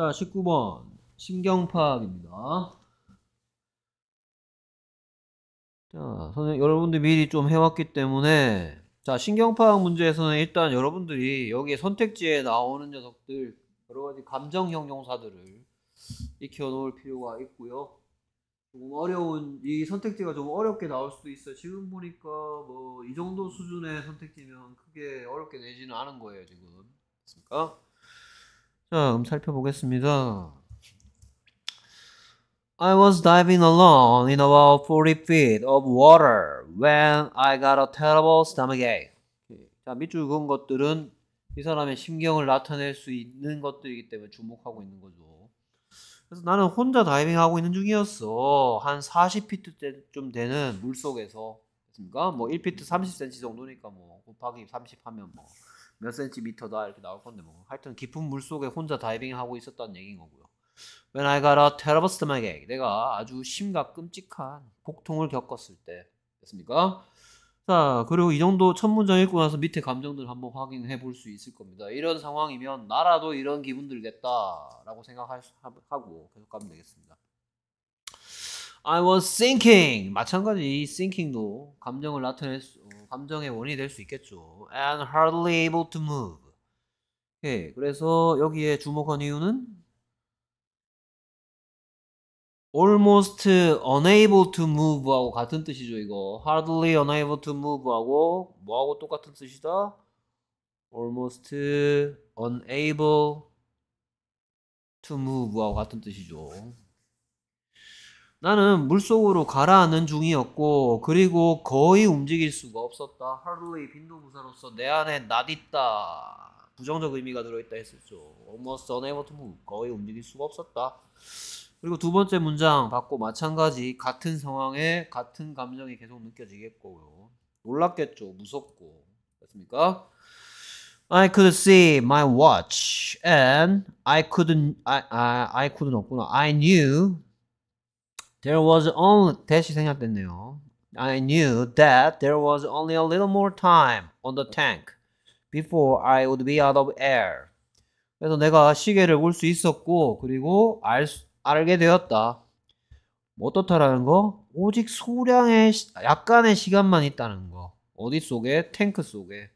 자, 19번. 신경파악입니다. 자, 선생님, 여러분들 미리 좀 해왔기 때문에, 자, 신경파악 문제에서는 일단 여러분들이 여기 선택지에 나오는 녀석들, 여러 가지 감정형 용사들을 익혀 놓을 필요가 있고요. 조금 어려운, 이 선택지가 좀 어렵게 나올 수도 있어요. 지금 보니까 뭐, 이 정도 수준의 선택지면 크게 어렵게 내지는 않은 거예요, 지금. 됐습니까? 자, 그럼 살펴보겠습니다. I was diving alone in about 40 feet of water when I got a terrible stomach ache. 자, 밑줄 그은 것들은 이 사람의 심경을 나타낼 수 있는 것들이기 때문에 주목하고 있는 거죠. 그래서 나는 혼자 다이빙하고 있는 중이었어. 한 40피트쯤 되는 물 속에서. 그니까뭐 1피트 30cm 정도니까 뭐 곱하기 30 하면 뭐몇 센티미터다 이렇게 나올 건데 뭐 하여튼 깊은 물 속에 혼자 다이빙하고 있었다는 얘기인 거고요. When I got a terrible stomachache, 내가 아주 심각 끔찍한 복통을 겪었을 때였습니까자 그리고 이 정도 첫 문장 읽고 나서 밑에 감정들 한번 확인해 볼 수 있을 겁니다. 이런 상황이면 나라도 이런 기분 들겠다라고 생각하고 계속 가면 되겠습니다. I was thinking 마찬가지 thinking도 감정을 나타낼 수, 감정의 원인이 될 수 있겠죠. And hardly able to move. 예, 그래서 여기에 주목한 이유는 almost unable to move하고 같은 뜻이죠. 이거 hardly unable to move하고 뭐하고 똑같은 뜻이다. almost unable to move하고 같은 뜻이죠. 나는 물속으로 가라앉는 중이었고 그리고 거의 움직일 수가 없었다. 하루의 빈도부사로서 내 안에 낯있다. 부정적 의미가 들어있다 했었죠. almost unable to move. 거의 움직일 수가 없었다. 그리고 두 번째 문장 받고 마찬가지 같은 상황에 같은 감정이 계속 느껴지겠고요. 놀랐겠죠. 무섭고. 맞습니까 I could see my watch and I couldn't I I, I couldn't 없구나. I knew There was only 대시 생각됐네요 I knew that there was only a little more time on the tank before I would be out of air. 그래서 내가 시계를 볼 수 있었고 그리고 알 수, 알게 되었다. 뭐 어떻다라는 거? 오직 소량의 약간의 시간만 있다는 거. 어디 속에? 탱크 속에.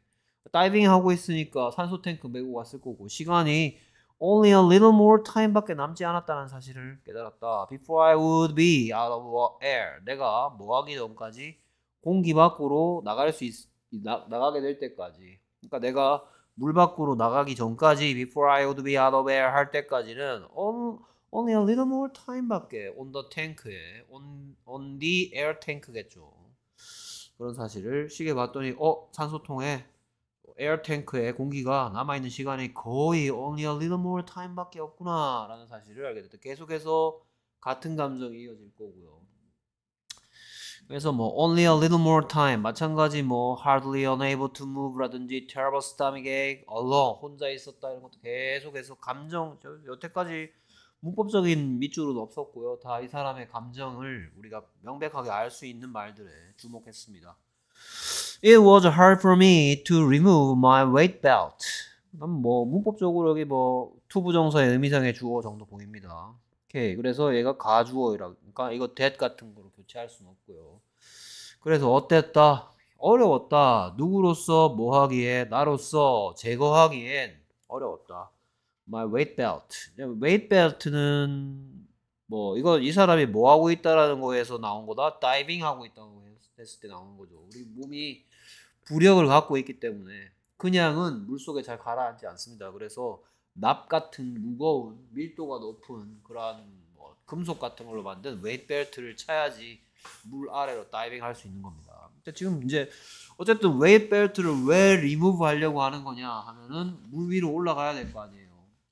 다이빙 하고 있으니까 산소 탱크 메고 왔을 거고 시간이 only a little more time밖에 남지 않았다는 사실을 깨달았다. Before I would be out of air. 내가 뭐 하기 전까지 공기 밖으로 나갈 수 있, 나, 나가게 될 때까지. 그러니까 내가 물 밖으로 나가기 전까지 before I would be out of air 할 때까지는 on, only a little more time밖에 on the tank에 on, on the air tank겠죠. 그런 사실을 시계 봤더니 어 산소통에 에어탱크에 공기가 남아있는 시간이 거의 only a little more time 밖에 없구나 라는 사실을 알게 됐다 계속해서 같은 감정이 이어질 거고요 그래서 뭐 only a little more time 마찬가지 뭐 hardly unable to move 라든지 terrible stomach ache alone 혼자 있었다 이런 것도 계속해서 감정 여태까지 문법적인 밑줄은 없었고요 다 이 사람의 감정을 우리가 명백하게 알 수 있는 말들에 주목했습니다 It was hard for me to remove my weight belt. 뭐 문법적으로 여기 뭐 투부정사의 의미상의 주어 정도 보입니다. 오케이. 그래서 얘가 가주어이라. 그러니까 이거 that 같은 거로 교체할 수는 없고요. 그래서 어땠다? 어려웠다. 누구로서 뭐 하기에 나로서 제거하기엔 어려웠다. My weight belt. 네, weight belt는 뭐 이거 이 사람이 뭐 하고 있다라는 거에서 나온 거다. 다이빙 하고 있다고 했을 때 나온 거죠. 우리 몸이 부력을 갖고 있기 때문에 그냥은 물속에 잘 가라앉지 않습니다. 그래서 납 같은 무거운 밀도가 높은 그러한 뭐 금속 같은 걸로 만든 웨이트벨트를 차야지 물 아래로 다이빙할 수 있는 겁니다. 지금 이제 어쨌든 웨이트벨트를 왜 리무브 하려고 하는 거냐 하면은 물 위로 올라가야 될 거 아니에요.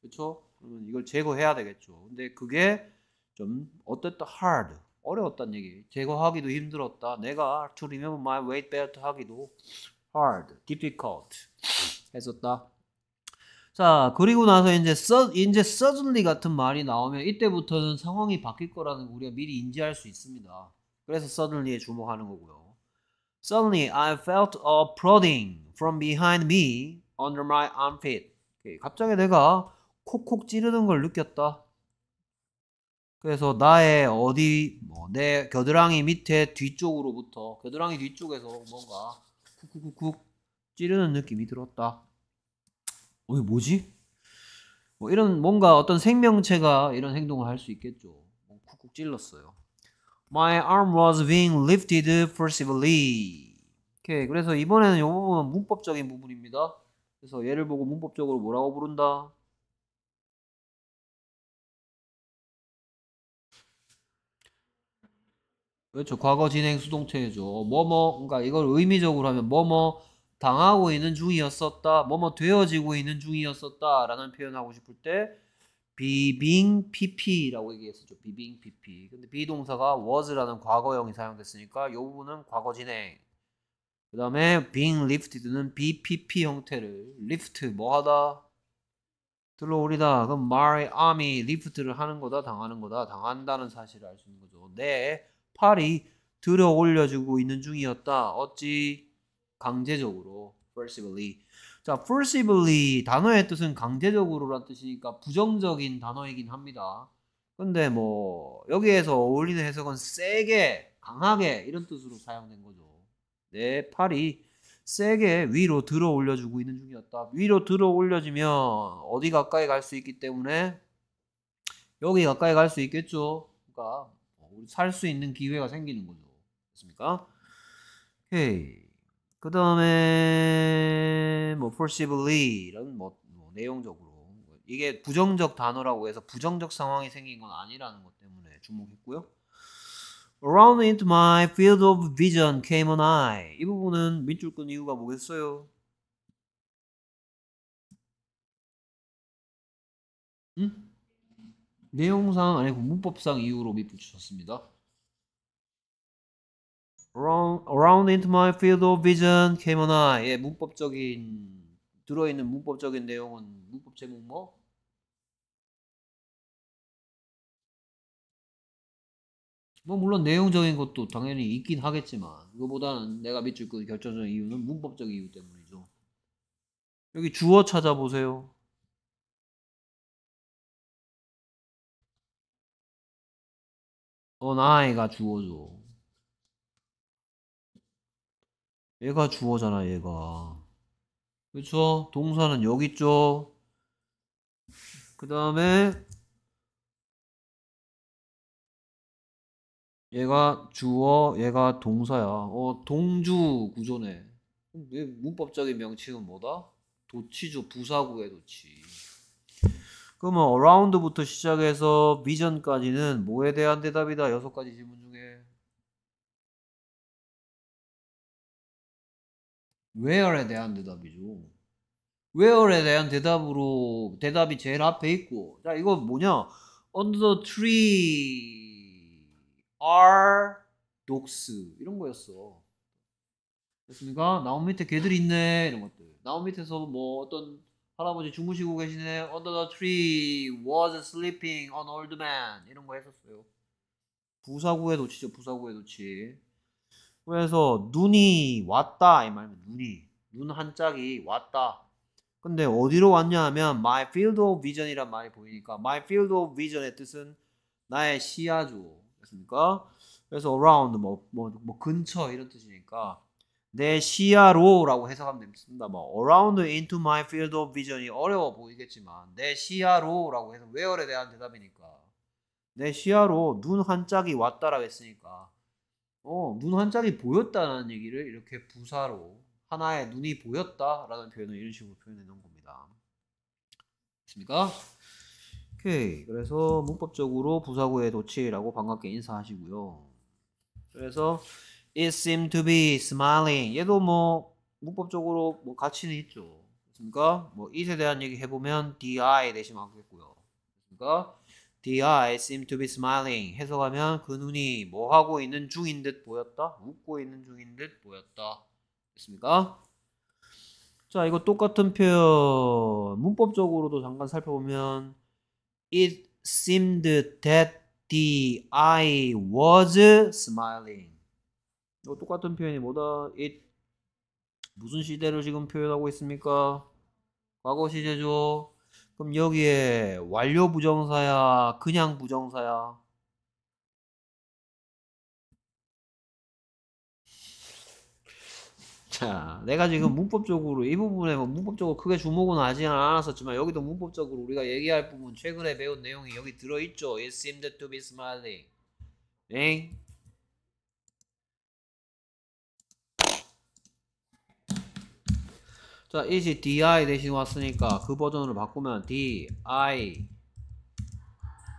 그렇죠? 그러면 이걸 제거해야 되겠죠. 근데 그게 좀 어쨌든 hard 어려웠단 얘기. 제거하기도 힘들었다. 내가 to remember my weight belt 하기도 hard, difficult 했었다. 자, 그리고 나서 이제 써, 이제 suddenly 같은 말이 나오면 이때부터는 상황이 바뀔 거라는 우리가 미리 인지할 수 있습니다. 그래서 suddenly에 주목하는 거고요. Suddenly I felt a prodding from behind me under my armpit. 갑자기 내가 콕콕 찌르는 걸 느꼈다. 그래서 나의 어디 뭐 내 겨드랑이 밑에 뒤쪽으로부터 겨드랑이 뒤쪽에서 뭔가 쿡쿡쿡쿡 찌르는 느낌이 들었다. 어, 이 뭐지? 뭐 이런 뭔가 어떤 생명체가 이런 행동을 할 수 있겠죠. 뭐 쿡쿡 찔렀어요. My arm was being lifted forcibly. 오케이. 그래서 이번에는 이 부분은 문법적인 부분입니다. 그래서 얘를 보고 문법적으로 뭐라고 부른다? 그렇죠. 과거 진행 수동태죠. 뭐뭐 그러니까 이걸 의미적으로 하면 뭐 뭐 당하고 있는 중이었었다. 뭐 뭐 되어지고 있는 중이었었다라는 표현하고 싶을 때 비빙 pp라고 얘기했었죠. 비빙 pp. 근데 비동사가 was라는 과거형이 사용됐으니까 이 부분은 과거 진행. 그 다음에 being lifted는 bpp 형태를 lift 뭐하다 들러오리다 그럼 my army lift를 하는 거다 당하는 거다 당한다는 사실을 알 수 있는 거죠. 내 네. 팔이 들어 올려주고 있는 중이었다. 어찌 강제적으로 forcibly. 자, forcibly 단어의 뜻은 강제적으로란 뜻이니까 부정적인 단어이긴 합니다. 근데 뭐 여기에서 어울리는 해석은 세게, 강하게 이런 뜻으로 사용된 거죠. 내 팔이 세게 위로 들어 올려주고 있는 중이었다. 위로 들어 올려지면 어디 가까이 갈 수 있기 때문에 여기 가까이 갈 수 있겠죠. 그러니까 살수 있는 기회가 생기는 거죠. 됐습니까? 오케이. 그 다음에 뭐 forcibly 이런 뭐, 뭐 내용적으로 뭐 이게 부정적 단어라고 해서 부정적 상황이 생긴 건 아니라는 것 때문에 주목했고요. Around into my field of vision came an eye. 이 부분은 밑줄 끈 이유가 뭐겠어요? 응? 내용상 아니고 문법상 이유로 밑붙이셨습니다 Around, around into my field of vision came an eye. 예, 문법적인 들어있는 문법적인 내용은 문법 제목 뭐? 뭐 물론 내용적인 것도 당연히 있긴 하겠지만 이거보다는 내가 밑줄 그 결정적인 이유는 문법적 이유 때문이죠. 여기 주어 찾아보세요. 어나이가 주어줘 얘가 주어잖아 얘가 그쵸? 동사는 여기 있죠 그 다음에 얘가 주어 얘가 동사야 어 동주 구조네 문법적인 명칭은 뭐다? 도치죠 부사구의 도치 그러면 a 뭐 r o u 부터 시작해서 v i 까지는 뭐에 대한 대답이다? 여섯 가지 질문 중에 웨 h 에 대한 대답이죠. 웨 h 에 대한 대답으로 대답이 제일 앞에 있고 자 이거 뭐냐? under the tree are dogs 이런 거였어. 됐습니까? 나무 밑에 개들 있네 이런 것들. 나무 밑에서 뭐 어떤 할아버지 주무시고 계시네. Under the tree was sleeping an old man. 이런 거 했었어요. 부사구에 놓치죠. 부사구에 놓치. 그래서 눈이 왔다 이말이 눈이 눈한 짝이 왔다. 근데 어디로 왔냐 하면 my field of vision이란 말이 보이니까 my field of vision의 뜻은 나의 시야죠. 됐습니까? 그래서 around 뭐, 뭐, 뭐 근처 이런 뜻이니까 내 시야로라고 해석하면 됩니다. 뭐 around into my field of vision이 어려워 보이겠지만 내 시야로라고 해서 where에 대한 대답이니까 내 시야로 눈한 짝이 왔다라고 했으니까 어, 눈한 짝이 보였다는 얘기를 이렇게 부사로 하나의 눈이 보였다라는 표현을 이런 식으로 표현해 놓은 겁니다. 됐습니까? 오케이. 그래서 문법적으로 부사구의 도치라고 반갑게 인사하시고요. 그래서 It seemed to be smiling. 얘도 뭐 문법적으로 뭐 가치는 있죠. 그러니까 뭐 it에 대한 얘기 해보면 di 대시 하겠고요. 그러니까 di seemed to be smiling 해석하면 그 눈이 뭐 하고 있는 중인 듯 보였다. 웃고 있는 중인 듯 보였다. 됐습니까? 자, 이거 똑같은 표현 문법적으로도 잠깐 살펴보면 it seemed that the eye was smiling. 이거 똑같은 표현이 뭐다? it 무슨 시대를 지금 표현하고 있습니까? 과거 시제죠. 그럼 여기에 완료 부정사야, 그냥 부정사야. 자, 내가 지금 문법적으로 이 부분에 뭐 문법적으로 크게 주목은 하지 않았었지만 여기도 문법적으로 우리가 얘기할 부분 최근에 배운 내용이 여기 들어있죠. It seemed to be smiling. 엥? 자, 이제 di 대신 왔으니까 그 버전으로 바꾸면 di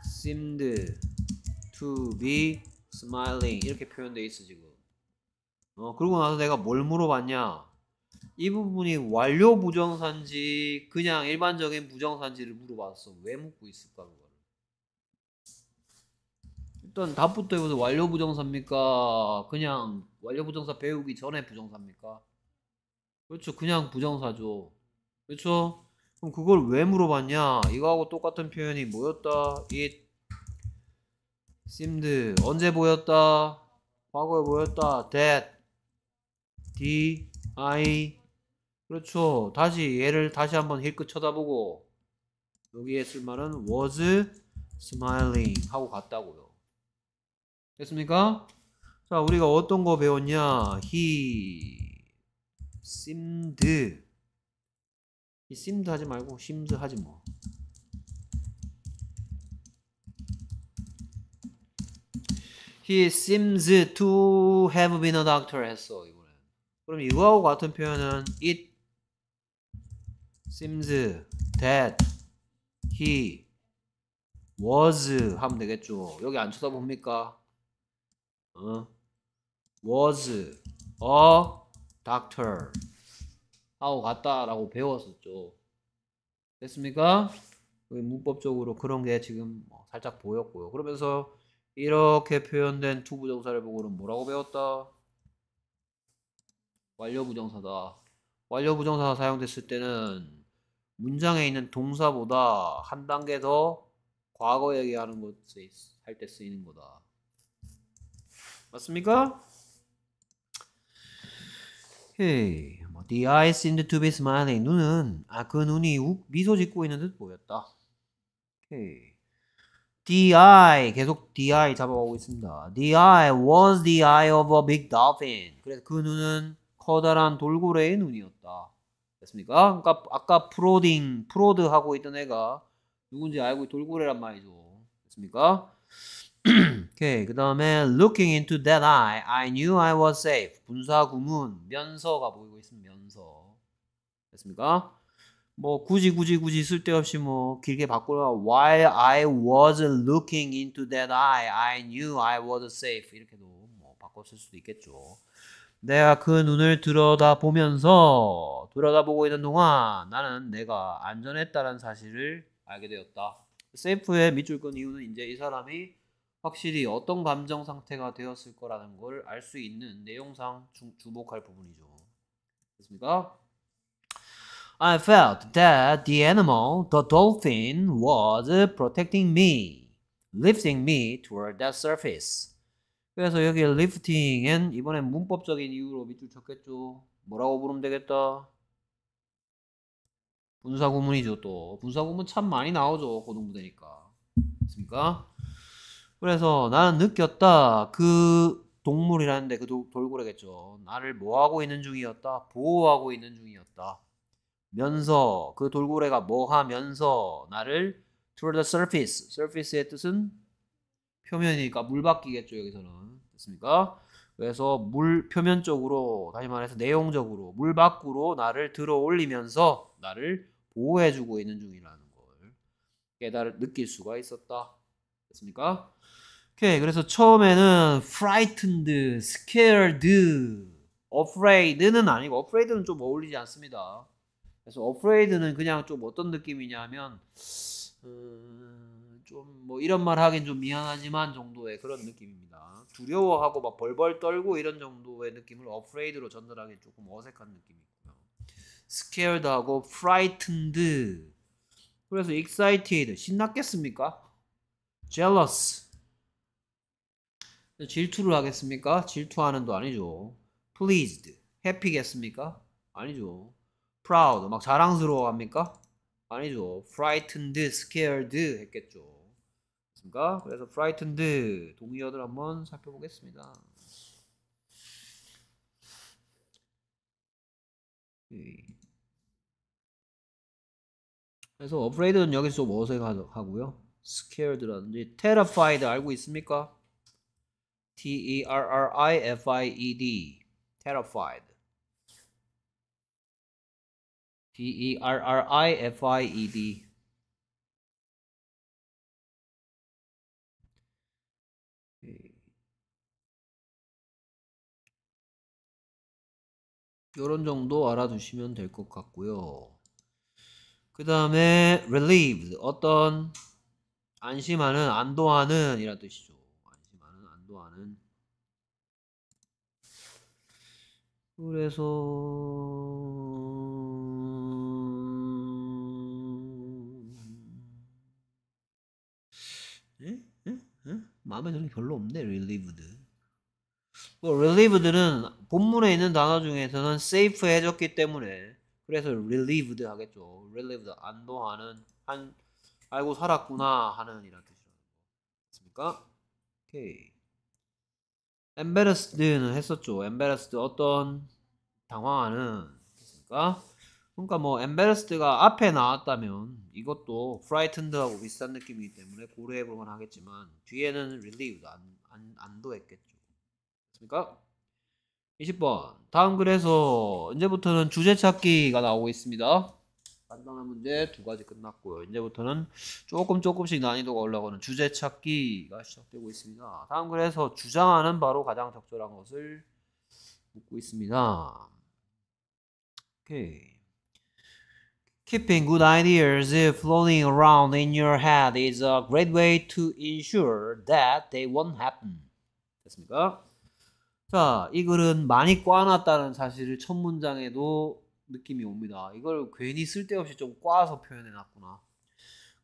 seemed to be smiling 이렇게 표현돼 있어 지금. 어, 그러고 나서 내가 뭘 물어봤냐? 이 부분이 완료 부정사인지 그냥 일반적인 부정사인지를 물어봤어. 왜 묻고 있을까 그거를. 일단 답부터 해보세요. 완료 부정사입니까? 그냥 완료 부정사 배우기 전에 부정사입니까? 그렇죠. 그냥 부정사죠. 그렇죠. 그럼 그걸 왜 물어봤냐? 이거하고 똑같은 표현이 뭐였다? It seemed 언제 보였다? 과거에 보였다. That D I 그렇죠. 다시 얘를 다시 한번 힐끗 쳐다보고 여기에 쓸 말은 was smiling 하고 갔다고요 됐습니까? 자, 우리가 어떤 거 배웠냐? He simd 이 simd 하지 말고 심즈 하지 뭐 He seems to have been a doctor 했어 이번엔 그럼 이거하고 같은 표현은 it seems that he was 하면 되겠죠 여기 안 쳐다봅니까? 어? was a doctor 하고 갔다라고 배웠었죠. 됐습니까? 그 문법적으로 그런 게 지금 뭐 살짝 보였고요. 그러면서 이렇게 표현된 투부정사를 보고는 뭐라고 배웠다? 완료부정사다. 완료부정사가 사용됐을 때는 문장에 있는 동사보다 한 단계 더 과거 얘기하는 것 할 때 쓰이는 거다. 맞습니까? 오케이. 뭐, the eyes s e e m e to be smiling. 눈은 아그 눈이 우, 미소 짓고 있는 듯 보였다. The eye 계속 the eye 잡아가고 있습니다. The eye was the eye of a big dolphin. 그래서 그 눈은 커다란 돌고래의 눈이었다. 됐습니까? 그러니까 아까 프로딩 프로드 하고 있던 애가 누군지 알고 돌고래란 말이죠. 됐습니까? 오케이 그 다음에 looking into that eye, I knew I was safe. 분사구문 면서가 보이고 있으면 면서 됐습니까? 뭐 굳이 굳이 굳이 쓸데없이 뭐 길게 바꾸라. While I was looking into that eye, I knew I was safe. 이렇게도 뭐 바꿔 쓸 수도 있겠죠. 내가 그 눈을 들여다 보면서 들여다보고 있는 동안 나는 내가 안전했다는 사실을 알게 되었다. 세이프에 밑줄 끈 이유는 이제 이 사람이 확실히 어떤 감정 상태가 되었을 거라는 걸 알 수 있는 내용상 주, 주목할 부분이죠. 됐습니까? I felt that the animal, the dolphin, was protecting me, lifting me toward that surface. 그래서 여기 lifting은 이번엔 문법적인 이유로 밑줄 쳤겠죠. 뭐라고 부르면 되겠다? 분사구문이죠 또. 분사구문 참 많이 나오죠 고등부 되니까. 됐습니까? 그래서 나는 느꼈다. 그 동물이라는데 그 도, 돌고래겠죠. 나를 뭐 하고 있는 중이었다. 보호하고 있는 중이었다. 면서 그 돌고래가 뭐 하면서 나를 through the surface. surface의 뜻은 표면이니까 물 밖이겠죠. 여기서는 됐습니까? 그래서 물 표면 쪽으로 다시 말해서 내용적으로 물 밖으로 나를 들어 올리면서 나를 보호해주고 있는 중이라는 걸 깨달을 느낄 수가 있었다. 됐습니까? 오케이. 그래서 처음에는 frightened, scared, afraid는 아니고 afraid는 좀 어울리지 않습니다. 그래서 afraid는 그냥 좀 어떤 느낌이냐면 음, 좀뭐 이런 말 하긴 좀 미안하지만 정도의 그런 느낌입니다. 두려워하고 막 벌벌 떨고 이런 정도의 느낌을 afraid로 전달하기 조금 어색한 느낌이고요. scared하고 frightened. 그래서 excited 신났겠습니까? jealous 질투를 하겠습니까? 질투하는도 아니죠. pleased, happy겠습니까? 아니죠. proud, 막 자랑스러워 합니까? 아니죠. frightened, scared 했겠죠. 그렇습니까? 그래서 frightened 동의어들 한번 살펴보겠습니다. 그래서 afraid는 여기서 좀 어색하고요. scared라든지 terrified 알고 있습니까? T E R R I F I E D. terrified. T E R R I F I E D. 요런 정도 알아두시면 될 것 같고요. 그 다음에 relieved 어떤 안심하는 안도하는 이라 뜻이죠. 기도하는 그래서 마음에 드는 게 별로 없네 relieved는 뭐, relieved는 본문에 있는 단어 중에서는 safe해졌기 때문에 그래서 relieved 하겠죠 relieved 안도하는 한 알고 살았구나 하는 이런 뜻이라는 거 맞습니까? 오케이 embarrassed는 했었죠. embarrassed 어떤 당황하는 그러니까 그러니까 뭐 embarrassed가 앞에 나왔다면 이것도 frightened하고 비슷한 느낌이기 때문에 고려해 볼만 하겠지만 뒤에는 relieved 안, 안, 안도했겠죠. 그러니까 20번 다음 글에서 이제부터는 주제 찾기가 나오고 있습니다. 간단한 문제 두 가지 끝났고요. 이제부터는 조금 조금씩 난이도가 올라가는 주제 찾기가 시작되고 있습니다. 다음 그래서 주장하는 바로 가장 적절한 것을 묻고 있습니다. 오케이. Keeping good ideas floating around in your head is a great way to ensure that they won't happen. 됐습니까? 자, 이 글은 많이 꽈놨다는 사실을 첫 문장에도 느낌이 옵니다. 이걸 괜히 쓸데없이 좀 꽈서 표현해 놨구나.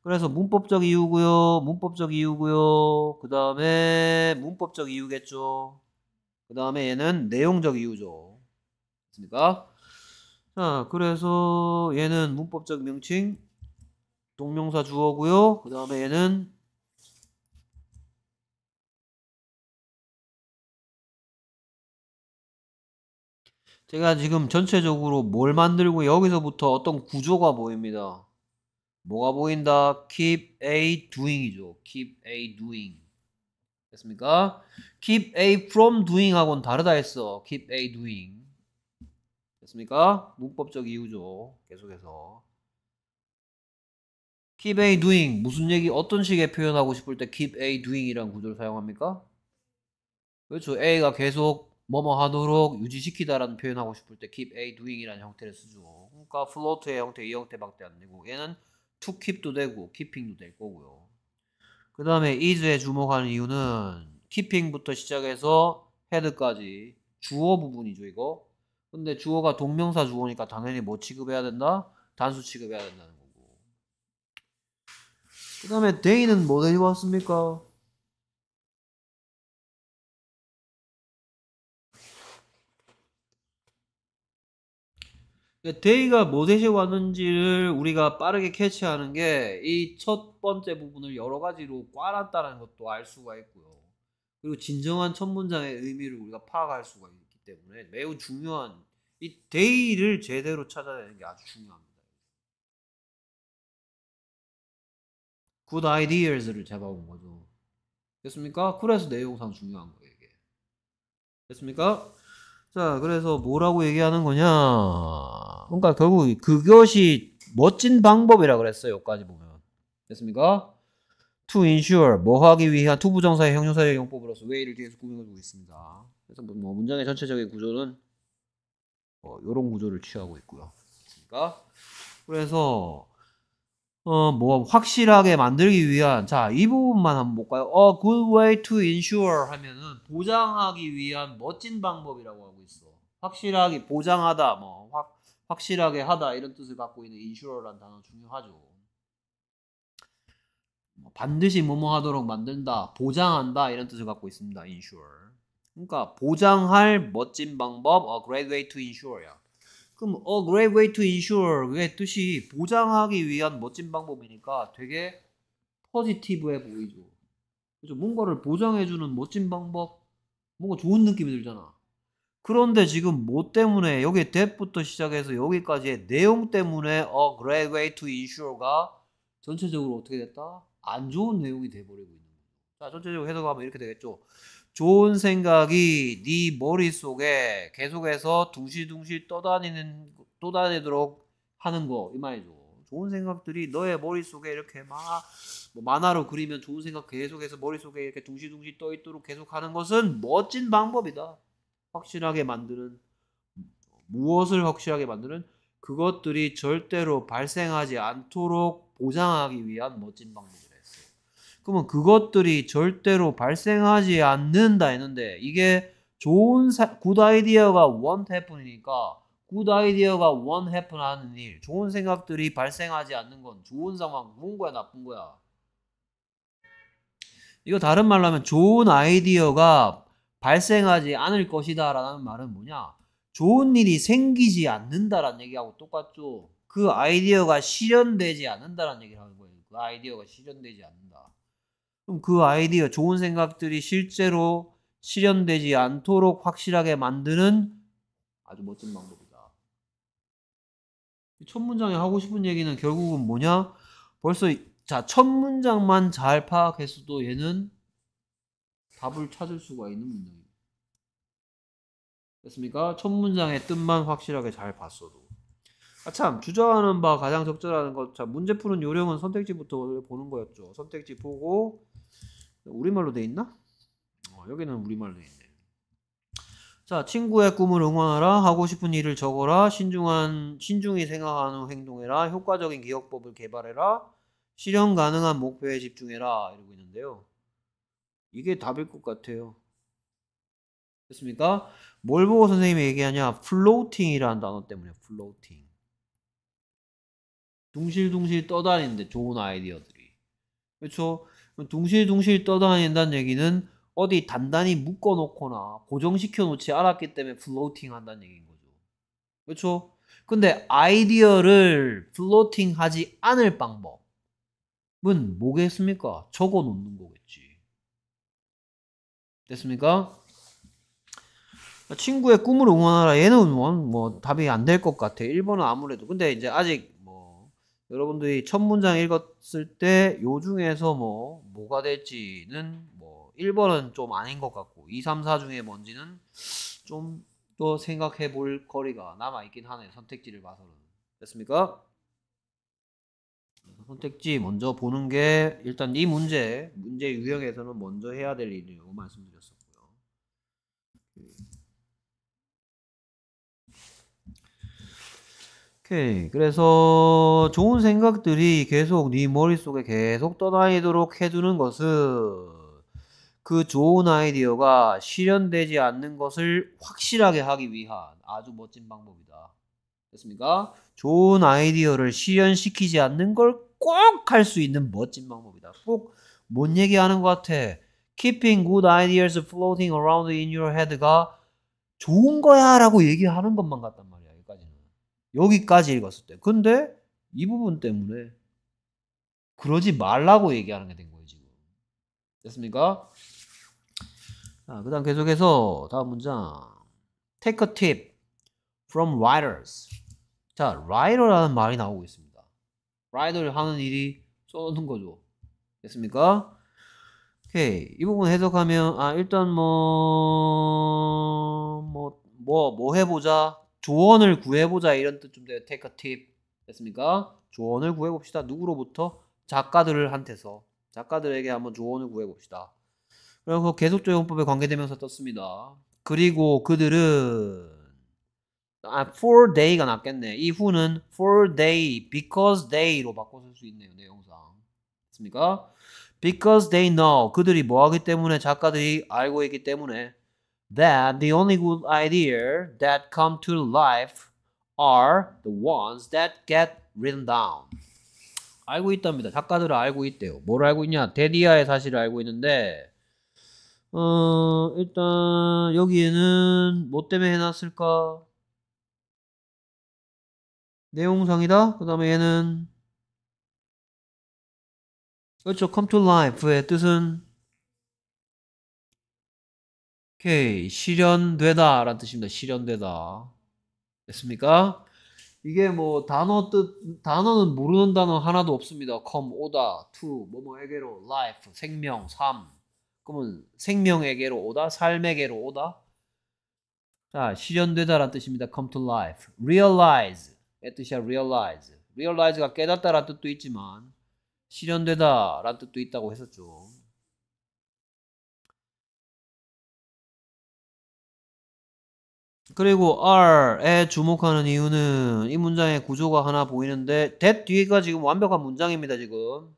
그래서 문법적 이유고요. 문법적 이유고요. 그 다음에 문법적 이유겠죠. 그 다음에 얘는 내용적 이유죠. 맞습니까? 자, 그래서 얘는 문법적 명칭 동명사 주어고요. 그 다음에 얘는 제가 지금 전체적으로 뭘 만들고 여기서부터 어떤 구조가 보입니다. 뭐가 보인다? keep A doing이죠. keep A doing. 됐습니까? keep A from doing하고는 다르다 했어. keep A doing. 됐습니까? 문법적 이유죠. 계속해서. keep A doing. 무슨 얘기, 어떤 식의 표현하고 싶을 때 keep A doing이란 구조를 사용합니까? 그렇죠. A가 계속 뭐뭐 하도록 유지시키다라는 표현하고 싶을 때 keep a doing이라는 형태를 쓰죠. 그러니까 float의 형태 이 형태밖에 안 되고 얘는 to keep도 되고 keeping도 될 거고요. 그 다음에 is에 주목하는 이유는 keeping부터 시작해서 head까지 주어 부분이죠 이거. 근데 주어가 동명사 주어니까 당연히 뭐 취급해야 된다? 단수 취급해야 된다는 거고. 그 다음에 day는 뭐 데리고 왔습니까? 데이가 무엇이 왔는지를 우리가 빠르게 캐치하는 게 이 첫 번째 부분을 여러 가지로 꽈랐다는 것도 알 수가 있고요. 그리고 진정한 첫 문장의 의미를 우리가 파악할 수가 있기 때문에 매우 중요한 이 데이를 제대로 찾아내는 게 아주 중요합니다. good ideas를 잡아온 거죠. 됐습니까? 그래서 내용상 중요한 거예요, 이게. 됐습니까? 자, 그래서 뭐라고 얘기하는 거냐? 그러니까 결국 그것이 멋진 방법이라 그랬어요. 여기까지 보면. 됐습니까? to ensure 뭐 하기 위한 투부정사의 형용사의 용법으로서 way를 뒤에서 꾸며주고 있습니다. 그래서 뭐, 뭐 문장의 전체적인 구조는 뭐 어, 이런 구조를 취하고 있고요. 그러니까 그래서 어뭐 확실하게 만들기 위한 자 이 부분만 한번 볼까요? 어 good way to ensure 하면은 보장하기 위한 멋진 방법이라고 하고 있어. 확실하게 보장하다 뭐확 확실하게 하다 이런 뜻을 갖고 있는 인슈러란 단어 중요하죠. 뭐 반드시 뭐뭐 하도록 만든다, 보장한다 이런 뜻을 갖고 있습니다. insure. 그러니까 보장할 멋진 방법, a great way to insure야. 그럼 a great way to insure 그게 뜻이 보장하기 위한 멋진 방법이니까 되게 포지티브해 보이죠. 그래서 뭔가를 보장해주는 멋진 방법, 뭔가 좋은 느낌이 들잖아. 그런데 지금 뭐 때문에 여기 that부터 시작해서 여기까지의 내용 때문에 어 great way to insure가 전체적으로 어떻게 됐다? 안 좋은 내용이 돼버리고 있는 거죠자 전체적으로 해석하면 이렇게 되겠죠. 좋은 생각이 네 머릿속에 계속해서 둥실둥실 떠다니는 떠다니도록 하는 거 이 말이죠. 좋은 생각들이 너의 머릿속에 이렇게 막뭐 만화로 그리면 좋은 생각 계속해서 머릿속에 이렇게 둥실둥실 떠 있도록 계속 하는 것은 멋진 방법이다. 확실하게 만드는 무엇을 확실하게 만드는 그것들이 절대로 발생하지 않도록 보장하기 위한 멋진 방법이라 했어요. 그러면 그것들이 절대로 발생하지 않는다 했는데 이게 좋은 사, 굿 아이디어가 원 해픈이니까 굿 아이디어가 원 해픈하는 일, 좋은 생각들이 발생하지 않는 건 좋은 상황, 좋은 거야 나쁜 거야. 이거 다른 말로 하면 좋은 아이디어가 발생하지 않을 것이다 라는 말은 뭐냐? 좋은 일이 생기지 않는다라는 얘기하고 똑같죠. 그 아이디어가 실현되지 않는다라는 얘기를 하는 거예요. 그 아이디어가 실현되지 않는다. 그럼 그 아이디어, 좋은 생각들이 실제로 실현되지 않도록 확실하게 만드는 아주 멋진 방법이다. 첫 문장에 하고 싶은 얘기는 결국은 뭐냐? 벌써 자, 첫 문장만 잘 파악했어도 얘는 답을 찾을 수가 있는 문장입니다. 됐습니까? 첫 문장의 뜻만 확실하게 잘 봤어도. 아 참, 주저하는 바 가장 적절한 것. 자, 문제 푸는 요령은 선택지부터 보는 거였죠. 선택지 보고, 우리말로 돼 있나? 어, 여기는 우리말로 돼 있네. 자, 친구의 꿈을 응원하라, 하고 싶은 일을 적어라, 신중한, 신중히 생각하는 행동해라, 효과적인 기억법을 개발해라, 실현 가능한 목표에 집중해라, 이러고 있는데요. 이게 답일 것 같아요. 됐습니까? 뭘 보고 선생님이 얘기하냐? 플로팅이라는 단어 때문에 플로팅. 둥실둥실 떠다니는데 좋은 아이디어들이. 그렇죠? 둥실둥실 떠다닌다는 얘기는 어디 단단히 묶어놓거나 고정시켜 놓지 않았기 때문에 플로팅 한다는 얘기인 거죠. 그렇죠? 근데 아이디어를 플로팅 하지 않을 방법은 뭐겠습니까? 적어 놓는 거겠지. 됐습니까? 친구의 꿈을 응원하라. 얘는 뭐, 뭐 답이 안 될 것 같아. 1번은 아무래도. 근데 이제 아직 뭐 여러분들이 첫 문장 읽었을 때 요 중에서 뭐 뭐가 될지는 뭐 1번은 좀 아닌 것 같고 2, 3, 4 중에 뭔지는 좀 더 생각해 볼 거리가 남아 있긴 하네 선택지를 봐서는. 됐습니까? 선택지 먼저 보는 게 일단 이 문제 문제 유형에서는 먼저 해야 될 일이라고 말씀드렸었고요. 오케이 그래서 좋은 생각들이 계속 네 머릿속에 계속 떠다니도록 해주는 것은 그 좋은 아이디어가 실현되지 않는 것을 확실하게 하기 위한 아주 멋진 방법이다. 됐습니까? 좋은 아이디어를 실현시키지 않는 걸 꼭 할 수 있는 멋진 방법이다. 꼭 뭔 얘기하는 것 같아. Keeping good ideas floating around in your head가 좋은 거야 라고 얘기하는 것만 같단 말이야. 여기까지는. 여기까지 읽었을 때. 근데 이 부분 때문에 그러지 말라고 얘기하는 게 된 거예요, 지금. 됐습니까? 자, 그 다음 계속해서 다음 문장. Take a tip. from writers. 자, writer라는 말이 나오고 있습니다. writer를 하는 일이 써놓는 거죠. 됐습니까? 오케이. 이 부분 해석하면, 아, 일단 뭐, 뭐, 뭐, 뭐 해보자. 조언을 구해보자. 이런 뜻 좀 돼요. take a tip. 됐습니까? 조언을 구해봅시다. 누구로부터? 작가들한테서. 작가들에게 한번 조언을 구해봅시다. 그래서 계속적 용법에 관계되면서 떴습니다. 그리고 그들은 아, for day가 낫겠네. 이 후는 for day, because they로 바꿔 쓸수 있네요. 내 영상. 맞습니까? Because they know. 그들이 뭐 하기 때문에 작가들이 알고 있기 때문에 that the only good idea that come to life are the ones that get written down. 알고 있답니다. 작가들은 알고 있대요. 뭘 알고 있냐? 데디아의 사실을 알고 있는데 어, 일단 여기에는 뭐 때문에 해놨을까? 내용상이다. 그 다음에 얘는 그렇죠. come to life의 뜻은 오케이 실현되다 라는 뜻입니다. 실현되다 됐습니까? 이게 뭐 단어 뜻 단어는 모르는 단어 하나도 없습니다. come 오다 to 뭐뭐에게로 life 생명 삶 그러면 생명에게로 오다 삶에게로 오다 자 실현되다라는 뜻입니다. come to life realize 뜻이야 realize. realize가 깨닫다라는 뜻도 있지만 실현되다라는 뜻도 있다고 했었죠. 그리고 R에 주목하는 이유는 이 문장의 구조가 하나 보이는데 that 뒤가 지금 완벽한 문장입니다 지금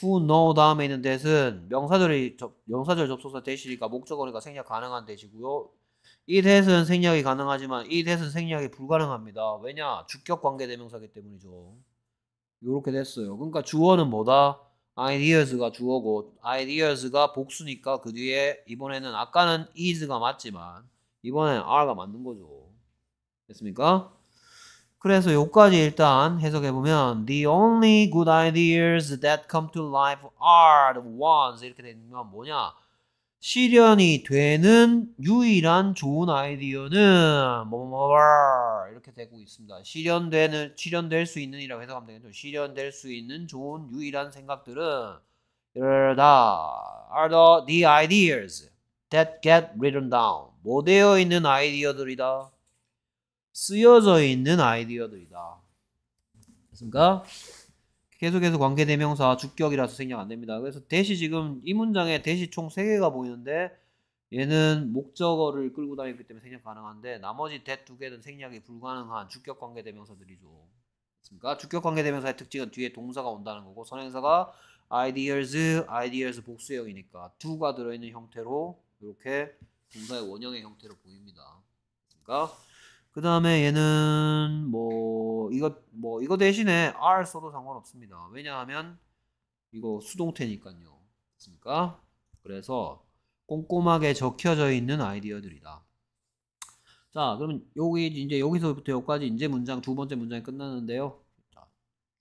who know 다음에 있는 that은 명사절이 접, 명사절 접속사 대시니까 목적어니까 생략 가능한 대시고요 이 대은 생략이 가능하지만 이 대은 생략이 불가능합니다. 왜냐? 주격 관계 대명사기 때문이죠. 이렇게 됐어요. 그러니까 주어는 뭐다? ideas가 주어고 ideas가 복수니까 그 뒤에 이번에는 아까는 is가 맞지만 이번엔 r가 맞는 거죠. 됐습니까? 그래서 요까지 일단 해석해보면 The only good ideas that come to life are the ones 이렇게 되면 뭐냐 실현이 되는 유일한 좋은 아이디어는 뭐 뭐뭐 이렇게 되고 있습니다. 실현되는 실현될 수 있는이라고 해석하면 되겠죠. 실현될 수 있는 좋은 유일한 생각들은 이러다 are the, the ideas that get written down 뭐 되어 있는 아이디어들이다. 쓰여져 있는 아이디어들이다. 됐습니까? 계속해서 관계대명사 주격이라서 생략 안됩니다. 그래서 대시 지금 이 문장에 대시 총 3개가 보이는데 얘는 목적어를 끌고 다니기 때문에 생략 가능한데 나머지 대 두 개는 생략이 불가능한 주격 관계대명사들이죠. 그러니까 주격 관계대명사의 특징은 뒤에 동사가 온다는 거고 선행사가 ideas, ideas 복수형이니까 두가 들어있는 형태로 이렇게 동사의 원형의 형태로 보입니다. 그러니까 그 다음에 얘는 뭐 이거 뭐 이거 대신에 R 써도 상관없습니다. 왜냐하면 이거 수동태니까요. 그니까 그래서 꼼꼼하게 적혀져 있는 아이디어들이다. 자, 그러면 여기 이제 여기서부터 여기까지 이제 문장 두 번째 문장이 끝났는데요. 자,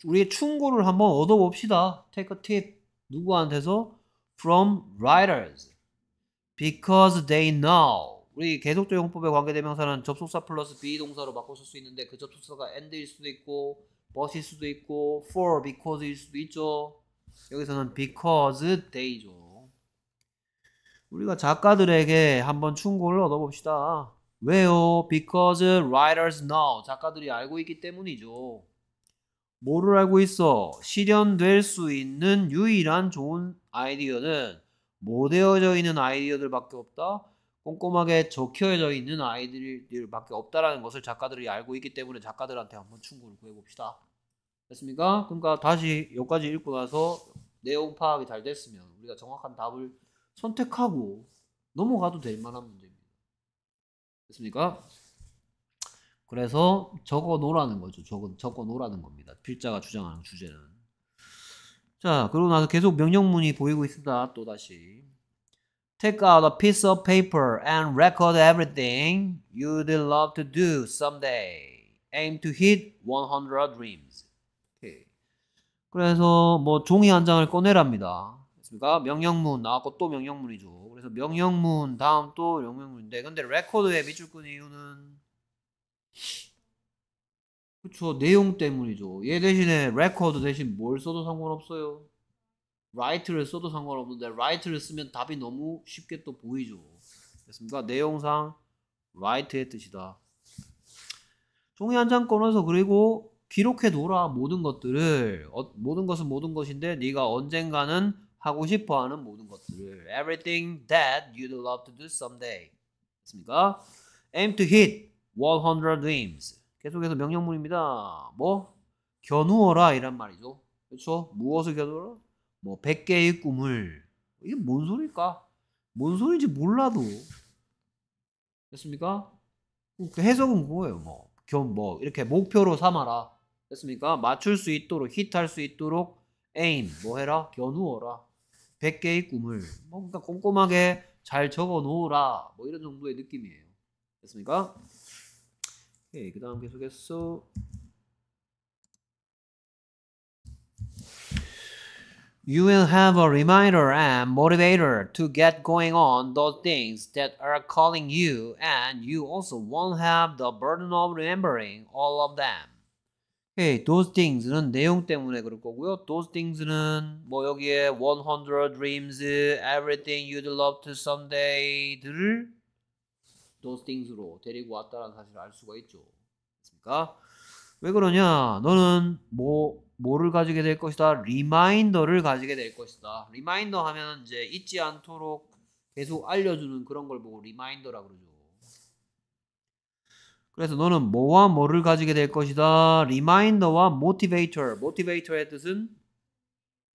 우리 충고를 한번 얻어봅시다. Take a tip 누구한테서 from writers because they know 우리 계속적 용법에 관계대명사는 접속사 플러스 be 동사로 바꿔 쓸수 있는데 그 접속사가 and일 수도 있고 but일 수도 있고 for, because일 수도 있죠. 여기서는 because they죠. 우리가 작가들에게 한번 충고를 얻어봅시다. 왜요? Because writers know. 작가들이 알고 있기 때문이죠. 뭐를 알고 있어? 실현될 수 있는 유일한 좋은 아이디어는 뭐 되어져 있는 아이디어들밖에 없다? 꼼꼼하게 적혀져 있는 아이들밖에 없다라는 것을 작가들이 알고 있기 때문에 작가들한테 한번 충고를 구해봅시다. 됐습니까? 그러니까 다시 여기까지 읽고 나서 내용 파악이 잘 됐으면 우리가 정확한 답을 선택하고 넘어가도 될 만한 문제입니다. 됐습니까? 그래서 적어 놓으라는 거죠. 적어, 적어 놓으라는 겁니다. 필자가 주장하는 주제는. 자, 그러고 나서 계속 명령문이 보이고 있습니다. 또 다시. Take out a piece of paper and record everything you'd love to do someday. Aim to hit 100 dreams. 오케이. 그래서 뭐 종이 한 장을 꺼내랍니다. 됐습니까? 명령문 나왔고 또 명령문이죠. 그래서 명령문 다음 또 명령문인데 근데 레코드에 밑줄 끈 이유는 그쵸 내용 때문이죠. 얘 대신에 레코드 대신 뭘 써도 상관없어요. r i g h 를 써도 상관없는데 r i g h 를 쓰면 답이 너무 쉽게 또 보이죠. 됐습니까? 내용상 r i g h 의 뜻이다. 종이 한 장 꺼내서 그리고 기록해 놓으라 모든 것들을 어, 모든 것은 모든 것인데 네가 언젠가는 하고 싶어하는 모든 것들을 everything that you'd love to do someday 됐습니까? aim to hit 100 dreams 계속해서 명령문입니다 뭐? 겨누어라 이란 말이죠 그렇죠? 무엇을 겨누어라? 뭐 100개의 꿈을 이게 뭔 소리일까? 뭔 소리인지 몰라도 됐습니까? 그 해석은 그거예요. 뭐, 겸, 뭐, 이렇게 목표로 삼아라. 됐습니까? 맞출 수 있도록, 히트할 수 있도록, a i 뭐 해라? 겨누어라. 100개의 꿈을. 뭐, 그러니까 꼼꼼하게 잘 적어 놓으라. 뭐, 이런 정도의 느낌이에요. 됐습니까? 오케이. 그 다음 계속해서. you will have a reminder and motivator to get going on those things that are calling you, and you also won't have the burden of remembering all of them. Okay, those things는 내용 때문에 그럴 거고요. Those things는 뭐 여기에 100 dreams, everything you'd love to someday들을 those things로 데리고 왔다는 사실을 알 수가 있죠. 그러니까 왜 그러냐? 너는 뭐 뭐를 가지게 될 것이다? 리마인더를 가지게 될 것이다. 리마인더 하면 이제 잊지 않도록 계속 알려주는 그런 걸 보고 리마인더라 그러죠. 그래서 너는 뭐와 뭐를 가지게 될 것이다. 리마인더와 모티베이터. 모티베이터의 뜻은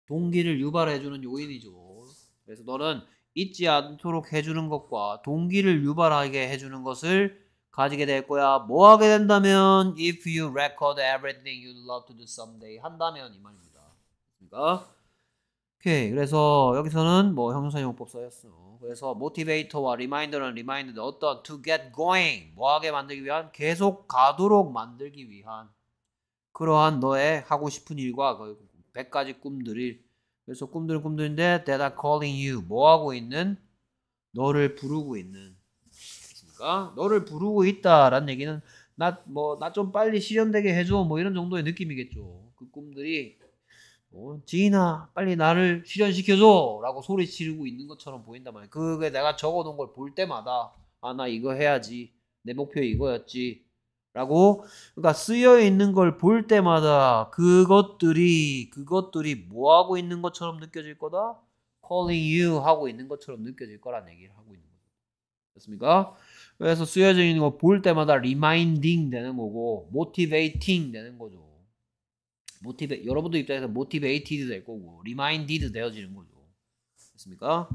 동기를 유발해주는 요인이죠. 그래서 너는 잊지 않도록 해주는 것과 동기를 유발하게 해주는 것을 가지게 될 거야. 뭐 하게 된다면 if you record everything you love to do someday 한다면 이 말입니다. 그러니까 오케이. 그래서 여기서는 뭐 형용사용법 써였어. 그래서 m o t i v 와 r e m i 는 r e m i 어떤 to get going 뭐 하게 만들기 위한 계속 가도록 만들기 위한 그러한 너의 하고 싶은 일과 1 0가지 꿈들을 그래서 꿈들은 꿈들인데 that are calling you 뭐 하고 있는 너를 부르고 있는 않습니까? 그러니까. 너를 부르고 있다라는 얘기는 나 뭐 나 좀 빨리 실현되게 해줘 뭐 이런 정도의 느낌이겠죠. 그 꿈들이 뭐, 지인아 빨리 나를 실현시켜줘라고 소리 치르고 있는 것처럼 보인단 말이야. 그게 내가 적어놓은 걸 볼 때마다 아 나 이거 해야지 내 목표 이거였지. 라고 그러니까 쓰여 있는 걸 볼 때마다 그것들이 그것들이 뭐 하고 있는 것처럼 느껴질 거다. calling you 하고 있는 것처럼 느껴질 거란 얘기를 하고 있는 거죠. 됐습니까? 그래서 쓰여져 있는 거 볼 때마다 리마인딩 되는 거고 m o t i v a t i n 되는 거죠. motivate 여러분들 입장에서 motivated 될 거고 리마인 i n 되어지는 거죠. 됐습니까?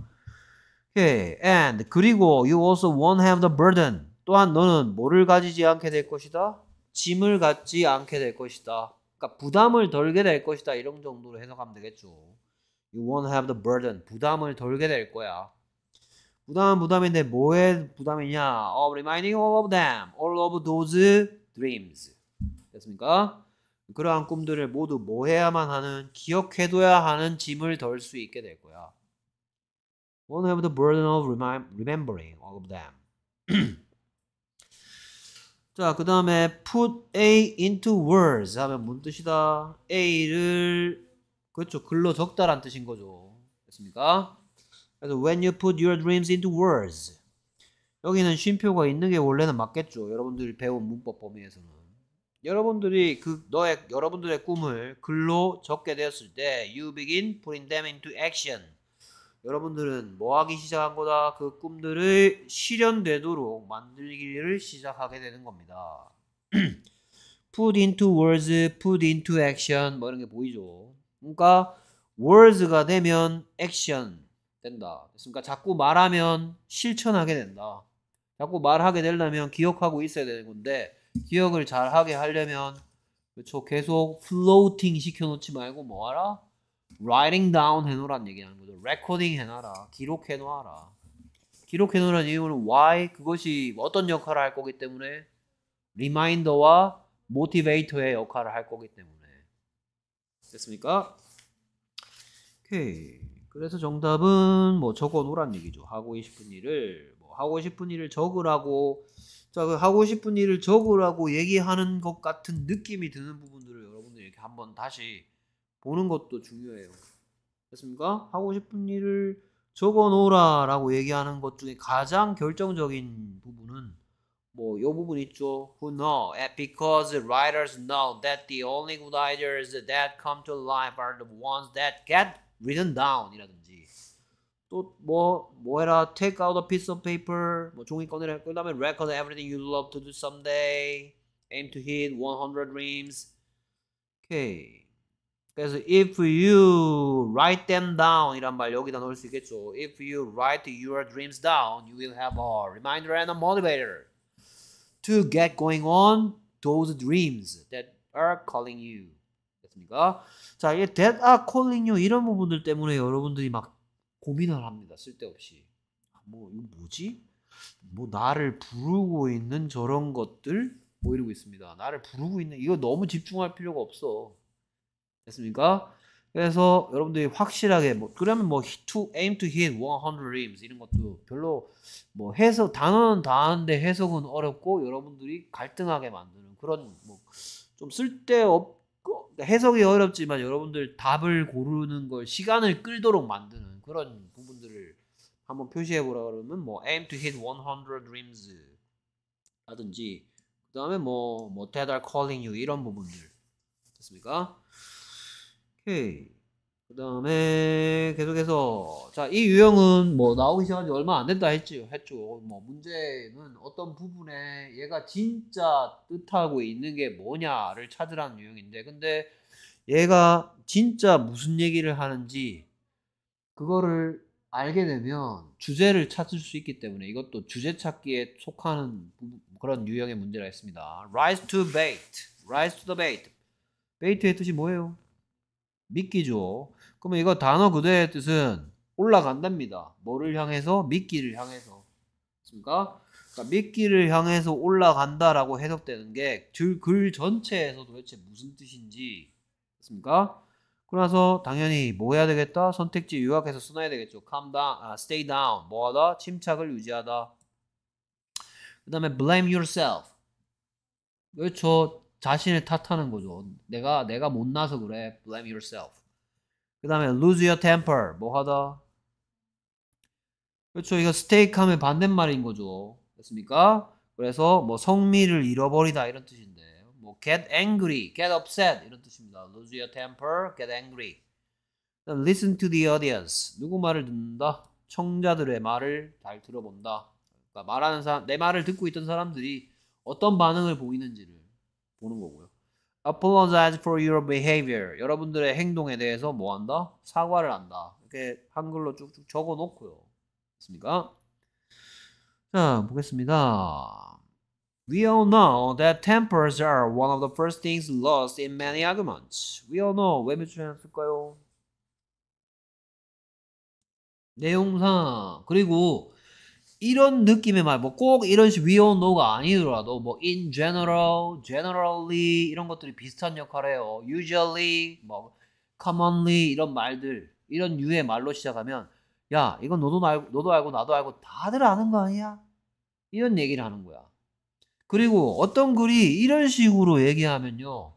Okay. And 그리고 you also won't have the burden. 또한 너는 뭐를 가지지 않게 될 것이다. 짐을 갖지 않게 될 것이다. 그러니까 부담을 덜게 될 것이다. 이런 정도로 해석하면 되겠죠. You won't have the burden. 부담을 덜게 될 거야. 부담은 부담인데 뭐의 부담이냐? Of reminding all of them, all of those dreams. 됐습니까? 그러한 꿈들을 모두 뭐 해야만 하는, 기억해둬야 하는 짐을 덜 수 있게 될 거야. Won't have the burden of remembering all of them. 자, 그 다음에 put A into words 하면 무슨 뜻이다? A를, 그렇죠. 글로 적다란 뜻인 거죠. 됐습니까? 그래서 when you put your dreams into words 여기는 쉼표가 있는 게 원래는 맞겠죠. 여러분들이 배운 문법 범위에서는 여러분들이 그 너의 여러분들의 꿈을 글로 적게 되었을 때 you begin putting them into action. 여러분들은 뭐 하기 시작한 거다. 그 꿈들을 실현되도록 만들기를 시작하게 되는 겁니다. put into words, put into action 뭐 이런 게 보이죠. 그러니까 words가 되면 action 된다. 됐습니까? 자꾸 말하면 실천하게 된다. 자꾸 말하게 되려면 기억하고 있어야 되는 건데 기억을 잘하게 하려면 그렇죠. 계속 플로팅 시켜놓지 말고 뭐하라? w r i t i 해놓으란 얘기하는 거죠. r e c 해놔라. 기록해놓라 기록해놓으란 이유는 why? 그것이 어떤 역할을 할 거기 때문에 리마인더와 모티베이터의 역할을 할 거기 때문에 됐습니까? 오케이. 그래서 정답은 뭐 적어 놓으란 얘기죠. 하고 싶은 일을 뭐 하고 싶은 일을 적으라고 자, 그 하고 싶은 일을 적으라고 얘기하는 것 같은 느낌이 드는 부분들을 여러분들 이렇게 한번 다시 보는 것도 중요해요. 됐습니까? 하고 싶은 일을 적어 놓으라라고 얘기하는 것 중에 가장 결정적인 부분은 뭐이 부분 있죠. Who know? Because writers know that the only good ideas that come to life are the ones that get written down 이라든지 또뭐 뭐해라 take out a piece of paper 뭐 종이 꺼내라 그 다음에 record everything you love to do someday aim to hit 100 dreams Okay. 그래서 if you write them down 이란 말 여기다 넣을 수 있겠죠 if you write your dreams down you will have a reminder and a motivator to get going on those dreams that are calling you 않습니까? 자, 이게 that are calling you 이런 부분들 때문에 여러분들이 막 고민을 합니다. 쓸데없이. 아, 뭐, 이거 뭐지? 뭐, 나를 부르고 있는 저런 것들? 뭐이고 있습니다. 나를 부르고 있는, 이거 너무 집중할 필요가 없어. 됐습니까? 그래서 여러분들이 확실하게 뭐 그러면 뭐 to aim to hit 100 aims 이런 것도 별로 뭐 해석 단어는 다 하는데 해석은 어렵고 여러분들이 갈등하게 만드는 그런 뭐좀 쓸데없 해석이 어렵지만 여러분들 답을 고르는 걸 시간을 끌도록 만드는 그런 부분들을 한번 표시해 보라 그러면 뭐 aim to hit 100 dreams 라든지 그다음에 뭐 what a d calling you 이런 부분들 됐습니까? 오케이. 그 다음에 계속해서 자 이 유형은 뭐 나오기 시작한 지 얼마 안 됐다 했지 했죠 뭐 문제는 어떤 부분에 얘가 진짜 뜻하고 있는 게 뭐냐를 찾으라는 유형인데 근데 얘가 진짜 무슨 얘기를 하는지 그거를 알게 되면 주제를 찾을 수 있기 때문에 이것도 주제 찾기에 속하는 그런 유형의 문제라 했습니다. rise to bait, rise to the bait. bait의 뜻이 뭐예요? 미끼죠. 그러면 이거 단어 그대의 뜻은 올라간답니다. 뭐를 향해서? 미끼를 향해서. 맞니까 그러니까 미끼를 향해서 올라간다라고 해석되는 게 글 전체에서 도대체 무슨 뜻인지 그렇습니까그래서 당연히 뭐 해야 되겠다? 선택지 요약해서 써놔야 되겠죠. c o m e down, 아, stay down, 뭐하다? 침착을 유지하다. 그 다음에 blame yourself. 그렇죠. 자신을 탓하는 거죠. 내가 내가 못나서 그래. blame yourself. 그 다음에 lose your temper 뭐하다 그렇죠 이거 스테이크 하면 반대말인 거죠 됐습니까? 그래서 뭐 성미를 잃어버리다 이런 뜻인데 뭐 get angry, get upset 이런 뜻입니다 lose your temper, get angry listen to the audience 누구 말을 듣는다? 청자들의 말을 잘 들어본다 그러니까 말하는 사람, 내 말을 듣고 있던 사람들이 어떤 반응을 보이는지를 보는 거고요 apologize for your behavior. 여러분들의 행동에 대해서 뭐 한다? 사과를 한다. 이렇게 한글로 쭉쭉 적어 놓고요. 됐습니까? 자, 보겠습니다. We all know that tempers are one of the first things lost in many arguments. We all know 왜 매출해놨을까요? 내용상 그리고 이런 느낌의 말, 뭐 꼭 이런 식 we all know가 아니더라도 뭐 in general, generally 이런 것들이 비슷한 역할 해요. usually, 뭐 commonly 이런 말들, 이런 유의 말로 시작하면 야, 이건 너도 알고, 너도 알고 나도 알고 다들 아는 거 아니야? 이런 얘기를 하는 거야. 그리고 어떤 글이 이런 식으로 얘기하면요.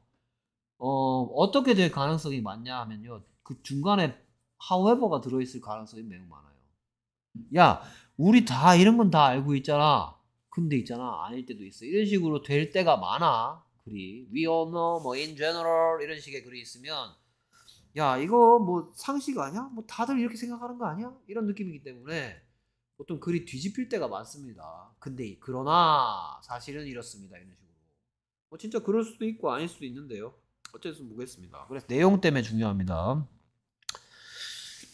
어, 어떻게 될 가능성이 많냐 하면요. 그 중간에 however가 들어있을 가능성이 매우 많아요. 야, 우리 다 이런 건 다 알고 있잖아. 근데 있잖아 아닐 때도 있어. 이런 식으로 될 때가 많아. 글이 we all know 뭐 in general 이런 식의 글이 있으면 야 이거 뭐 상식 아니야? 뭐 다들 이렇게 생각하는 거 아니야? 이런 느낌이기 때문에 보통 글이 뒤집힐 때가 많습니다. 근데 그러나 사실은 이렇습니다. 이런 식으로 뭐 진짜 그럴 수도 있고 아닐 수도 있는데요. 어쨌든 보겠습니다. 그래서 내용 때문에 중요합니다.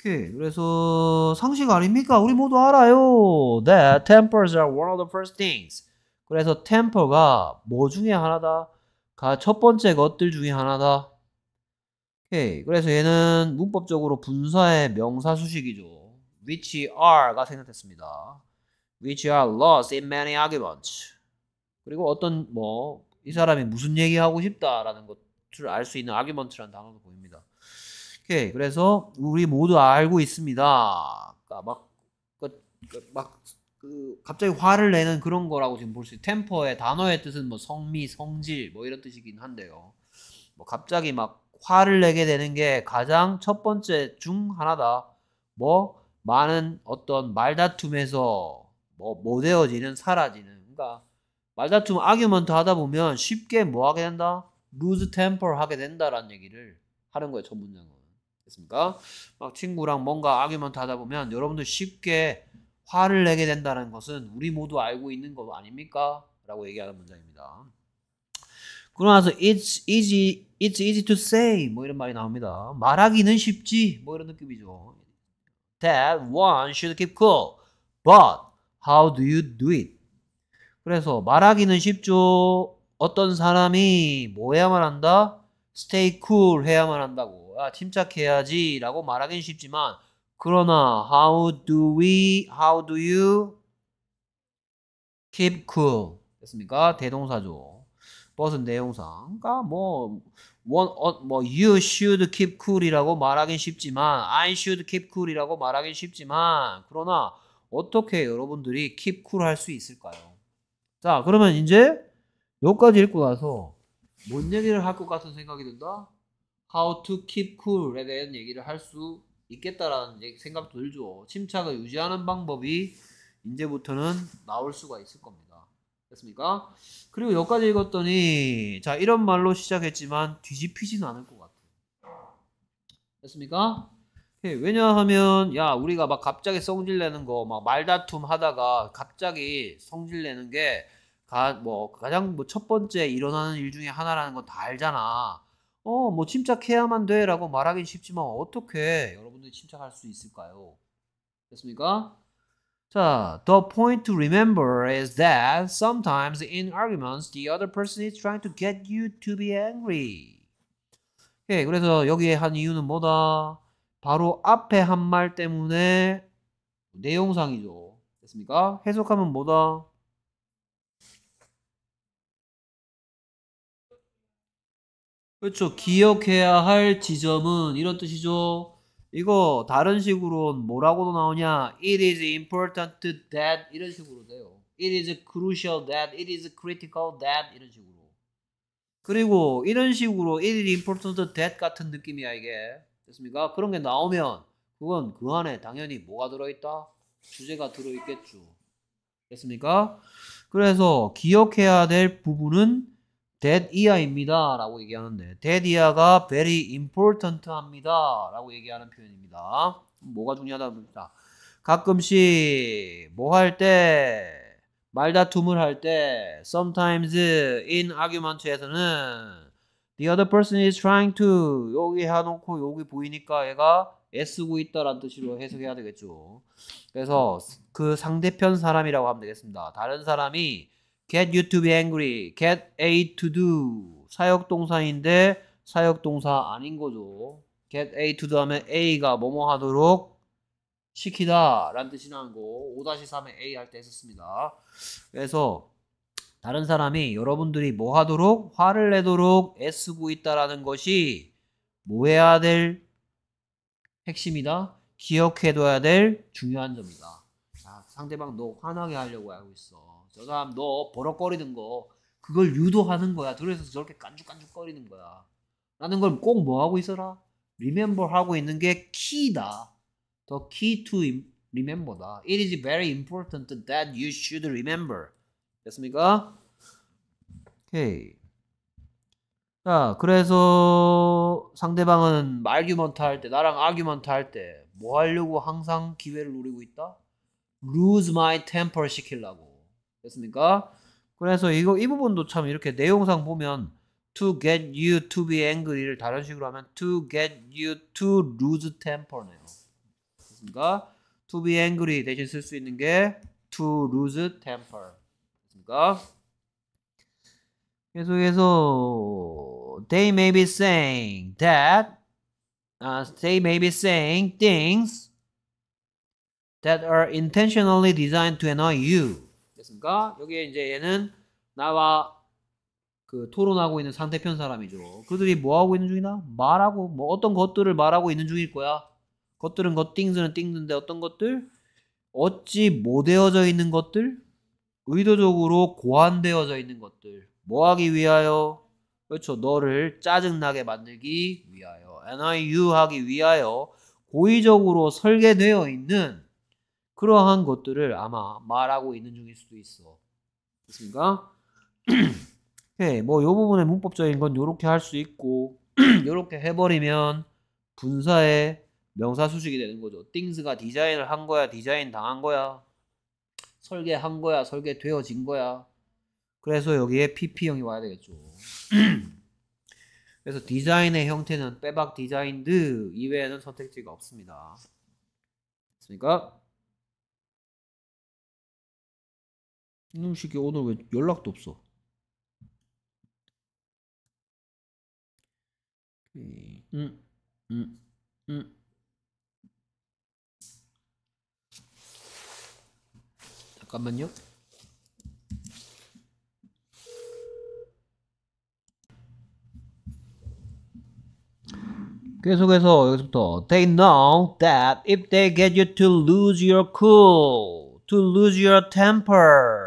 오케이. 그래서 상식 아닙니까? 우리 모두 알아요. That tempers are one of the first things. 그래서 temper가 뭐 중에 하나다? 가첫 번째 것들 중에 하나다. 오케이. 그래서 얘는 문법적으로 분사의 명사 수식이죠. which are가 생략됐습니다. which are lost in many arguments. 그리고 어떤 뭐 이 사람이 무슨 얘기하고 싶다라는 것을 알 수 있는 argument라는 단어도 보입니다. 오케이. 그래서 우리 모두 알고 있습니다. 그러니까 막, 막, 그 갑자기 화를 내는 그런 거라고 지금 볼 수 있어요. 템퍼의 단어의 뜻은 뭐 성미, 성질 뭐 이런 뜻이긴 한데요. 뭐 갑자기 막 화를 내게 되는 게 가장 첫 번째 중 하나다. 뭐 많은 어떤 말다툼에서 뭐 못되어지는 사라지는. 그러니까 말다툼 아규먼트 하다 보면 쉽게 뭐 하게 된다? 루즈 템퍼 하게 된다라는 얘기를 하는 거예요. 첫 문장은. 됐습니까? 막 친구랑 뭔가 악의만 타다 보면 여러분들 쉽게 화를 내게 된다는 것은 우리 모두 알고 있는 것 아닙니까? 라고 얘기하는 문장입니다. 그러나서 it's easy, it's easy to say 뭐 이런 말이 나옵니다. 말하기는 쉽지 뭐 이런 느낌이죠. That one should keep cool, but how do you do it? 그래서 말하기는 쉽죠. 어떤 사람이 뭐 해야만 한다? Stay cool 해야만 한다고. 거야. 아, 침착해야지라고 말하긴 쉽지만 그러나 how do we how do you keep cool 됐습니까? 대동사죠. 버스 내용상 그러니까 뭐 one uh, 뭐 you should keep cool이라고 말하긴 쉽지만 I should keep cool이라고 말하긴 쉽지만 그러나 어떻게 여러분들이 keep cool 할 수 있을까요? 자, 그러면 이제 여기까지 읽고 나서 뭔 얘기를 할 것 같은 생각이 든다? how to keep cool에 대한 얘기를 할 수 있겠다라는 생각도 들죠. 침착을 유지하는 방법이 이제부터는 나올 수가 있을 겁니다. 됐습니까? 그리고 여기까지 읽었더니 자 이런 말로 시작했지만 뒤집히진 않을 것 같아요. 됐습니까? 왜냐하면 야 우리가 막 갑자기 성질 내는 거 막 말다툼 하다가 갑자기 성질 내는 게 가, 뭐 가장 뭐첫 번째 일어나는 일 중에 하나라는 건 다 알잖아. 어, 뭐 침착해야만 돼 라고 말하긴 쉽지만 어떻게 여러분들이 침착할 수 있을까요? 됐습니까? 자, the point to remember is that sometimes in arguments the other person is trying to get you to be angry. 예, 그래서 여기에 한 이유는 뭐다? 바로 앞에 한 말 때문에 내용상이죠. 됐습니까? 해석하면 뭐다? 그렇죠. 기억해야 할 지점은 이런 뜻이죠. 이거 다른 식으로 뭐라고도 나오냐? It is important that 이런 식으로 돼요. It is crucial that, it is critical that 이런 식으로. 그리고 이런 식으로 it is important that 같은 느낌이야 이게. 됐습니까? 그런 게 나오면 그건 그 안에 당연히 뭐가 들어있다? 주제가 들어있겠죠. 됐습니까? 그래서 기억해야 될 부분은 that e a r 입니다 라고 얘기하는데 that e a r 가 very important 합니다. 라고 얘기하는 표현입니다. 뭐가 중요하다봅니다 가끔씩 뭐 할 때 말다툼을 할 때 sometimes in argument에서는 the other person is trying to 여기 해놓고 여기 보이니까 얘가 애쓰고 있다라는 뜻으로 해석해야 되겠죠. 그래서 그 상대편 사람이라고 하면 되겠습니다. 다른 사람이 get you to be angry, get A to do. 사역동사인데 사역동사 아닌 거죠. get A to do 하면 A가 뭐뭐 하도록 시키다 라는 뜻이 나는 거 5-3에 A 할 때 했었습니다. 그래서 다른 사람이 여러분들이 뭐 하도록 화를 내도록 애쓰고 있다라는 것이 뭐 해야 될 핵심이다. 기억해둬야 될 중요한 점이다. 야, 상대방 너 화나게 하려고 하고 있어. 저 사람 너 버럭거리는 거 그걸 유도하는 거야. 그래서 저렇게 깐죽깐죽거리는 거야. 라는 걸 꼭 뭐 하고 있어라? 리멤버 하고 있는 게 키다. The key to remember다. It is very important that you should remember. 됐습니까? 오케이. 자, 그래서 상대방은 말규먼트 할 때, 나랑 아규먼트 할 때, 뭐 하려고 항상 기회를 노리고 있다? lose my temper 시키려고. 됐습니까? 그래서 이거 이 부분도 참 이렇게 내용상 보면 to get you to be angry를 다른 식으로 하면 to get you to lose temper네요. 됐습니까? to be angry 대신 쓸 수 있는 게 to lose temper. 됐습니까? 계속해서 they may be saying that uh, they may be saying things that are intentionally designed to annoy you. 않습니까? 여기에 이제 얘는 나와 그 토론하고 있는 상대편 사람이죠. 그들이 뭐 하고 있는 중이나 말하고 뭐 어떤 것들을 말하고 있는 중일 거야. 것들은 것 띵스는 띵스데 어떤 것들 어찌 못되어져 있는 것들 의도적으로 고안되어져 있는 것들 뭐 하기 위하여 그렇죠. 너를 짜증나게 만들기 위하여 NIU 하기 위하여 고의적으로 설계되어 있는 그러한 것들을 아마 말하고 있는 중일 수도 있어. 됐습니까? 오 뭐요 부분의 문법적인 건 요렇게 할 수 있고 요렇게 해버리면 분사의 명사 수식이 되는 거죠. things가 디자인을 한 거야, 디자인 당한 거야. 설계한 거야, 설계되어진 거야. 그래서 여기에 pp형이 와야 되겠죠. 그래서 디자인의 형태는 빼박 디자인드 이외에는 선택지가 없습니다. 됐습니까? 이놈 새끼 오늘 왜 연락도 없어? 응, 응, 응. 잠깐만요. 계속해서 여기서부터 They know that if they get you to lose your cool, to lose your temper.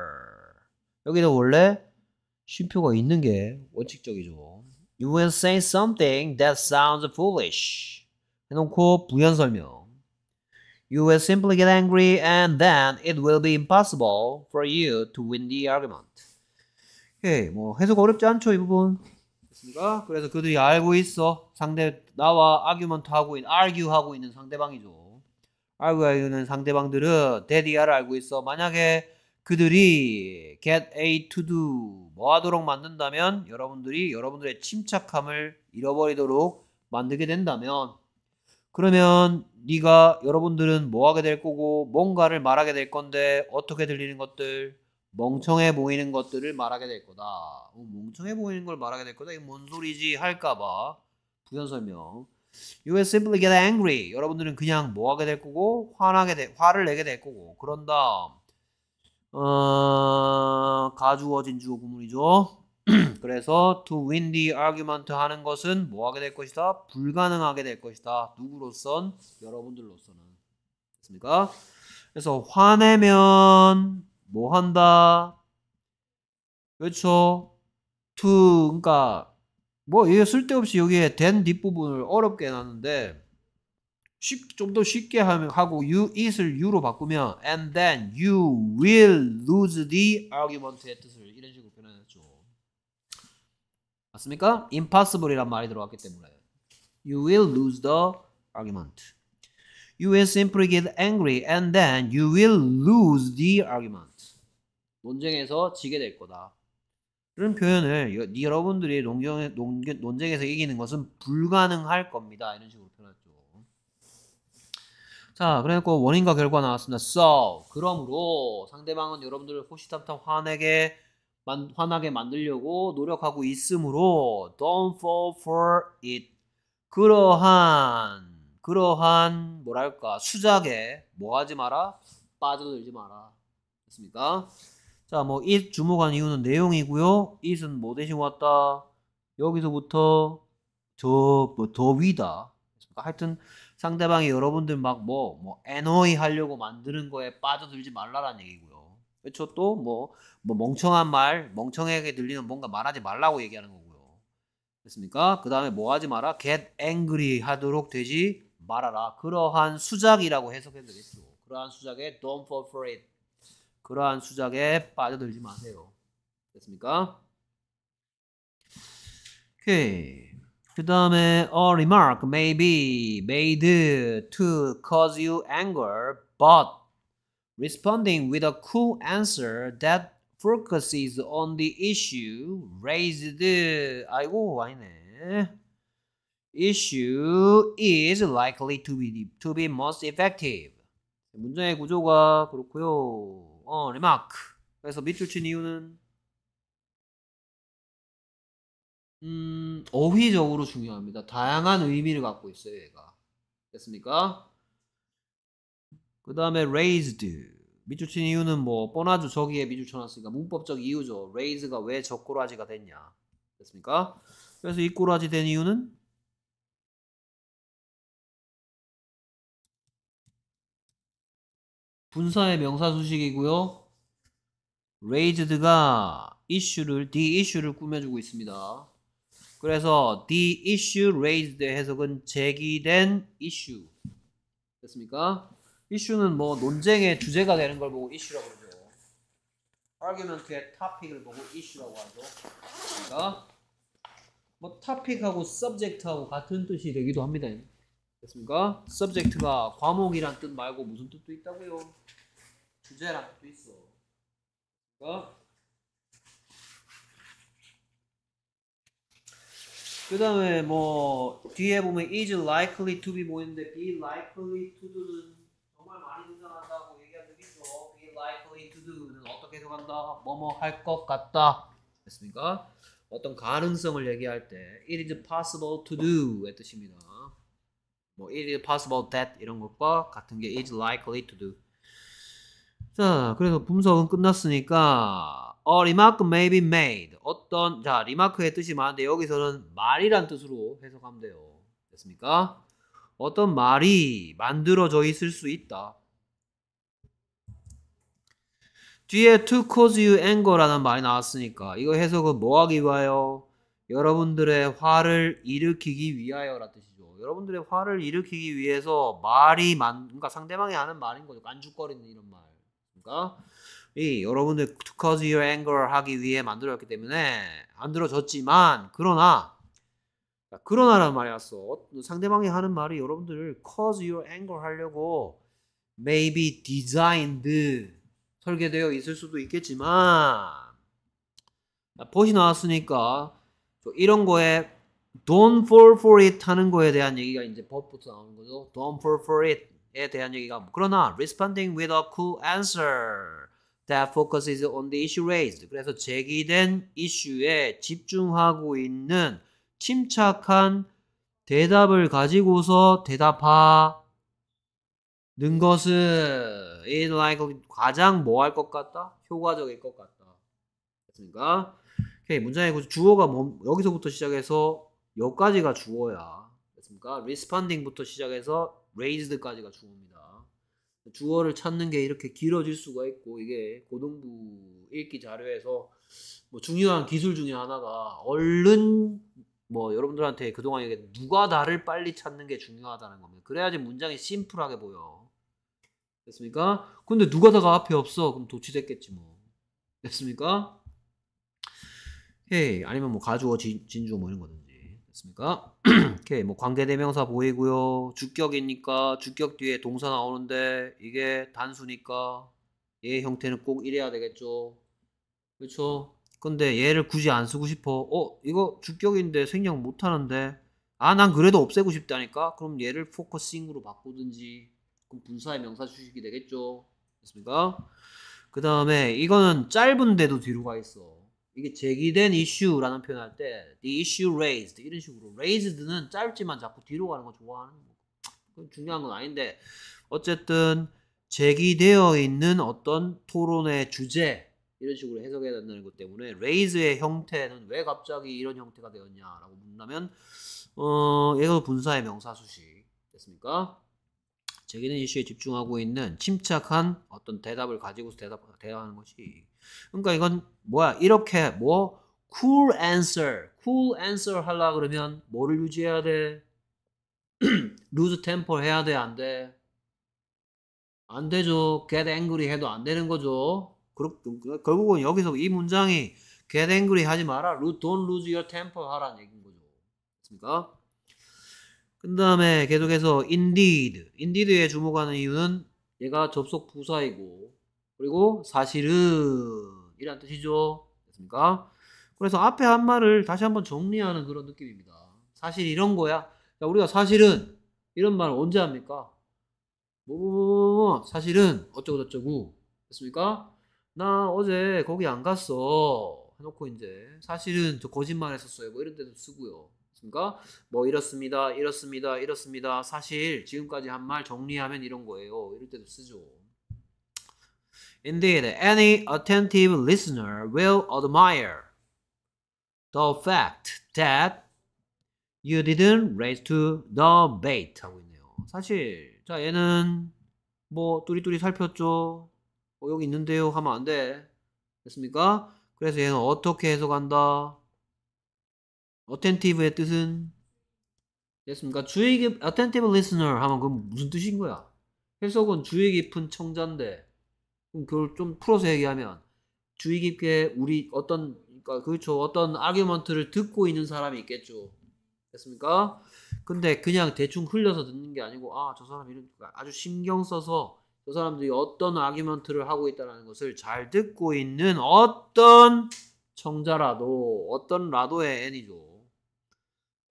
여기도 원래 쉼표가 있는 게 원칙적이죠. You will say something that sounds foolish. 해놓고 부연 설명. You will simply get angry and then it will be impossible for you to win the argument. 오케이, 뭐 해석 어렵지 않죠 이 부분. 그러니까 그래서 그들이 알고 있어. 상대 나와 아규먼트 하고 있는 argue 하고 있는 상대방이죠. 알고 있는 상대방들은 대디아를 알고 있어. 만약에 그들이 get a to do 뭐 하도록 만든다면 여러분들이 여러분들의 침착함을 잃어버리도록 만들게 된다면 그러면 네가 여러분들은 뭐 하게 될 거고 뭔가를 말하게 될 건데 어떻게 들리는 것들 멍청해 보이는 것들을 말하게 될 거다. 어, 멍청해 보이는 걸 말하게 될 거다. 이게 뭔 소리지 할까봐 부연 설명. You will simply get angry. 여러분들은 그냥 뭐 하게 될 거고 화나게 돼, 화를 내게 될 거고 그런 다음 어, 가주어진 주어 구문이죠. 그래서 to win the argument 하는 것은 뭐 하게 될 것이다? 불가능하게 될 것이다. 누구로선? 여러분들로서는. 됐습니까? 그래서 화내면 뭐 한다? 그렇죠? to 그러니까 뭐 이게 쓸데없이 여기에 된 뒷부분을 어렵게 놨는데 좀더 쉽게 하고 you it을 you로 바꾸면 and then you will lose the argument의 뜻을 이런 식으로 표현했죠. 맞습니까? impossible이란 말이 들어갔기 때문에 you will lose the argument. You will simply get angry and then you will lose the argument. 논쟁에서 지게 될 거다. 이런 표현을 여러분들이 논쟁, 논, 논쟁에서 이기는 것은 불가능할 겁니다. 이런 식으로 표현하죠. 자, 그래놓고 원인과 결과 나왔습니다. So, 그러므로 상대방은 여러분들을 호시탐탐 화내게 만, 화나게 만들려고 노력하고 있으므로 don't fall for it. 그러한 그러한 뭐랄까 수작에 뭐하지 마라 빠져들지 마라 됐습니까? 자, 뭐 it 주목한 이유는 내용이고요. it은 뭐 대신 왔다. 여기서부터 더더 뭐 위다. 하여튼 상대방이 여러분들 막 뭐뭐 애노이 뭐 하려고 만드는 거에 빠져들지 말라라는 얘기고요. 그렇죠? 또뭐뭐 뭐 멍청한 말, 멍청하게 들리는 뭔가 말하지 말라고 얘기하는 거고요. 됐습니까? 그 다음에 뭐 하지 마라? get angry 하도록 되지 말아라. 그러한 수작이라고 해석해도 되겠죠. 그러한 수작에 don't fall for it. 그러한 수작에 빠져들지 마세요. 됐습니까? 오케이. 그 다음에 a remark maybe made to cause you anger but responding with a cool answer that focuses on the issue raised 아이고 와이네 issue is likely to be, to be most effective 문장의 구조가 그렇고요 어, remark 그래서 밑줄 친 이유는 음, 어휘적으로 중요합니다. 다양한 의미를 갖고 있어요, 얘가. 됐습니까? 그 다음에 raised. 밑줄친 이유는 뭐 뻔하죠. 저기에 밑줄 쳐놨으니까 문법적 이유죠. raise가 왜 적고라지가 됐냐. 됐습니까? 그래서 이 꼬라지 된 이유는 분사의 명사 수식이고요. raised가 이슈를 디 이슈를 꾸며주고 있습니다. 그래서 the issue raised 해석은 제기된 issue 됐습니까? issue는 뭐 논쟁의 주제가 되는 걸 보고 issue라고 그러죠. argument의 topic을 보고 issue라고 하죠. 그러니까 뭐 topic하고 subject하고 같은 뜻이 되기도 합니다. 됐습니까? subject가 과목이란 뜻 말고 무슨 뜻도 있다고요? 주제란 뜻도 있어. 그러니까 그 다음에 뭐 뒤에 보면 is likely to be 뭐있는데 be likely to do는 정말 많이 등장한다고 얘기한 적 있죠. be likely to do는 어떻게 해석한다? 뭐뭐 할 것 같다. 됐습니까? 어떤 가능성을 얘기할 때 it is possible to do의 뜻입니다. 뭐 it is possible that 이런 것과 같은 게 is likely to do. 자, 그래서 분석은 끝났으니까 A 어, remark may be made. 어떤 자 remark의 뜻이 많은데 여기서는 말이란 뜻으로 해석하면 돼요. 됐습니까? 어떤 말이 만들어져 있을 수 있다. 뒤에 to cause you anger라는 말이 나왔으니까 이거 해석은 뭐 하기 위하여? 여러분들의 화를 일으키기 위하여라 뜻이죠. 여러분들의 화를 일으키기 위해서 말이 만, 그러니까 상대방이 하는 말인 거죠. 깐죽거리는 이런 말. 그러니까 이 여러분들 to cause your anger 하기 위해 만들어졌기 때문에 만들어졌지만 그러나 그러나라는 말이 었어 상대방이 하는 말이 여러분들 cause your anger 하려고 maybe designed 설계되어 있을 수도 있겠지만 보시 나왔으니까 이런 거에 don't fall for it 하는 거에 대한 얘기가 이제 법부터 나오는 거죠. don't fall for it에 대한 얘기가 그러나 responding with a cool answer that focuses on the issue raised. 그래서 제기된 이슈에 집중하고 있는 침착한 대답을 가지고서 대답하는 것은 in l i k e 가장 뭐 할 것 같다? 효과적일 것 같다. 됐습니까? 오케이 문장의 구조 주어가 뭐, 여기서부터 시작해서 여기까지가 주어야. 됐습니까? responding부터 시작해서 raised까지가 주어입니다. 주어를 찾는 게 이렇게 길어질 수가 있고 이게 고등부 읽기 자료에서 뭐 중요한 기술 중에 하나가 얼른 뭐 여러분들한테 그동안 얘기했 누가 나를 빨리 찾는 게 중요하다는 겁니다. 그래야지 문장이 심플하게 보여. 됐습니까? 근데 누가 다가 앞에 없어. 그럼 도치됐겠지 뭐. 됐습니까? 헤이 아니면 뭐 가주어 진주어 뭐 이런 거든요. 됐습니까? 오케이 뭐 관계대명사 보이고요. 주격이니까 주격 뒤에 동사 나오는데 이게 단수니까 얘 형태는 꼭 이래야 되겠죠. 그렇죠? 근데 얘를 굳이 안 쓰고 싶어. 어 이거 주격인데 생략 못하는데 아난 그래도 없애고 싶다니까. 그럼 얘를 포커싱으로 바꾸든지 그럼 분사의 명사 주식이 되겠죠. 됐습니까? 그 다음에 이거는 짧은데도 뒤로 가 있어. 이게 제기된 이슈라는 표현할 때 the issue raised 이런 식으로 raised는 짧지만 자꾸 뒤로 가는 거 좋아하는 거. 그건 중요한 건 아닌데 어쨌든 제기되어 있는 어떤 토론의 주제 이런 식으로 해석해야 된다는 것 때문에 raise의 형태는 왜 갑자기 이런 형태가 되었냐라고 묻는다면 어, 얘가 분사의 명사수식 됐습니까? 제기는 이슈에 집중하고 있는 침착한 어떤 대답을 가지고서 대답 대화하는 것이 그러니까 이건 뭐야? 이렇게 뭐 cool answer, cool answer 하려 그러면 뭐를 유지해야 돼? 루즈 템포 해야 돼, 안 돼? 안 되죠. get angry 해도 안 되는 거죠. 그렇, 결국은 여기서 이 문장이 get angry 하지 마라. don't lose your temper 하라는 얘기인 거죠. 맞습니까? 그 다음에 계속해서 indeed. indeed에 주목하는 이유는 얘가 접속 부사이고 그리고 사실은 이란 뜻이죠. 됐습니까? 그래서 앞에 한 말을 다시 한번 정리하는 그런 느낌입니다. 사실 이런 거야. 야, 우리가 사실은 이런 말 언제 합니까? 뭐, 뭐, 뭐, 뭐 사실은 어쩌고저쩌고 됐습니까? 나 어제 거기 안 갔어 해놓고 이제 사실은 저 거짓말 했었어요 뭐 이런 데도 쓰고요 그러니까 뭐 이렇습니다 이렇습니다 이렇습니다 사실 지금까지 한 말 정리하면 이런 거예요 이럴 때도 쓰죠 Indeed, any attentive listener will admire the fact that you didn't raise to the bait 하고 있네요. 사실 자 얘는 뭐 뚜리뚜리 살폈죠. 어, 여기 있는데요 하면 안 돼. 됐습니까? 그래서 얘는 어떻게 해석한다? attentive의 뜻은 됐습니까? 주의 깊 attentive listener 하면 그건 무슨 뜻인 거야? 해석은 주의 깊은 청자인데 그걸 좀 풀어서 얘기하면 주의 깊게 우리 어떤 그러니까 그렇죠 어떤 아규먼트를 듣고 있는 사람이 있겠죠 됐습니까? 근데 그냥 대충 흘려서 듣는 게 아니고 아 저 사람 이런 아주 신경 써서 저 사람들이 어떤 아규먼트를 하고 있다는 것을 잘 듣고 있는 어떤 청자라도 어떤 라도의 N이죠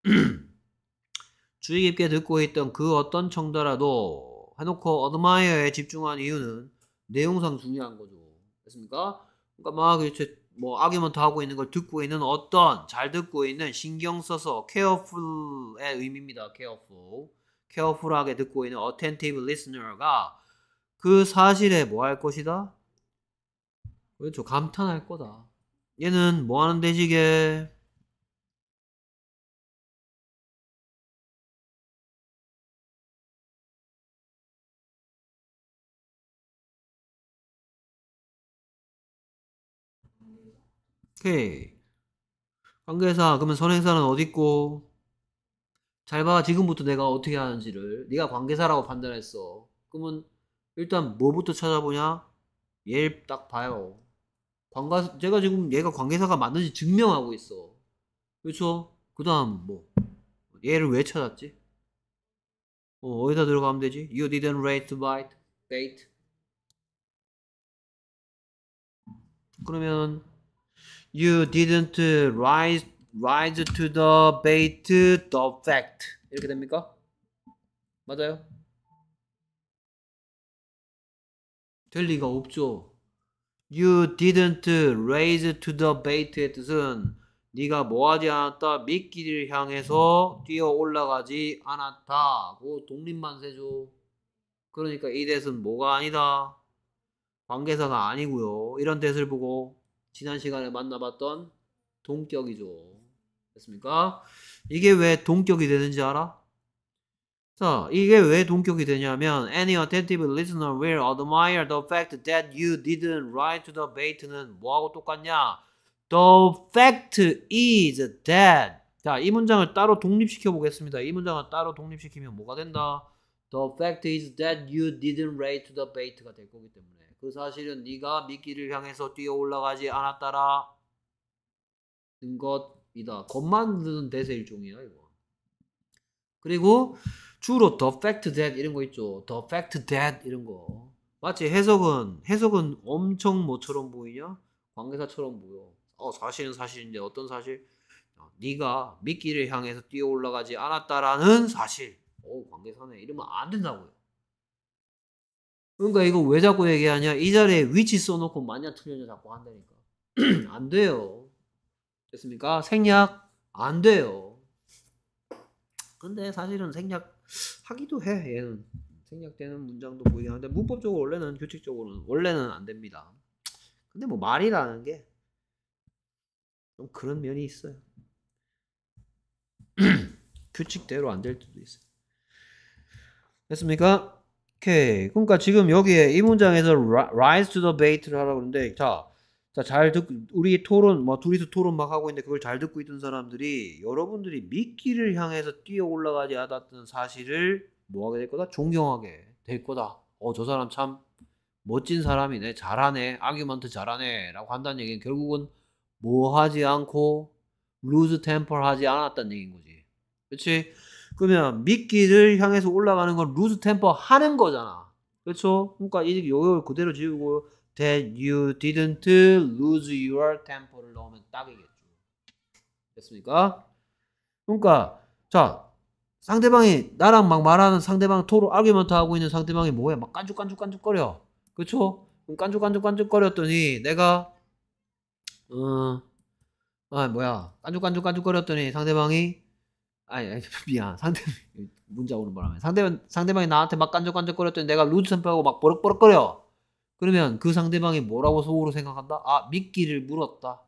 주의 깊게 듣고 있던 그 어떤 청자라도 해놓고 어드마이어에 집중한 이유는 내용상 중요한 거죠. 됐습니까? 그러니까 막 이제 뭐 아기먼트 하고 있는 걸 듣고 있는 어떤 잘 듣고 있는 신경 써서 careful의 의미입니다. careful. careful하게 듣고 있는 attentive listener가 그 사실에 뭐 할 것이다? 그렇죠. 감탄할 거다. 얘는 뭐 하는 대식에 오케이. 관계사 그러면 선행사는 어디 있고? 잘 봐. 지금부터 내가 어떻게 하는지를 네가 관계사라고 판단했어. 그러면 일단 뭐부터 찾아보냐? 얘를 딱 봐요. 관가 제가 지금 얘가 관계사가 맞는지 증명하고 있어. 그렇죠? 그다음 뭐 얘를 왜 찾았지? 어, 어디다 들어가면 되지? You didn't rate byte date. 그러면 You didn't rise rise to the bait the fact 이렇게 됩니까? 맞아요? 될 리가 없죠. You didn't raise to the bait의 뜻은 네가 뭐하지 않았다 미끼를 향해서 뛰어 올라가지 않았다고 독립만 세죠. 그러니까 이 뜻은 뭐가 아니다. 관계사가 아니고요. 이런 뜻을 보고 지난 시간에 만나봤던 동격이죠. 됐습니까? 이게 왜 동격이 되는지 알아? 자, 이게 왜 동격이 되냐면 any attentive listener will admire the fact that you didn't write to the bait는 뭐하고 똑같냐? The fact is that 자, 이 문장을 따로 독립시켜 보겠습니다. 이 문장을 따로 독립시키면 뭐가 된다? The fact is that you didn't write to the bait가 될 거기 때문에 그 사실은 네가 미끼를 향해서 뛰어 올라가지 않았다라 는 것이다. 겁만 드는 대세일 종이야 이거. 그리고 주로 the fact that 이런 거 있죠. the fact that 이런 거. 마치 해석은 해석은 엄청 뭐처럼 보이냐? 관계사처럼 보여. 어 사실은 사실인데 어떤 사실? 어, 네가 미끼를 향해서 뛰어 올라가지 않았다라는 사실. 어 관계사네 이러면 안 된다고요. 그러니까 이거 왜 자꾸 얘기하냐? 이 자리에 위치 써놓고 마냥 틀려져 자꾸 한다니까. 안 돼요. 됐습니까? 생략 안 돼요. 근데 사실은 생략 하기도 해. 얘는 생략되는 문장도 보이긴 한데 문법적으로 원래는 규칙적으로는 원래는 안 됩니다. 근데 뭐 말이라는 게 좀 그런 면이 있어요. 규칙대로 안 될 때도 있어요. 됐습니까? 오케이. 그러니까 지금 여기에 이 문장에서 rise to the bait를 하라고 하는데 자, 자, 잘 듣고 우리 토론 뭐 둘이서 토론 막 하고 있는데 그걸 잘 듣고 있던 사람들이 여러분들이 미끼를 향해서 뛰어 올라가지 않았던 사실을 뭐 하게 될 거다? 존경하게 될 거다. 어, 저 사람 참 멋진 사람이네. 잘하네. 아규먼트 잘하네. 라고 한다는 얘기는 결국은 뭐 하지 않고 루즈 템퍼 하지 않았다는 얘기인 거지. 그렇지? 그러면 미끼를 향해서 올라가는 건 루즈 템퍼 하는 거잖아. 그렇죠? 그러니까 이 요걸 그대로 지우고 that you didn't lose your tempo를 넣으면 딱이겠죠. 됐습니까? 그러니까 자 상대방이 나랑 막 말하는 상대방 토로 아기먼트 하고 있는 상대방이 뭐야막 깐죽깐죽깐죽거려 그쵸? 그렇죠? 깐죽깐죽깐죽거렸더니 내가 어아 뭐야 깐죽깐죽깐죽거렸더니 상대방이 아니, 아니 미안 상대 문자 오는 바람에 상대방 상대방이 나한테 막 깐적깐적거렸더니 내가 루즈 선포하고막 버럭버럭거려 그러면 그 상대방이 뭐라고 속으로 생각한다 아 미끼를 물었다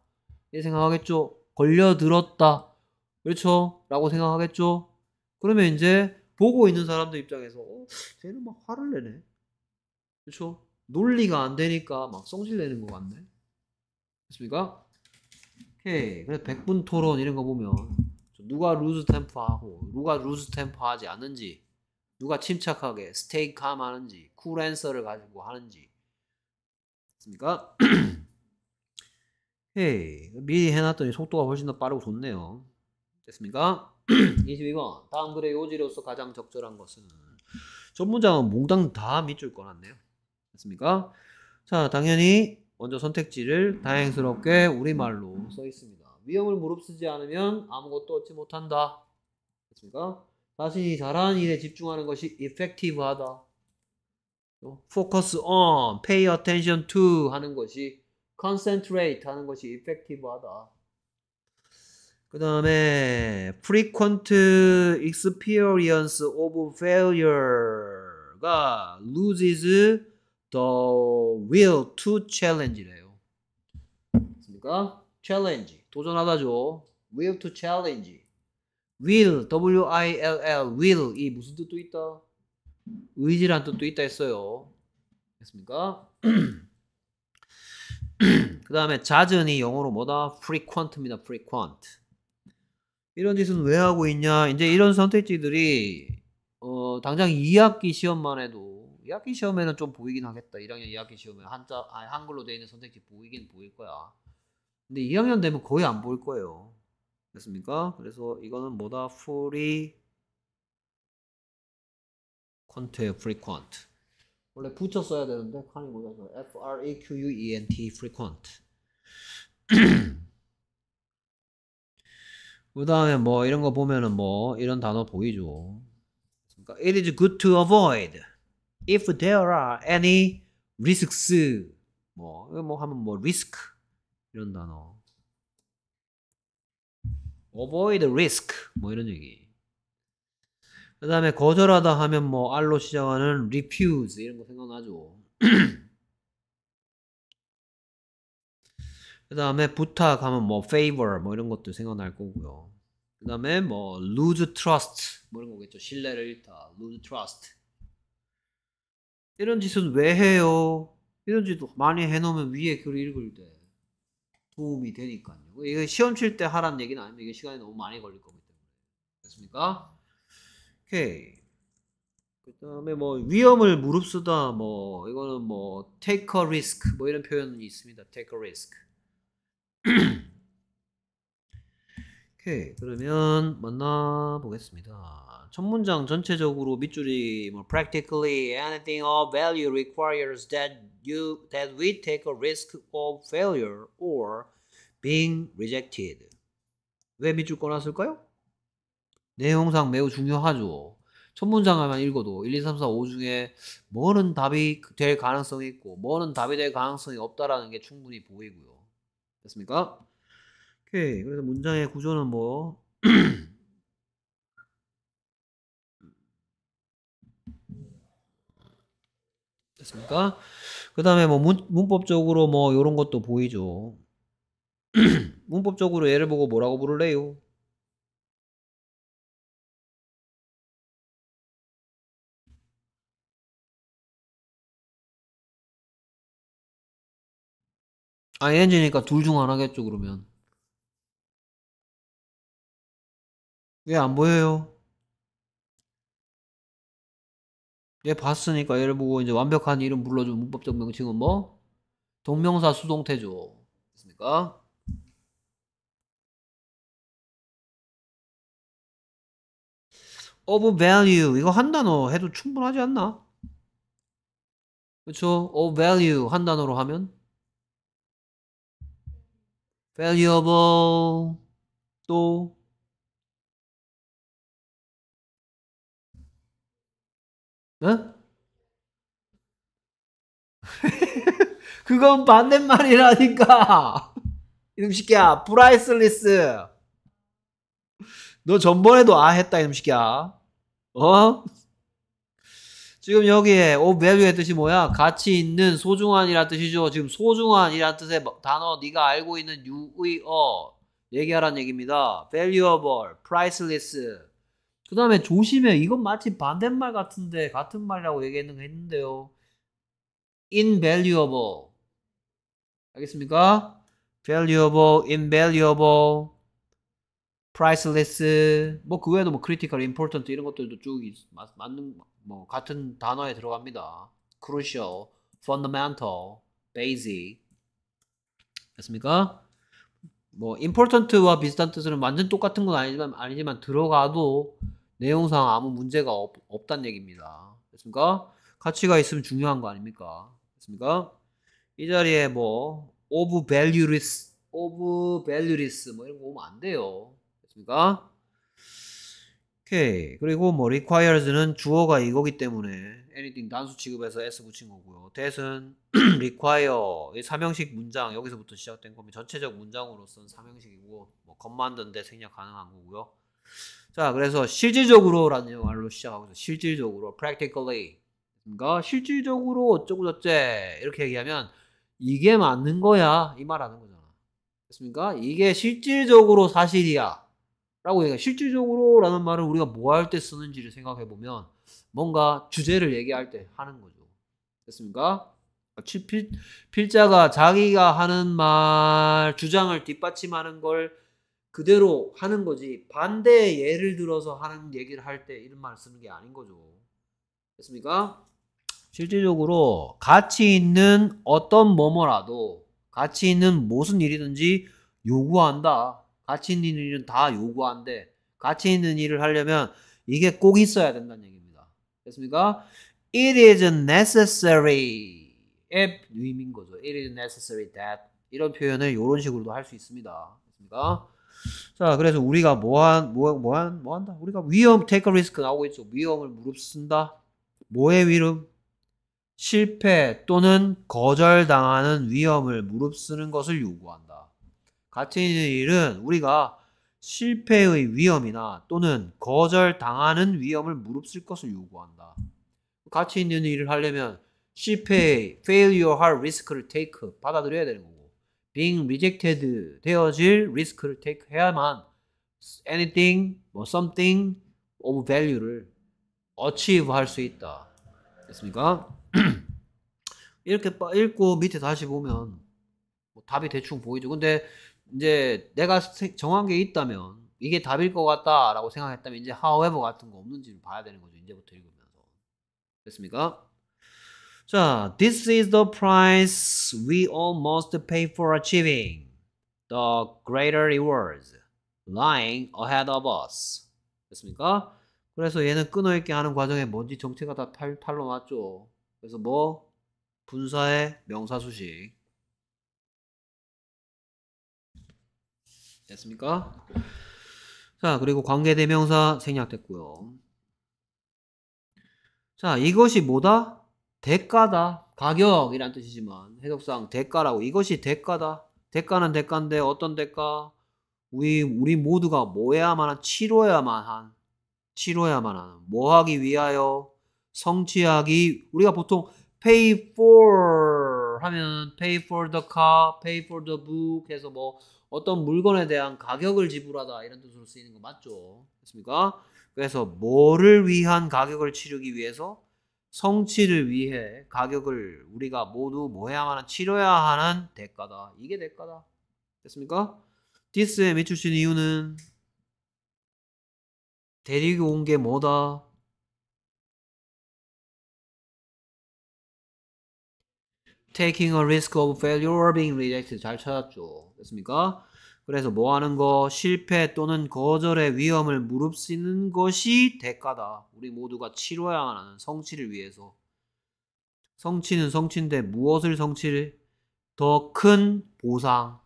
이 생각하겠죠 걸려들었다 그렇죠 라고 생각하겠죠 그러면 이제 보고 있는 사람들 입장에서 어, 쟤는 막 화를 내네 그렇죠 논리가 안 되니까 막 성질 내는 것 같네 됐습니까 오케이 그래서 백분 토론 이런 거 보면 누가 루즈 템퍼하고 누가 루즈 템퍼하지 않는지 누가 침착하게 스테이 크함 하는지 쿨 앤서를 가지고 하는지 맞습니까? 헤이 미리 해놨더니 속도가 훨씬 더 빠르고 좋네요 됐습니까? 22번 다음 글의 요지로서 가장 적절한 것은 전 문장은 몽땅다 밑줄 꺼놨네요 됐습니까? 자 당연히 먼저 선택지를 다행스럽게 우리말로 써 있습니다 위험을 무릅쓰지 않으면 아무것도 얻지 못한다. 됐습니까? 자신이 잘하는 일에 집중하는 것이 effective하다. focus on, pay attention to 하는 것이 concentrate 하는 것이 effective하다. 그 다음에 frequent experience of failure가 loses the will to challenge래요. 맞습니까? challenge 도전하다죠. will to challenge will w i l l will 이 무슨 뜻도 있다. 의지란 뜻도 있다 했어요. 됐습니까? 그 다음에 잦은이 영어로 뭐다? frequent입니다. frequent. 이런 짓은 왜 하고 있냐? 이제 이런 선택지들이 어, 당장 2학기 시험만 해도 2학기 시험에는 좀 보이긴 하겠다. 1학년 2학기 시험에 한자 아 한글로 되 있는 선택지 보이긴 보일 거야. 근데 2학년 되면 거의 안 보일 거예요. 됐습니까? 그래서 이거는 뭐다? 프리 퀀트예요. frequent. 원래 붙였어야 되는데 칸이 모자서 F R E Q U E N T frequent. 그다음에 뭐 이런 거 보면은 뭐 이런 단어 보이죠. 그러니까 it is good to avoid if there are any risks. 뭐뭐 뭐 하면 뭐 risk 이런 단어. avoid risk 뭐 이런 얘기. 그 다음에 거절하다 하면 뭐 R로 시작하는 refuse 이런 거 생각나죠. 그 다음에 부탁하면 뭐 favor 뭐 이런 것도 생각날 거고요. 그 다음에 뭐 lose trust 뭐 이런 거겠죠. 신뢰를 잃다. lose trust. 이런 짓은 왜 해요? 이런 짓도 많이 해놓으면 위에 글을 읽을 때 도움이 되니까요. 이거 시험 칠 때 하라는 얘기는 아니면 이게 시간이 너무 많이 걸릴 거기 때문에. 됐습니까? 오케이. 그 다음에 뭐 위험을 무릅쓰다 뭐 이거는 뭐 take a risk 뭐 이런 표현이 있습니다. take a risk. 오케이. 그러면 만나보겠습니다. 첫 문장 전체적으로 밑줄이 뭐 practically anything of value requires that you that we take a risk of failure or being rejected. 왜 밑줄 꺼놨을까요? 내용상 매우 중요하죠. 첫 문장만 읽어도 1, 2, 3, 4, 5 중에 뭐는 답이 될 가능성이 있고 뭐는 답이 될 가능성이 없다라는 게 충분히 보이고요. 됐습니까? 오케이. 그래서 문장의 구조는 뭐 않습니까? 그 다음에 뭐 문, 문법적으로 뭐 이런 것도 보이죠. 문법적으로 얘를 보고 뭐라고 부를래요? ing니까 아, 둘중 하나겠죠 그러면 왜 안 보여요? 얘 예, 봤으니까 얘를 보고 이제 완벽한 이름 불러준 문법적 명칭은 뭐? 동명사 수동태죠. 됐습니까? of v a 이거 한 단어 해도 충분하지 않나? 그렇죠? of v a 한 단어로 하면 valuable 또 그건 반대말이라니까. 이놈 새끼야, 프라이슬리스. 너 전번에도 아 했다, 이놈 새끼야. 어? 지금 여기에 오 밸류의 뜻이 뭐야? 가치 있는 소중한이란 뜻이죠. 지금 소중한이란 뜻의 뭐, 단어 네가 알고 있는 유의어 얘기하란 얘기입니다. valuable, priceless. 그 다음에 조심해. 이건 마치 반대말 같은데, 같은 말이라고 얘기하는 했는데요. invaluable. 알겠습니까? valuable, invaluable, priceless. 뭐 그 외에도 뭐 critical, important 이런 것들도 쭉 맞는, 뭐 같은 단어에 들어갑니다. crucial, fundamental, basic. 됐습니까? 뭐 important와 비슷한 뜻은 완전 똑같은 건 아니지만, 아니지만 들어가도 내용상 아무 문제가 없, 없단 얘기입니다. 됐습니까? 가치가 있으면 중요한 거 아닙니까? 됐습니까? 이 자리에 뭐 of v a l u e s of v a l u e s 뭐 이런 거 오면 안 돼요. 됐습니까? 오케이. 그리고 뭐 requires는 주어가 이거기 때문에 anything 단수 취급해서 s 붙인 거고요. that은 require 이 삼형식 문장 여기서부터 시작된 거면 전체적 문장으로서는 삼형식이고 뭐 c o m 데 생략 가능한 거고요. 자, 그래서 실질적으로라는 말로 시작하고 있 실질적으로, practically. 그러니까 실질적으로 어쩌고 저째 이렇게 얘기하면 이게 맞는 거야 이 말하는 거잖아. 됐습니까? 이게 실질적으로 사실이야. 라고 얘기해. 실질적으로라는 말을 우리가 뭐 할 때 쓰는지를 생각해 보면 뭔가 주제를 얘기할 때 하는 거죠. 됐습니까? 그러니까 필, 필자가 자기가 하는 말, 주장을 뒷받침하는 걸 그대로 하는 거지 반대 예를 들어서 하는 얘기를 할 때 이런 말을 쓰는 게 아닌 거죠. 됐습니까? 실질적으로 가치 있는 어떤 뭐뭐라도 가치 있는 무슨 일이든지 요구한다. 가치 있는 일은 다 요구한데 가치 있는 일을 하려면 이게 꼭 있어야 된다는 얘기입니다. 됐습니까? It is necessary. 의 의미인 거죠. It is necessary that 이런 표현을 이런 식으로도 할 수 있습니다. 됐습니까? 자, 그래서 우리가 뭐한, 뭐, 뭐한, 뭐한다? 뭐 뭐 우리가 위험, take a risk 나오고 있죠. 위험을 무릅쓴다. 뭐의 위험? 실패 또는 거절당하는 위험을 무릅쓰는 것을 요구한다. 같은 일은 우리가 실패의 위험이나 또는 거절당하는 위험을 무릅쓸 것을 요구한다. 같이 있는 일을 하려면 실패의 failure 할 risk를 take 받아들여야 되는 거고 being rejected 되어질 risk를 take 해야만 anything, 뭐 something of value를 achieve 할 수 있다. 됐습니까? 이렇게 읽고 밑에 다시 보면 뭐 답이 대충 보이죠. 근데 이제 내가 정한 게 있다면 이게 답일 것 같다라고 생각했다면 이제 however 같은 거 없는지 를 봐야 되는 거죠. 이제부터 읽으면서. 됐습니까? 자, this is the price we all must pay for achieving the greater rewards lying ahead of us. 됐습니까? 그래서 얘는 끊어있게 하는 과정에 뭔지 정체가 다 탈, 탈로 났죠. 그래서 뭐? 분사의 명사수식. 됐습니까? 자, 그리고 관계대명사 생략됐고요. 자, 이것이 뭐다? 대가다. 가격이란 뜻이지만 해석상 대가라고 이것이 대가다. 대가는 대가인데 어떤 대가? 우리 우리 모두가 뭐해야만 한 치러야만 한 치러야만 하는 뭐 하기 위하여 성취하기 우리가 보통 pay for 하면 pay for the car, pay for the book 해서 뭐 어떤 물건에 대한 가격을 지불하다 이런 뜻으로 쓰이는 거 맞죠? 그 맞습니까? 그래서 뭐를 위한 가격을 치르기 위해서 성취를 위해 가격을 우리가 모두 뭐 해야 하는 치러야 하는 대가다. 이게 대가다. 됐습니까? 디스에 매출신 이유는 데리고 온 게 뭐다? taking a risk of failure or being rejected 잘 찾았죠. 됐습니까? 그래서 뭐 하는 거 실패 또는 거절의 위험을 무릅쓰는 것이 대가다. 우리 모두가 치러야 하는 성취를 위해서. 성취는 성취인데 무엇을 성취를? 더 큰 보상.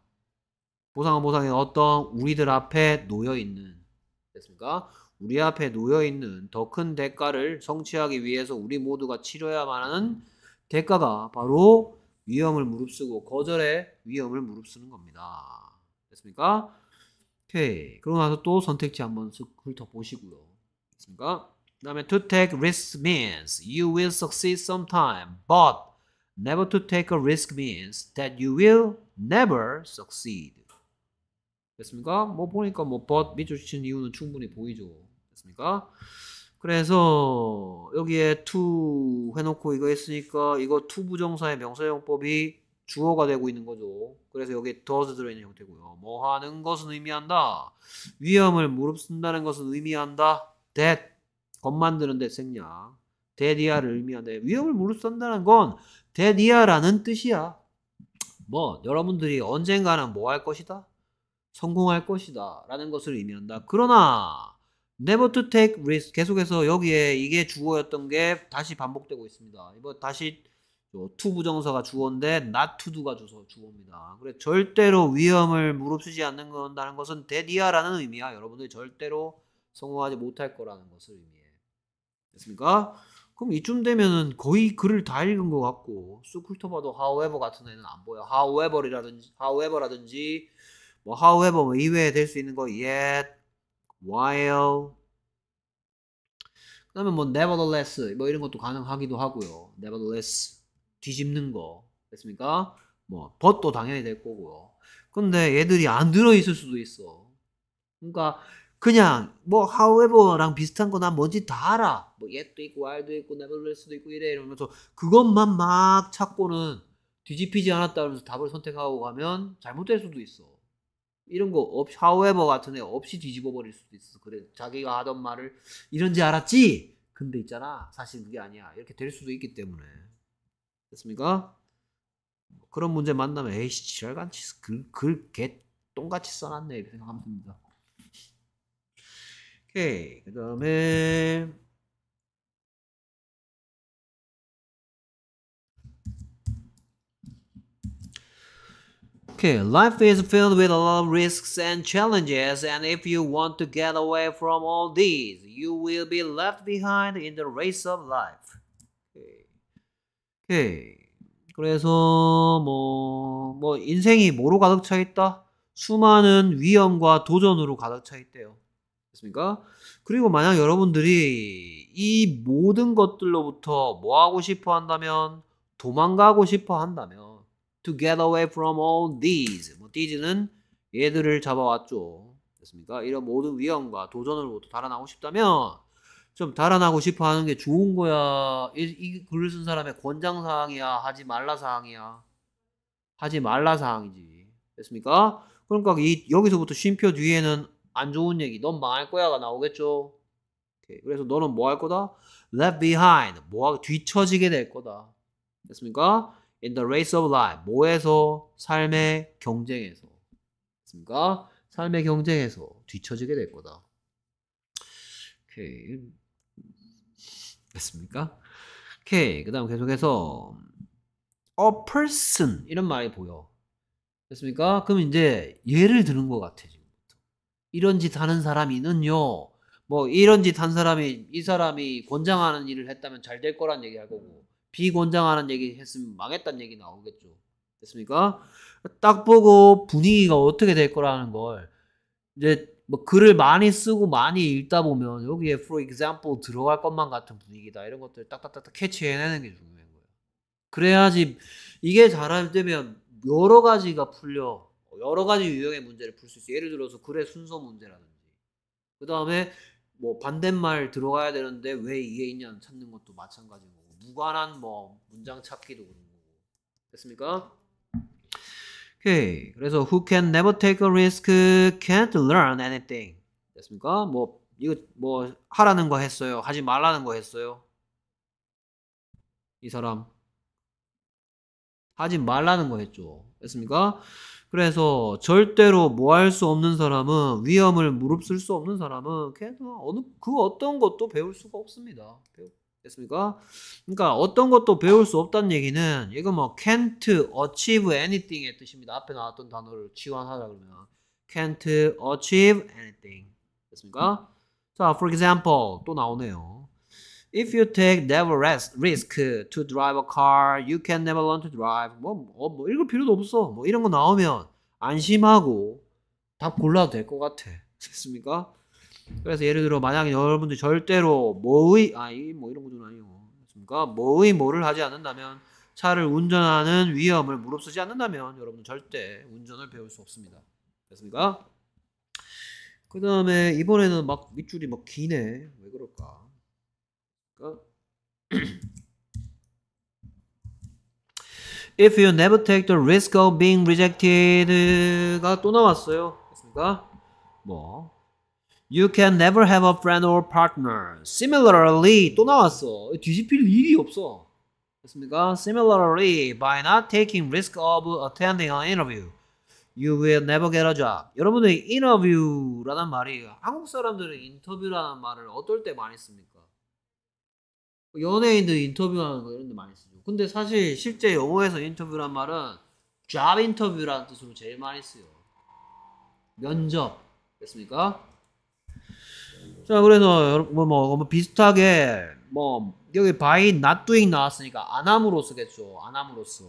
보상은 보상이 어떤 우리들 앞에 놓여 있는 됐습니까? 우리 앞에 놓여 있는 더 큰 대가를 성취하기 위해서 우리 모두가 치러야만 하는 대가가 바로 위험을 무릅쓰고 거절의 위험을 무릅쓰는 겁니다. 됐습니까? 오케이. 그러고 나서 또 선택지 한번 훑어보시고요. 됐습니까? 그 다음에 to take risk means you will succeed sometime, but never to take a risk means that you will never succeed. 됐습니까? 뭐 보니까 뭐 but 밑줄친 이유는 충분히 보이죠. 됐습니까? 그래서 여기에 to 해놓고 이거 했으니까 이거 to 부정사의 명사용법이 주어가 되고 있는 거죠. 그래서 여기에 does 들어있는 형태고요. 뭐 하는 것은 의미한다. 위험을 무릅쓴다는 것은 의미한다. that 것 만드는데 생략. 대디아를 의미한다 위험을 무릅쓴다는 건 대디아라는 뜻이야. 뭐 여러분들이 언젠가는 뭐 할 것이다. 성공할 것이다. 라는 것을 의미한다. 그러나 never to take risk 계속해서 여기에 이게 주어였던 게 다시 반복되고 있습니다. 이거 다시 투부정서가 주어인데 not to do가 주어입니다. 그래 절대로 위험을 무릅쓰지 않는 건다는 것은 대디아라는 의미야. 여러분들이 절대로 성공하지 못할 거라는 것을 의미해. 됐습니까? 그럼 이쯤 되면은 거의 글을 다 읽은 것 같고 스쿨토버도 however 같은 애는 안 보여. however이라든지 however라든지 뭐 however 뭐 이외에 될 수 있는 거 yet, while 그다음에 뭐 nevertheless 뭐 이런 것도 가능하기도 하고요. nevertheless 뒤집는 거 됐습니까? 뭐 벗도 당연히 될 거고요. 근데 얘들이 안 들어 있을 수도 있어. 그러니까 그냥 뭐 however랑 비슷한 거나 뭔지 다 알아. 뭐 yet도 있고 while도 있고 nevertheless도 있고 이래 이러면서 그것만 막 찾고는 뒤집히지 않았다 면서 답을 선택하고 가면 잘못될 수도 있어. 이런 거 없, however 같은 애 없이 뒤집어 버릴 수도 있어. 그래 자기가 하던 말을 이런지 알았지. 근데 있잖아 사실 그게 아니야 이렇게 될 수도 있기 때문에. 됐습니까? 그런 문제 만나면 에이씨 지랄같이 글개 똥같이 써놨네 이렇게 생각하면 됩니다. 오케이 그 다음에 Okay, life is filled with a lot of risks and challenges, and if you want to get away from all these, you will be left behind in the race of life. 오케이. 그래서 뭐, 뭐 인생이 뭐로 가득 차 있다? 수많은 위험과 도전으로 가득 차 있대요. 됐습니까? 그리고 만약 여러분들이 이 모든 것들로부터 뭐 하고 싶어 한다면 도망가고 싶어 한다면 to get away from all these 뭐 these는 얘들을 잡아왔죠. 됐습니까? 이런 모든 위험과 도전으로부터 달아나고 싶다면 좀 달아나고 싶어 하는 게 좋은 거야. 이, 이 글을 쓴 사람의 권장사항이야. 하지 말라사항이야. 하지 말라사항이지. 됐습니까? 그러니까 이, 여기서부터 쉼표 뒤에는 안 좋은 얘기, 넌 망할 거야가 나오겠죠. 오케이. 그래서 너는 뭐 할 거다? Left behind. 뭐 뒤처지게 될 거다. 됐습니까? In the race of life. 뭐에서? 삶의 경쟁에서. 됐습니까? 삶의 경쟁에서 뒤처지게 될 거다. 오케이. 됐습니까? 오케이. 그 다음 계속해서 a person 이런 말이 보여. 됐습니까? 그럼 이제 예를 드는 것 같아 지금 이런 짓 하는 사람이는요. 뭐 이런 짓 한 사람이 이 사람이 권장하는 일을 했다면 잘 될 거란 얘기할 거고 비권장하는 얘기 했으면 망했다는 얘기 나오겠죠. 됐습니까? 딱 보고 분위기가 어떻게 될 거라는 걸 이제 뭐 글을 많이 쓰고 많이 읽다 보면 여기에 for example 들어갈 것만 같은 분위기다 이런 것들 딱딱딱딱 캐치해내는 게 중요한 거예요. 그래야지 이게 잘하면 여러 가지가 풀려 여러 가지 유형의 문제를 풀 수 있어. 예를 들어서 글의 순서 문제라든지 그 다음에 뭐 반대말 들어가야 되는데 왜 이게 있냐 찾는 것도 마찬가지인 거고 무관한 뭐 문장 찾기도 그런 거고 됐습니까? 오케이. 그래서 who can never take a risk can't learn anything. 됐습니까? 뭐 이거 뭐 하라는 거 했어요. 하지 말라는 거 했어요. 이 사람 하지 말라는 거 했죠. 됐습니까? 그래서 절대로 뭐 할 수 없는 사람은 위험을 무릅쓸 수 없는 사람은 걔도 어느 그 어떤 것도 배울 수가 없습니다. 배울. 됐습니까? 그러니까 어떤 것도 배울 수 없다는 얘기는 이거 뭐 can't achieve anything의 뜻입니다. 앞에 나왔던 단어를 지원하자 그러면 can't achieve anything 됐습니까? 자, for example 또 나오네요. If you take never rest, risk to drive a car, you can never learn to drive. 뭐, 뭐, 뭐 읽을 필요도 없어. 뭐 이런 거 나오면 안심하고 답 골라도 될 것 같아. 됐습니까? 그래서 예를 들어 만약에 여러분들 절대로 뭐의 아이 뭐 이런 것도 아니고 그러니까 뭐의 뭐를 하지 않는다면 차를 운전하는 위험을 무릅쓰지 않는다면 여러분은 절대 운전을 배울 수 없습니다. 됐습니까? 그 다음에 이번에는 막 밑줄이 막 기네. 왜 그럴까? 그러니까 If you never take the risk of being rejected가 또 나왔어요. 됐습니까? 뭐 You can never have a friend or partner. Similarly 또 나왔어. 뒤집힐 일이 없어. 됐습니까? Similarly, by not taking risk of attending an interview, you will never get a job. 여러분의 interview라는 말이 한국 사람들은 인터뷰라는 말을 어떨 때 많이 씁니까? 연예인들 인터뷰하는 거 이런 데 많이 쓰죠. 근데 사실 실제 영어에서 인터뷰란 말은 job interview라는 뜻으로 제일 많이 쓰요. 면접. 됐습니까? 자, 그래서 뭐, 뭐, 뭐 비슷하게 뭐 여기 by not doing 나왔으니까 안함으로쓰겠죠안 함으로써.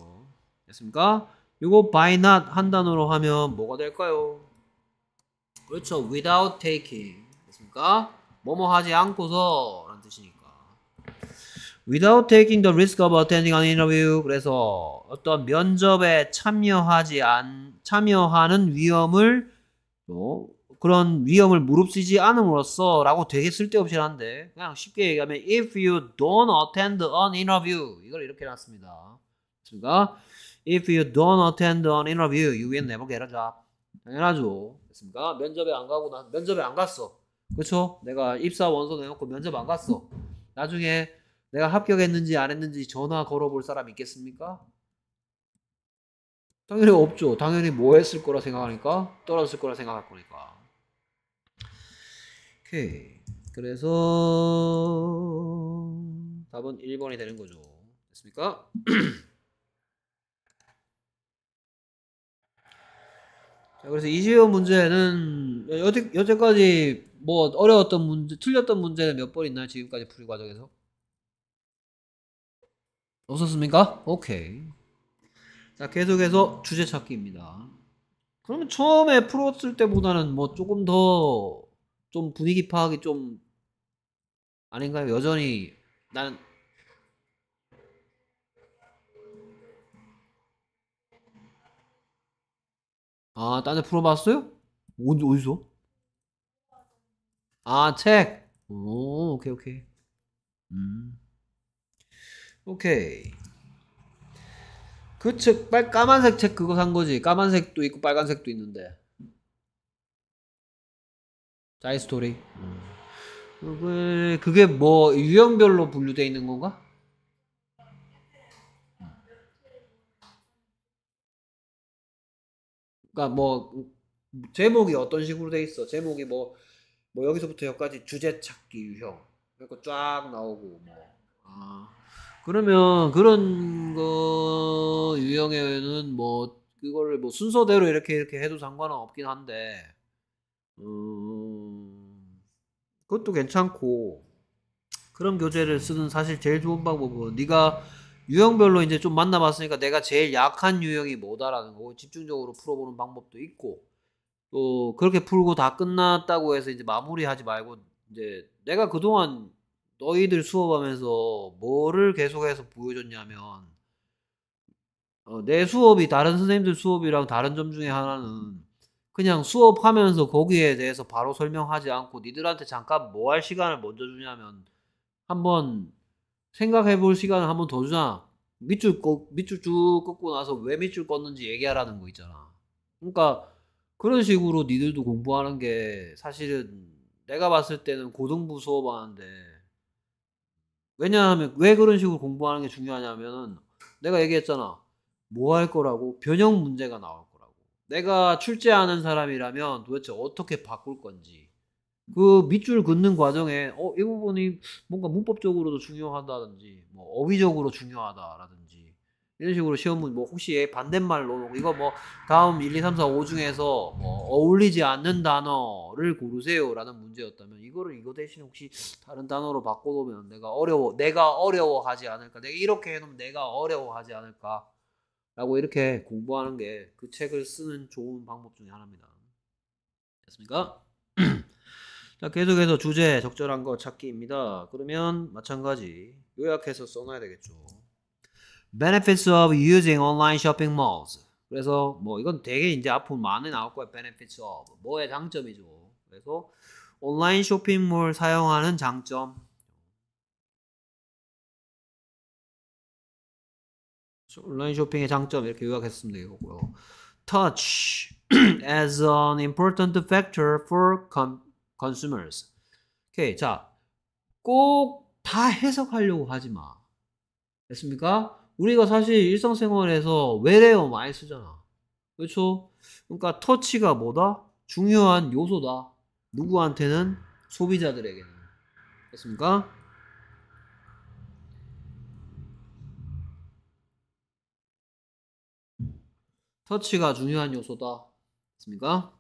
됐습니까? 이거 by not 한 단어로 하면 뭐가 될까요? 그렇죠. without taking. 됐습니까? 뭐뭐 뭐 하지 않고서 라는 뜻이니까. without taking the risk of attending an interview. 그래서 어떤 면접에 참여하지 않 참여하는 위험을 또 그런 위험을 무릅쓰지 않음으로써 라고 되게 쓸데없이 하는데 그냥 쉽게 얘기하면 if you don't attend an interview 이걸 이렇게 놨습니다 그습니까 if you don't attend an interview you will never get a job 당연하죠 됐습니까? 면접에 안 가고 나 면접에 안 갔어 그쵸 내가 입사 원서 내놓고 면접 안 갔어 나중에 내가 합격했는지 안 했는지 전화 걸어볼 사람 있겠습니까? 당연히 없죠. 당연히 뭐 했을 거라 생각하니까 떨어졌을 거라 생각할 거니까. 오케이. 그래서 답은 1번이 되는 거죠. 됐습니까? 자, 그래서 20번 문제는 여태, 여태까지 뭐 어려웠던 문제, 틀렸던 문제는 몇 번 있나요? 지금까지 풀이 과정에서? 없었습니까? 오케이. 자, 계속해서 주제 찾기입니다. 그러면 처음에 풀었을 때보다는 뭐 조금 더좀 분위기 파악이 좀 아닌가요? 여전히 나는 아, 딴 데 풀어봤어요? 어디, 어디서? 아, 책! 오, 오케이, 오케이. 음. 오케이. 그 책, 빨, 까만색 책 그거 산 거지. 까만색도 있고 빨간색도 있는데. 짜이 스토리. 그게, 그게 뭐 유형별로 분류되어 있는 건가? 그러니까 뭐 제목이 어떤 식으로 돼 있어? 제목이 뭐뭐 뭐 여기서부터 여기까지 주제 찾기 유형. 그리고 쫙 나오고 뭐. 아. 그러면 그런 거 유형에는 뭐 그거를 뭐 순서대로 이렇게 이렇게 해도 상관은 없긴 한데 음, 그것도 괜찮고 그런 교재를 쓰는 사실 제일 좋은 방법은 네가 유형별로 이제 좀 만나봤으니까 내가 제일 약한 유형이 뭐다라는 거 집중적으로 풀어보는 방법도 있고 또 그렇게 풀고 다 끝났다고 해서 이제 마무리하지 말고 이제 내가 그동안 너희들 수업하면서 뭐를 계속해서 보여줬냐면 어, 내 수업이 다른 선생님들 수업이랑 다른 점 중에 하나는 그냥 수업하면서 거기에 대해서 바로 설명하지 않고 니들한테 잠깐 뭐 할 시간을 먼저 주냐면 한번 생각해 볼 시간을 한번 더 주잖아. 밑줄 꺾, 밑줄 쭉 꺾고 나서 왜 밑줄 꺾는지 얘기하라는 거 있잖아. 그러니까 그런 식으로 니들도 공부하는 게 사실은 내가 봤을 때는 고등부 수업하는데 왜냐하면 왜 그런 식으로 공부하는 게 중요하냐면은 내가 얘기했잖아. 뭐 할 거라고 변형 문제가 나올 거야. 내가 출제하는 사람이라면 도대체 어떻게 바꿀 건지 그 밑줄 긋는 과정에 어, 이 부분이 뭔가 문법적으로도 중요하다든지 뭐 어휘적으로 중요하다라든지 이런 식으로 시험 문제 뭐 혹시 반대말로 이거 뭐 다음 1, 2, 3, 4, 5 중에서 뭐 어울리지 않는 단어를 고르세요라는 문제였다면 이거를 이거 대신 혹시 다른 단어로 바꿔놓으면 내가 어려워 내가 어려워하지 않을까 내가 이렇게 해놓으면 내가 어려워하지 않을까 라고 이렇게 공부하는 게 그 책을 쓰는 좋은 방법 중에 하나입니다. 됐습니까? 자, 계속해서 주제 적절한 거 찾기입니다. 그러면 마찬가지 요약해서 써놔야 되겠죠. Benefits of using online shopping malls. 그래서 뭐 이건 되게 이제 앞으로 많이 나올 거예요. Benefits of 뭐의 장점이죠. 그래서 온라인 쇼핑몰 사용하는 장점 그렇죠. 온라인 쇼핑의 장점 이렇게 요약했으면되겠고요 Touch as an important factor for consumers. 오케이, 자, 꼭 다 해석하려고 하지 마. 됐습니까? 우리가 사실 일상생활에서 외래어 많이 쓰잖아. 그렇죠? 그러니까 터치가 뭐다? 중요한 요소다. 누구한테는 소비자들에게는. 됐습니까? 터치가 중요한 요소다. 맞습니까?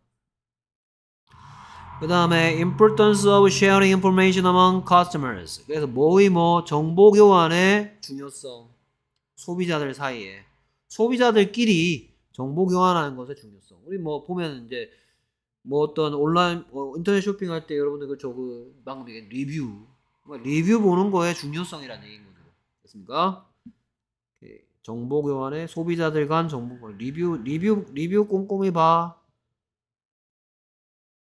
그 다음에 importance of sharing information among customers. 그래서 뭐의 뭐 정보 교환의 중요성. 소비자들 사이에 소비자들끼리 정보 교환하는 것의 중요성. 우리 뭐 보면 이제 뭐 어떤 온라인 뭐 인터넷 쇼핑할 때 여러분들 그저 그 방금 얘기한 리뷰 뭐 리뷰 보는 거의 중요성이라는 얘기인 거죠. 됐습니까? 정보 교환에 소비자들 간 정보 교환. 리뷰 리뷰 리뷰 꼼꼼히 봐.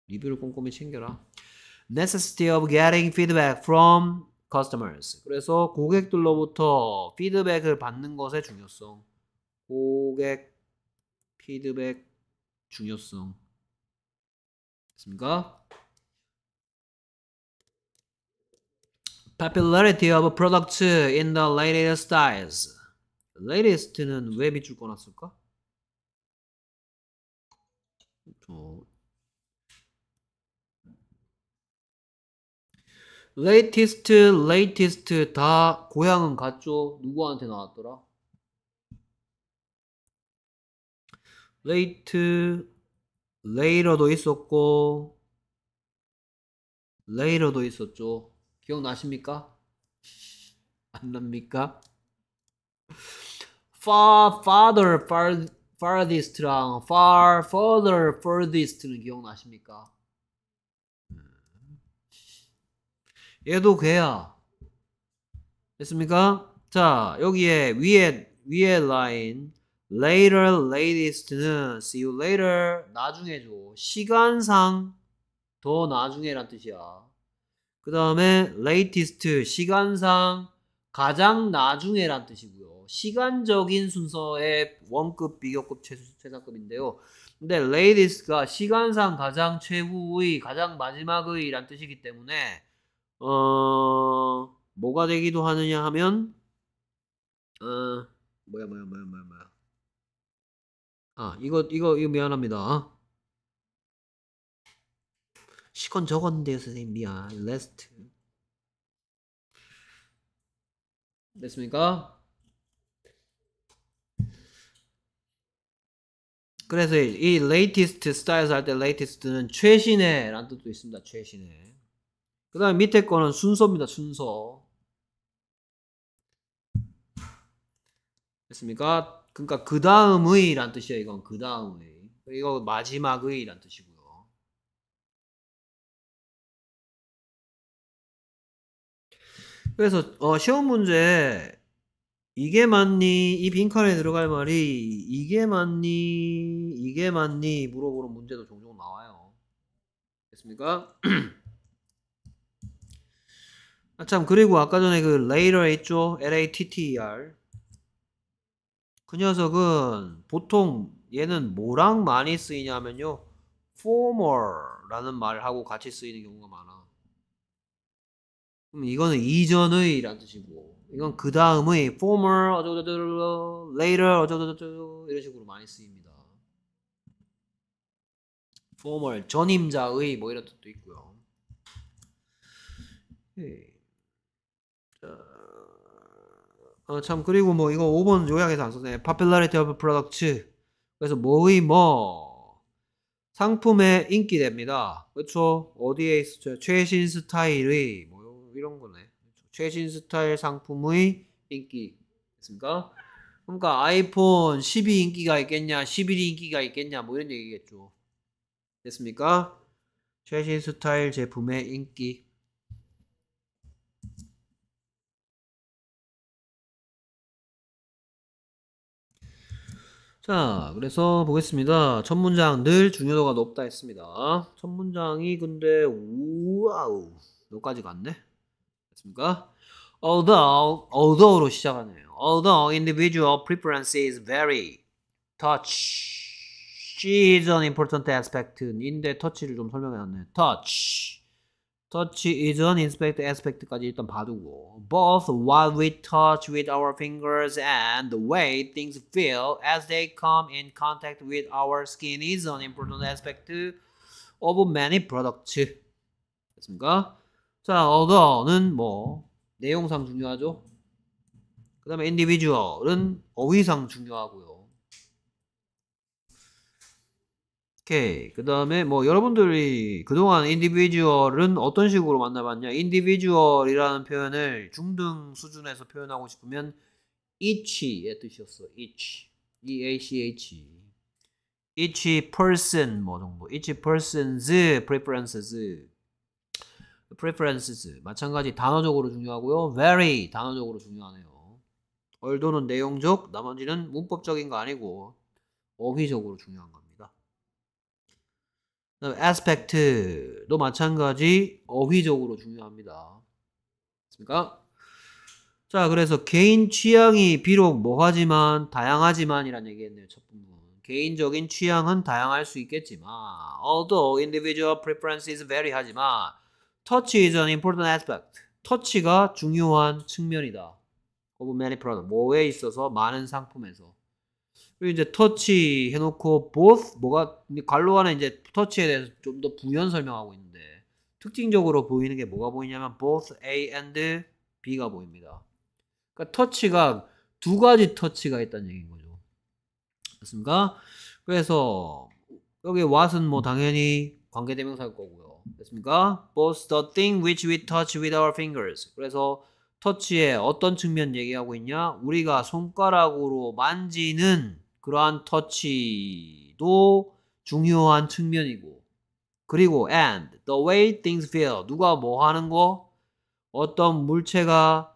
리뷰를 꼼꼼히 챙겨라. necessity of getting feedback from customers. 그래서 고객들로부터 피드백을 받는 것의 중요성. 고객 피드백 중요성. 됐습니까? popularity of products in the latest styles. latest는 왜 밑줄 꺼놨을까? 어. latest, latest 다 고향은 같죠? 누구한테 나왔더라? late, later도 있었고 later도 있었죠. 기억나십니까? 안 납니까? far farther far farthest랑 far further furthest는 기억나십니까? 얘도 걔야. 됐습니까? 자, 여기에 위에 위에 라인 later latest는 see you later 나중에죠. 시간상 더 나중에란 뜻이야. 그 다음에 latest 시간상 가장 나중에란 뜻이고요. 시간적인 순서의 원급, 비교급, 최수, 최상급인데요. 근데 레이디스가 시간상 가장 최후의, 가장 마지막의 란 뜻이기 때문에 어 뭐가 되기도 하느냐 하면 어 뭐야 뭐야 뭐야 뭐야 뭐야 아 이거 이거 이거 미안합니다. 시건 적었는데요 선생님 미안 레스트 됐습니까? 그래서 이 latest 스타일에서 할때 latest는 최신의 라는 뜻도 있습니다. 최신의. 그 다음에 밑에 거는 순서입니다. 순서. 됐습니까? 그러니까 그 다음의 라는 뜻이에요. 이건 그 다음의. 이거 마지막의 라는 뜻이고요. 그래서 어, 시험 문제 이게 맞니? 이 빈칸에 들어갈 말이 이게 맞니? 이게 맞니? 물어보는 문제도 종종 나와요. 됐습니까? 아 참 그리고 아까 전에 그 later 있죠? L-A-T-T-E-R 그 녀석은 보통 얘는 뭐랑 많이 쓰이냐면요 former라는 말하고 같이 쓰이는 경우가 많아 그럼 이거는 이전의 라는 뜻이고 이건 그 다음의 former 어쩌고저쩌고 later 어쩌고저쩌고 이런 식으로 많이 쓰입니다. former 전임자의 뭐 이런 뜻도 있고요. 예. 어, 참 그리고 뭐 이거 5번 요약해서 안 썼네. popularity of products 그래서 뭐의 뭐 상품의 인기됩니다. 그렇죠? 어디에 있어? 최신 스타일의 뭐 이런 거네. 최신 스타일 상품의 인기 됐습니까? 그러니까 아이폰 12 인기가 있겠냐 11이 인기가 있겠냐 뭐 이런 얘기겠죠 됐습니까? 최신 스타일 제품의 인기 자, 그래서 보겠습니다. 첫 문장 늘 중요도가 높다 했습니다. 첫 문장이 근데 우와우 여기까지 갔네. 않습니까? Although, although로 시작하네요. Although individual preferences vary, touch is an important aspect. 인데 touch를 좀 설명해놨네. touch. touch is an aspect aspect까지 일단 봐두고 both what we touch with our fingers and the way things feel as they come in contact with our skin is an important aspect of many products. 됐습니까? 자, other는 뭐 내용상 중요하죠. 그 다음에 individual은 어휘상 중요하고요. 오케이. 그 다음에 뭐 여러분들이 그동안 individual은 어떤 식으로 만나봤냐? individual이라는 표현을 중등 수준에서 표현하고 싶으면 each의 뜻이었어. each. e-a-c-h. each person 뭐 정도. each person's preferences. preferences 마찬가지 단어적으로 중요하고요. very 단어적으로 중요하네요. 얼도는 내용적, 나머지는 문법적인 거 아니고 어휘적으로 중요한 겁니다. 그다음에 aspect도 마찬가지 어휘적으로 중요합니다. 맞습니까? 자, 그래서 개인 취향이 비록 뭐하지만 다양하지만이란 얘기했네요. 첫 부분. 개인적인 취향은 다양할 수 있겠지만 although individual preferences vary 하지만 Touch is an important aspect. 터치가 중요한 측면이다. Of many products. 뭐에 있어서 많은 상품에서. 그리고 이제 터치 해놓고 both 뭐가 갈로 안에 이제 터치에 대해서 좀 더 부연 설명하고 있는데 특징적으로 보이는 게 뭐가 보이냐면 both A and B가 보입니다. 그러니까 터치가 두 가지 터치가 있다는 얘기인 거죠. 맞습니까? 그래서 여기 what은 뭐 당연히 관계대명사일 거고요. 됐습니까? Both the thing which we touch with our fingers. 그래서 터치의 어떤 측면 얘기하고 있냐? 우리가 손가락으로 만지는 그러한 터치도 중요한 측면이고 그리고 and the way things feel 누가 뭐 하는 거 어떤 물체가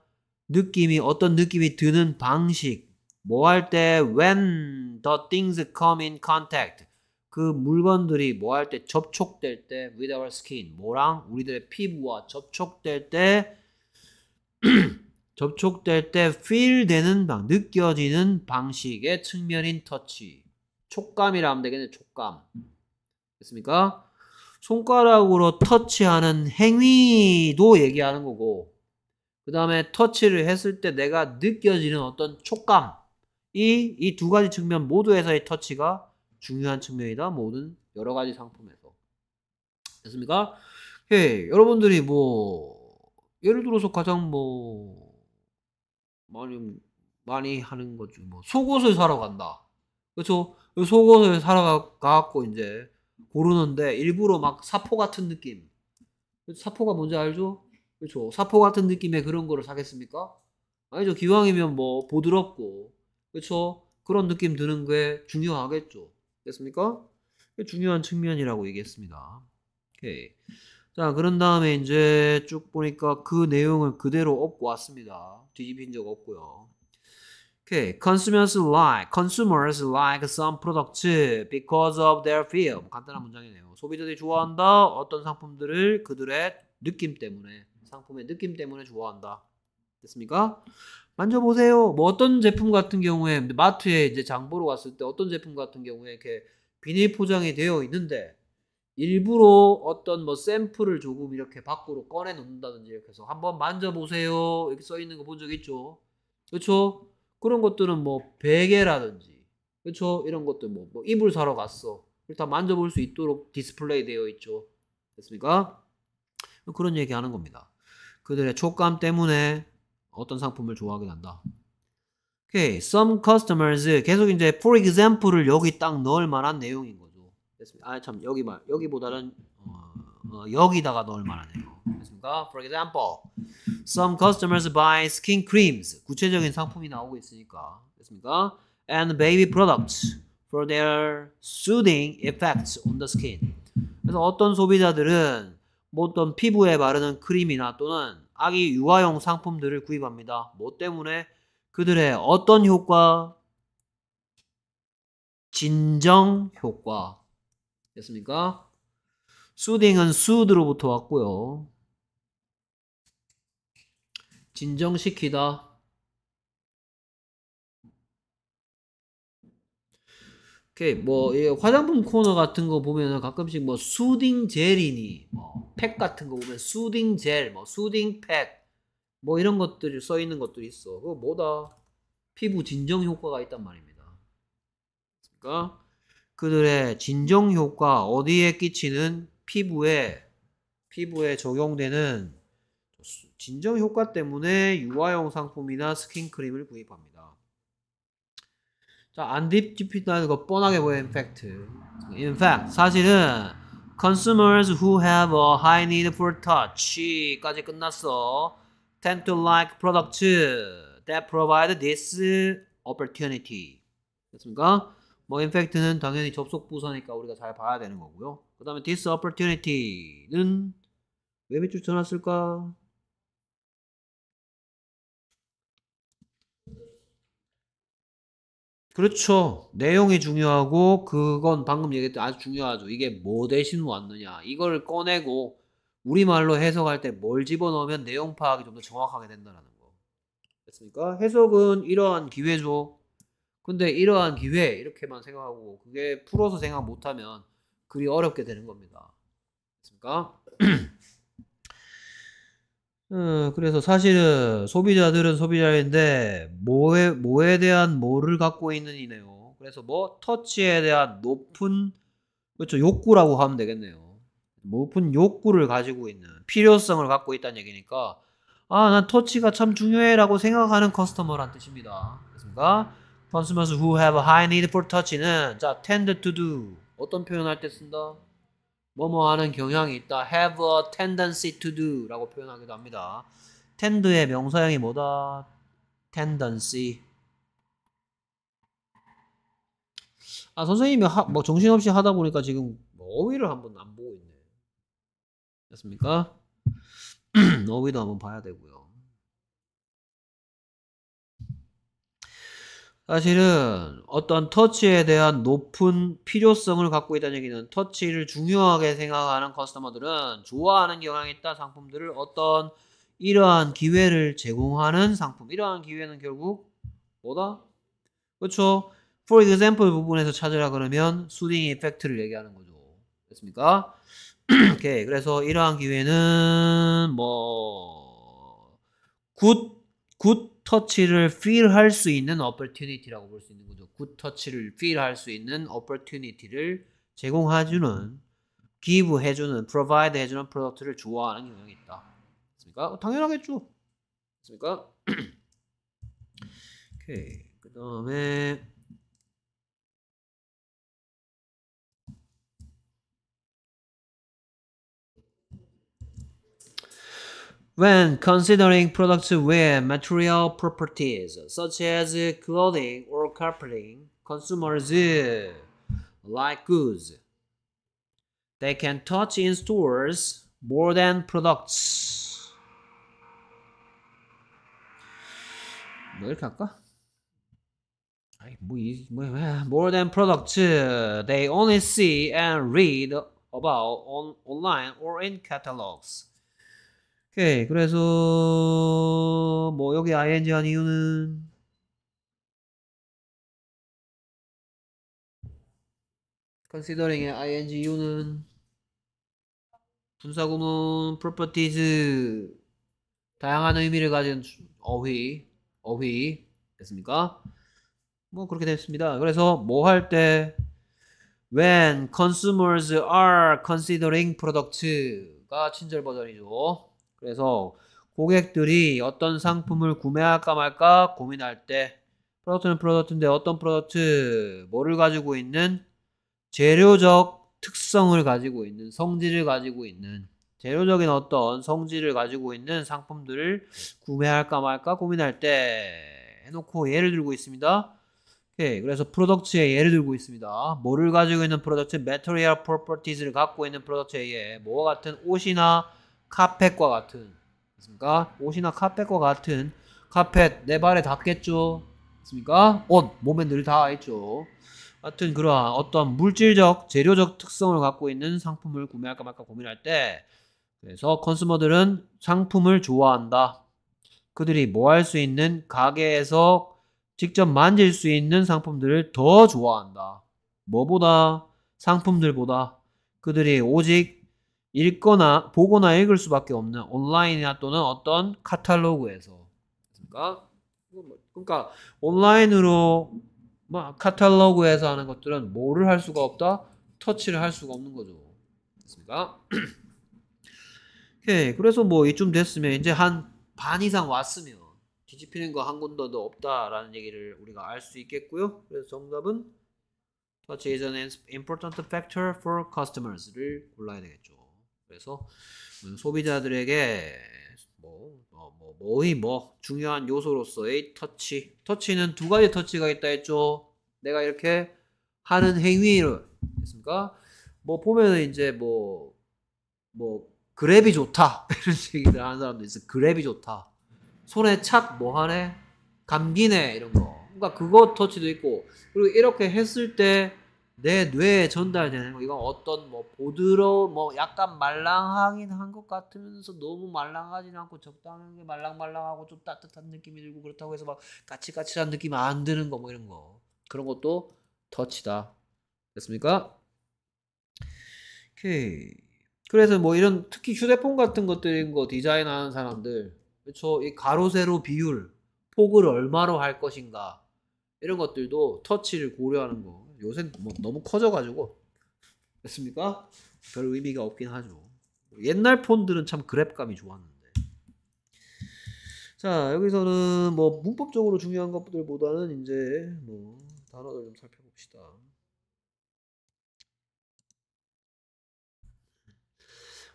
느낌이 어떤 느낌이 드는 방식 뭐 할 때 when the things come in contact 그 물건들이 뭐 할 때 접촉될 때 with our skin 뭐랑 우리들의 피부와 접촉될 때 접촉될 때 feel 되는 방 느껴지는 방식의 측면인 터치 촉감이라 하면 되겠네 촉감 됐습니까? 손가락으로 터치하는 행위도 얘기하는 거고 그 다음에 터치를 했을 때 내가 느껴지는 어떤 촉감 이 이 두 가지 측면 모두에서의 터치가 중요한 측면이다. 모든 여러 가지 상품에서. 됐습니까? 예, 여러분들이 뭐 예를 들어서 가장 뭐 많이 많이 하는 것중뭐 속옷을 사러 간다. 그렇죠? 속옷을 사러 가갖고 이제 고르는데 일부러 막 사포 같은 느낌. 사포가 뭔지 알죠? 그렇죠. 사포 같은 느낌의 그런 거를 사겠습니까? 아니죠. 기왕이면 뭐 부드럽고 그렇죠. 그런 느낌 드는 게 중요하겠죠. 됐습니까? 중요한 측면이라고 얘기했습니다. 오케이. 자, 그런 다음에 이제 쭉 보니까 그 내용을 그대로 업고 왔습니다. 뒤집힌 적 없고요. 오케이. Consumers like, consumers like some products because of their feel. 간단한 문장이네요. 소비자들이 좋아한다. 어떤 상품들을 그들의 느낌 때문에, 상품의 느낌 때문에 좋아한다. 됐습니까? 만져보세요. 뭐 어떤 제품 같은 경우에 마트에 이제 장 보러 갔을 때 어떤 제품 같은 경우에 이렇게 비닐 포장이 되어 있는데 일부러 어떤 뭐 샘플을 조금 이렇게 밖으로 꺼내 놓는다든지 이렇게 해서 한번 만져보세요. 이렇게 써 있는 거 본 적 있죠? 그렇죠? 그런 것들은 뭐 베개라든지 그렇죠? 이런 것들 뭐, 뭐 이불 사러 갔어. 일단 만져볼 수 있도록 디스플레이 되어 있죠. 됐습니까? 그런 얘기 하는 겁니다. 그들의 촉감 때문에 어떤 상품을 좋아하게 된다. 오케이. Some customers 계속 이제 for example을 여기 딱 넣을 만한 내용인 거죠. 됐습니다. 아참 여기 말 여기보다는 어, 어, 여기다가 넣을 만한 내용. 됐습니까? For example, some customers buy skin creams. 구체적인 상품이 나오고 있으니까 됐습니까? And baby products for their soothing effects on the skin. 그래서 어떤 소비자들은 뭐 어떤 피부에 바르는 크림이나 또는 아기 유아용 상품들을 구입합니다. 뭐 때문에 그들의 어떤 효과? 진정 효과. 됐습니까? 수딩은 수드로부터 왔고요. 진정시키다. 뭐 음. 화장품 코너 같은 거 보면은 가끔씩 뭐 수딩 젤이니 뭐팩 같은 거 보면 수딩 젤, 뭐 수딩 팩 뭐 이런 것들이 써 있는 것들이 있어. 그거 뭐다? 피부 진정 효과가 있단 말입니다. 그러니까 그들의 진정 효과 어디에 끼치는 피부에 피부에 적용되는 진정 효과 때문에 유아용 상품이나 스킨크림을 구입합니다. 안 딥딥이라는 거 뻔하게 보여 in fact. In fact 사실은 consumers who have a high need for touch까지 끝났어. tend to like products that provide this opportunity. 됐습니까? 뭐 i 팩트는 당연히 접속 부서니까 우리가 잘 봐야 되는 거고요. 그 다음에 this opportunity는 왜 밑줄 쳐놨을까? 그렇죠. 내용이 중요하고 그건 방금 얘기했던 아주 중요하죠. 이게 뭐 대신 왔느냐. 이걸 꺼내고 우리말로 해석할 때 뭘 집어넣으면 내용 파악이 좀 더 정확하게 된다는 거. 됐습니까? 해석은 이러한 기회죠. 근데 이러한 기회 이렇게만 생각하고 그게 풀어서 생각 못하면 그리 어렵게 되는 겁니다. 됐습니까? 어, 그래서 사실은 소비자들은 소비자인데 뭐에 뭐에 대한 뭐를 갖고 있는 이네요. 그래서 뭐 터치에 대한 높은 그렇죠 욕구라고 하면 되겠네요. 높은 욕구를 가지고 있는 필요성을 갖고 있다는 얘기니까 아난 터치가 참 중요해라고 생각하는 커스터머란 뜻입니다. 그렇습니까? Consumers who have a high need for touch는 자 tend to do 어떤 표현할 때 쓴다? 뭐뭐 하는 경향이 있다. have a tendency to do 라고 표현하기도 합니다. tend의 명사형이 뭐다? tendency. 아, 선생님이 하, 뭐 정신없이 하다 보니까 지금 어휘를 한번 안 보고 있네. 됐습니까? 어휘도 한번 봐야 되고요. 사실은 어떤 터치에 대한 높은 필요성을 갖고 있다는 얘기는 터치를 중요하게 생각하는 커스터머들은 좋아하는 경향이 있다 상품들을 어떤 이러한 기회를 제공하는 상품 이러한 기회는 결국 뭐다? 그렇죠? for example 부분에서 찾으라 그러면 수딩 이펙트를 얘기하는 거죠 됐습니까? 오케이 그래서 이러한 기회는 뭐굿굿 터치를 feel 할 수 있는 opportunity라고 볼 수 있는 거죠. 굿터치를 feel 할 수 있는 opportunity를 제공해주는 give 해주는 provide 해주는 프로덕트를 좋아하는 경향이 있다. 맞습니까? 어, 당연하겠죠. 맞습니까? 오케이. 그 다음에 when considering products with material properties such as clothing or carpeting, consumers like goods. They can touch in stores more than products. 뭐 이렇게 할까? 아이 뭐이뭐 more than products they only see and read about on online or in catalogs. 오케이. 그래서 뭐 여기 ing 한 이유는 considering의 ing 이유는 분사구문 properties 다양한 의미를 가진 어휘 어휘 됐습니까? 뭐 그렇게 됐습니다. 그래서 뭐 할 때 when consumers are considering product가 친절 버전이죠. 그래서 고객들이 어떤 상품을 구매할까 말까 고민할 때 프로덕트는 프로덕트인데 어떤 프로덕트 뭐를 가지고 있는 재료적 특성을 가지고 있는 성질을 가지고 있는 재료적인 어떤 성질을 가지고 있는 상품들을 구매할까 말까 고민할 때 해놓고 예를 들고 있습니다. 오케이. 그래서 프로덕트에 예를 들고 있습니다. 뭐를 가지고 있는 프로덕트? 메테리얼 프로퍼티즈를 갖고 있는 프로덕트에 뭐와 같은 옷이나 카펫과 같은 그습니까 옷이나 카펫과 같은 카펫 내 발에 닿겠죠. 그습니까옷 몸에 늘 닿아 있죠. 같은 그러한 어떤 물질적 재료적 특성을 갖고 있는 상품을 구매할까 말까 고민할 때 그래서 컨슈머들은 상품을 좋아한다. 그들이 뭐 할 수 있는 가게에서 직접 만질 수 있는 상품들을 더 좋아한다. 뭐보다 상품들보다 그들이 오직 읽거나 보거나 읽을 수밖에 없는 온라인이나 또는 어떤 카탈로그에서 그러니까 뭐, 그러니까 온라인으로 막 카탈로그에서 하는 것들은 뭐를 할 수가 없다 터치를 할 수가 없는 거죠 됐습니까? 오케이 그래서 뭐 이쯤 됐으면 이제 한 반 이상 왔으면 뒤집히는 거 한 군데도 없다라는 얘기를 우리가 알 수 있겠고요 그래서 정답은 터치 u c h is an important factor for customers를 골라야 되겠죠 그래서 음, 소비자들에게 뭐, 뭐, 뭐, 뭐의 뭐 중요한 요소로서의 터치. 터치는 두 가지 터치가 있다 했죠. 내가 이렇게 하는 행위를 했습니까뭐 보면은 이제 뭐뭐 뭐 그랩이 좋다 이런 얘기를 하는 사람도 있어. 그랩이 좋다. 손에 찹 뭐하네 감기네 이런 거. 그러니까 그거 터치도 있고 그리고 이렇게 했을 때내 뇌에 전달되는 거 이건 어떤 뭐 보드러운 뭐 약간 말랑하긴 한 것 같으면서 너무 말랑하진 않고 적당하게 말랑말랑하고 좀 따뜻한 느낌이 들고 그렇다고 해서 막 까칠까칠한 느낌 안 드는 거 뭐 이런 거 그런 것도 터치다 됐습니까? 오케이 그래서 뭐 이런 특히 휴대폰 같은 것들인 거 디자인하는 사람들 그렇이 가로 세로 비율 폭을 얼마로 할 것인가 이런 것들도 터치를 고려하는 거 요새 뭐 너무 커져가지고 됐습니까? 별 의미가 없긴 하죠. 옛날 폰들은 참 그랩감이 좋았는데. 자 여기서는 뭐 문법적으로 중요한 것들보다는 이제 뭐 단어들 좀 살펴봅시다.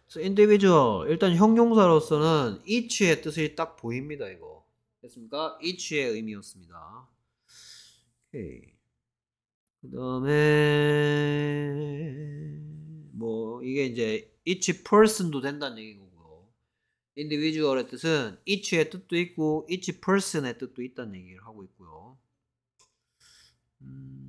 그래서 individual 일단 형용사로서는 each의 뜻이 딱 보입니다 이거 됐습니까? each의 의미였습니다. 오케이. 그 다음에 뭐 이게 이제 each person도 된다는 얘기고 individual의 뜻은 each의 뜻도 있고 each person의 뜻도 있다는 얘기를 하고 있고요 음.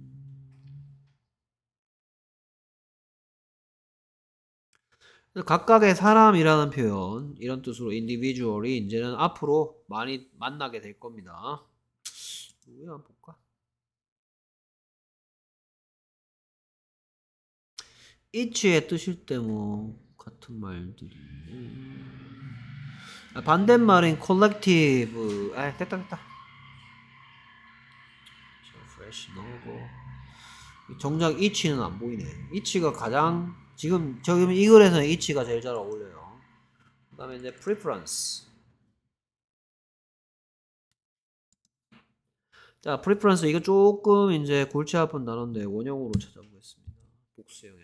각각의 사람이라는 표현 이런 뜻으로 individual이 이제는 앞으로 많이 만나게 될 겁니다. 이치에 뜨실 때 뭐 같은 말들이 아, 반대말인 콜렉티브 아 됐다 됐다 프레쉬 넣고 정작 이치는 안 보이네 이치가 가장 지금 지금 이 글에서는 이치가 제일 잘 어울려요 그 다음에 이제 프리퍼런스 자 프리퍼런스 이거 조금 이제 골치 아픈 단어인데 원형으로 찾아보겠습니다 복수형에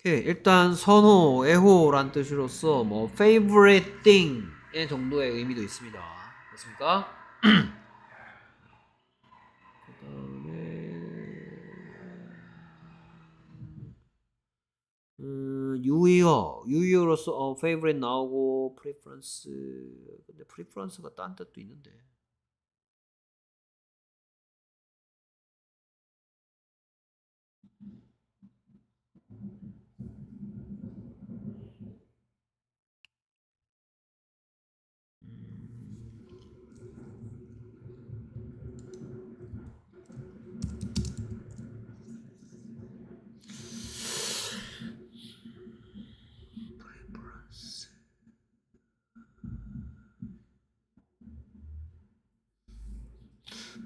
오케이. 일단 선호, 애호란 뜻으로서 뭐 favorite thing의 정도의 의미도 있습니다. 맞습니까? 그다 음, 에 그 유의어, 유의어로서 어, favorite 나오고 preference 근데 preference가 딴 뜻도 있는데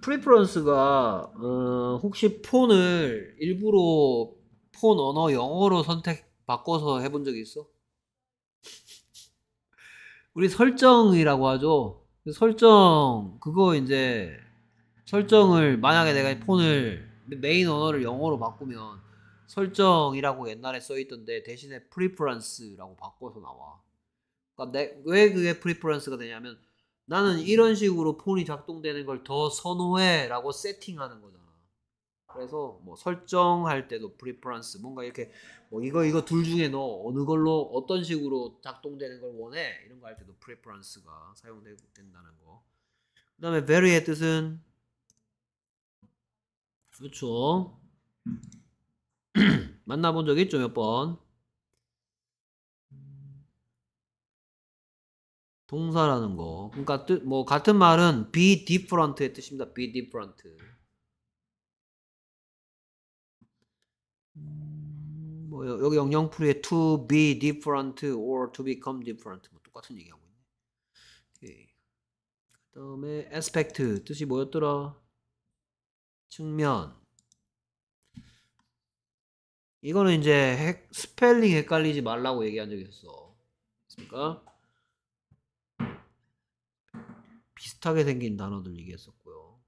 프리퍼런스가 어, 혹시 폰을 일부러 폰 언어 영어로 선택 바꿔서 해본 적 있어? 우리 설정이라고 하죠. 그 설정 그거 이제 설정을 만약에 내가 폰을 메인 언어를 영어로 바꾸면 설정이라고 옛날에 써있던데 대신에 프리퍼런스라고 바꿔서 나와. 그러니까 내, 왜 그게 프리퍼런스가 되냐면 나는 이런 식으로 폰이 작동되는 걸 더 선호해 라고 세팅하는 거잖아. 그래서 뭐 설정할 때도 프리퍼런스 뭔가 이렇게 뭐 이거 이거 둘 중에 너 어느 걸로 어떤 식으로 작동되는 걸 원해 이런 거 할 때도 프리퍼런스가 사용된다는 거. 그 다음에 vary의 뜻은 그렇죠. 만나본 적 있죠 몇 번. 동사라는 거. 그러니까 뜻, 뭐 같은 말은 be different의 뜻입니다. be different. 음, 뭐 여기 영영풀이에 to be different or to become different 뭐 똑같은 얘기하고 있네. 그다음에 aspect 뜻이 뭐였더라? 측면. 이거는 이제 헷, 스펠링 헷갈리지 말라고 얘기한 적이 있었어. 그니까 비슷하게 생긴 단어들 얘기했었고요.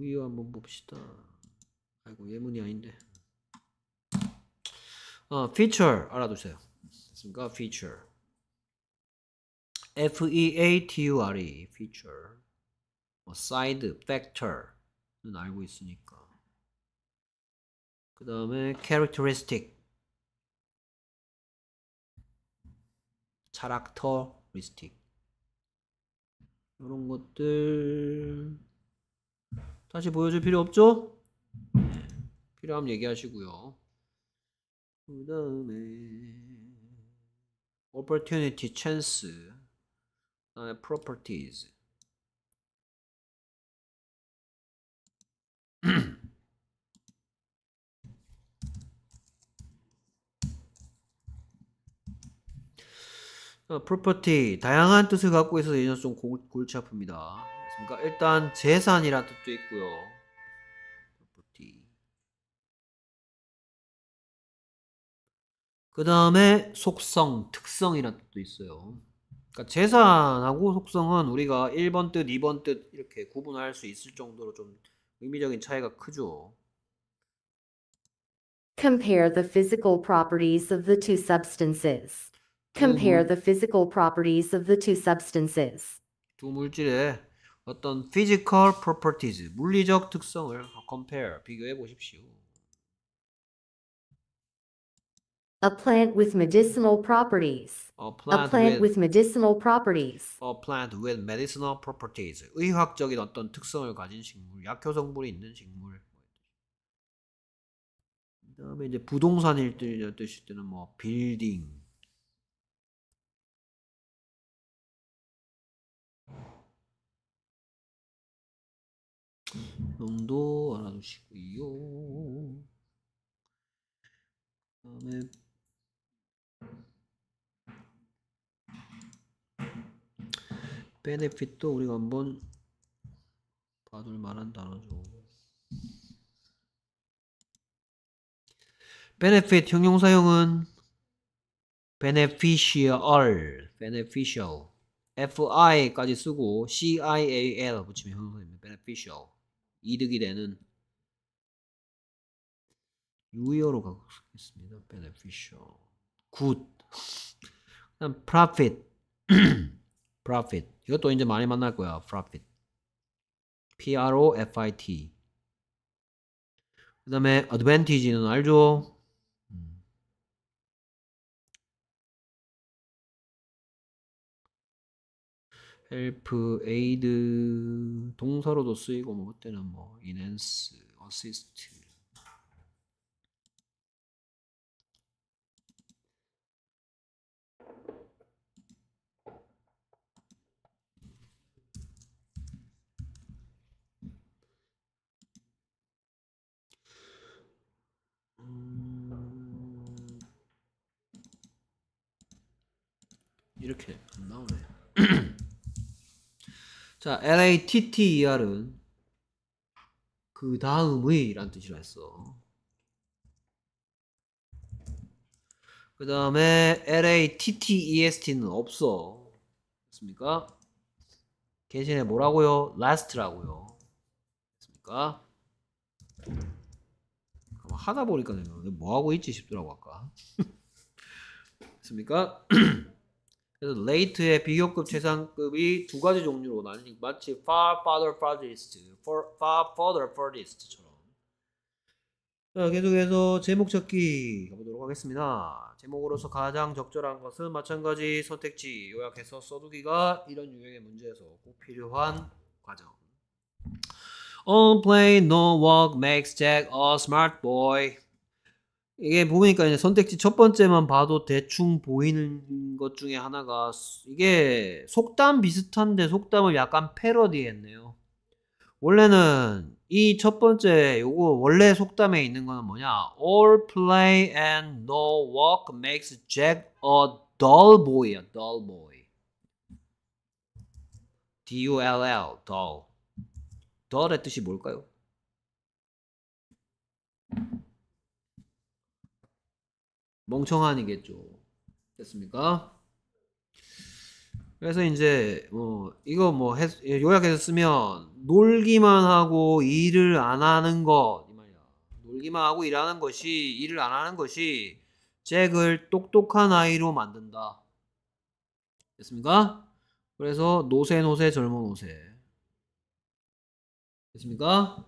이거 한번 봅시다. 아이고 예문이 아닌데. 아, feature 알아두세요. 됐습니까? feature. F E A T U R E feature. 뭐 side factor는 알고 있으니까. 그 다음에 characteristic. character 리스틱 이런 것들 다시 보여줄 필요 없죠? 네, 필요하면 얘기하시고요. 그 다음에 opportunity, chance 그 다음에 properties 어, property 다양한 뜻을 갖고 있어서 이건 좀 골, 골치 아픕니다. 그러니까 일단 재산이라는 뜻도 있고요. property 그 다음에 속성, 특성이라는 뜻도 있어요. 그러니까 재산하고 속성은 우리가 1번 뜻, 2번 뜻 이렇게 구분할 수 있을 정도로 좀 의미적인 차이가 크죠. Compare the physical properties of the two substances. Compare the physical properties of the two substances. 두 물질의 어떤 physical properties, 물리적 특성을 compare, 비교해 보십시오. A plant with medicinal properties. A plant, A plant with, with medicinal properties. A plant with medicinal properties. 의학적인 어떤 특성을 가진 식물, 약효 성분이 있는 식물. 그다음에 이제 부동산일 때 뜻일 때는 뭐 빌딩 정도 알아두시고요. 그다음에 베네핏도 우리가 한번 봐둘 만한 단어죠. benefit 형용사형은 beneficial, beneficial, fi까지 쓰고 cial 붙이면 형용사입니다. beneficial 이득이 되는 유효로 가겠습니다. beneficial. good. 그다음 profit. profit. 이것도 이제 많이 만날 거야. profit. P R O F I T. 그다음에 advantage는 알죠? 헬프, 에이드 동사로도 쓰이고 뭐 그때는 뭐 e n 스어시스 e 이렇게 안 나오네. 자, LATTER은 그 다음의 라는 뜻이라 했어. 그 다음에 LATTEST는 없어. 됐습니까? 대신에 뭐라고요? last라고요. 됐습니까? 하다 보니까 뭐 하고 있지 싶더라고 아까. 됐습니까? 그래서 레이트의 비교급 최상급이 두 가지 종류로 나뉘 마치 far farther farthest, far further furthest처럼. 자 계속해서 제목 찾기 가보도록 하겠습니다. 제목으로서 가장 적절한 것은 마찬가지 선택지 요약해서 써두기가 이런 유형의 문제에서 꼭 필요한 과정. On p l a n no walk makes Jack a smart boy. 이게 보니까 이제 선택지 첫 번째만 봐도 대충 보이는 것 중에 하나가 이게 속담 비슷한데 속담을 약간 패러디했네요. 원래는 이 첫 번째 요거 원래 속담에 있는 거는 뭐냐? All play and no work makes Jack a dull boy야. dull boy. D U L L dull. dull의 뜻이 뭘까요? 멍청한이겠죠. 됐습니까? 그래서 이제 뭐 이거 뭐 해, 예, 요약해서 쓰면 놀기만 하고 일을 안 하는 것이 말이야. 놀기만 하고 일하는 것이 일을 안 하는 것이 잭을 똑똑한 아이로 만든다. 됐습니까? 그래서 노세 노세 젊은 노세. 됐습니까?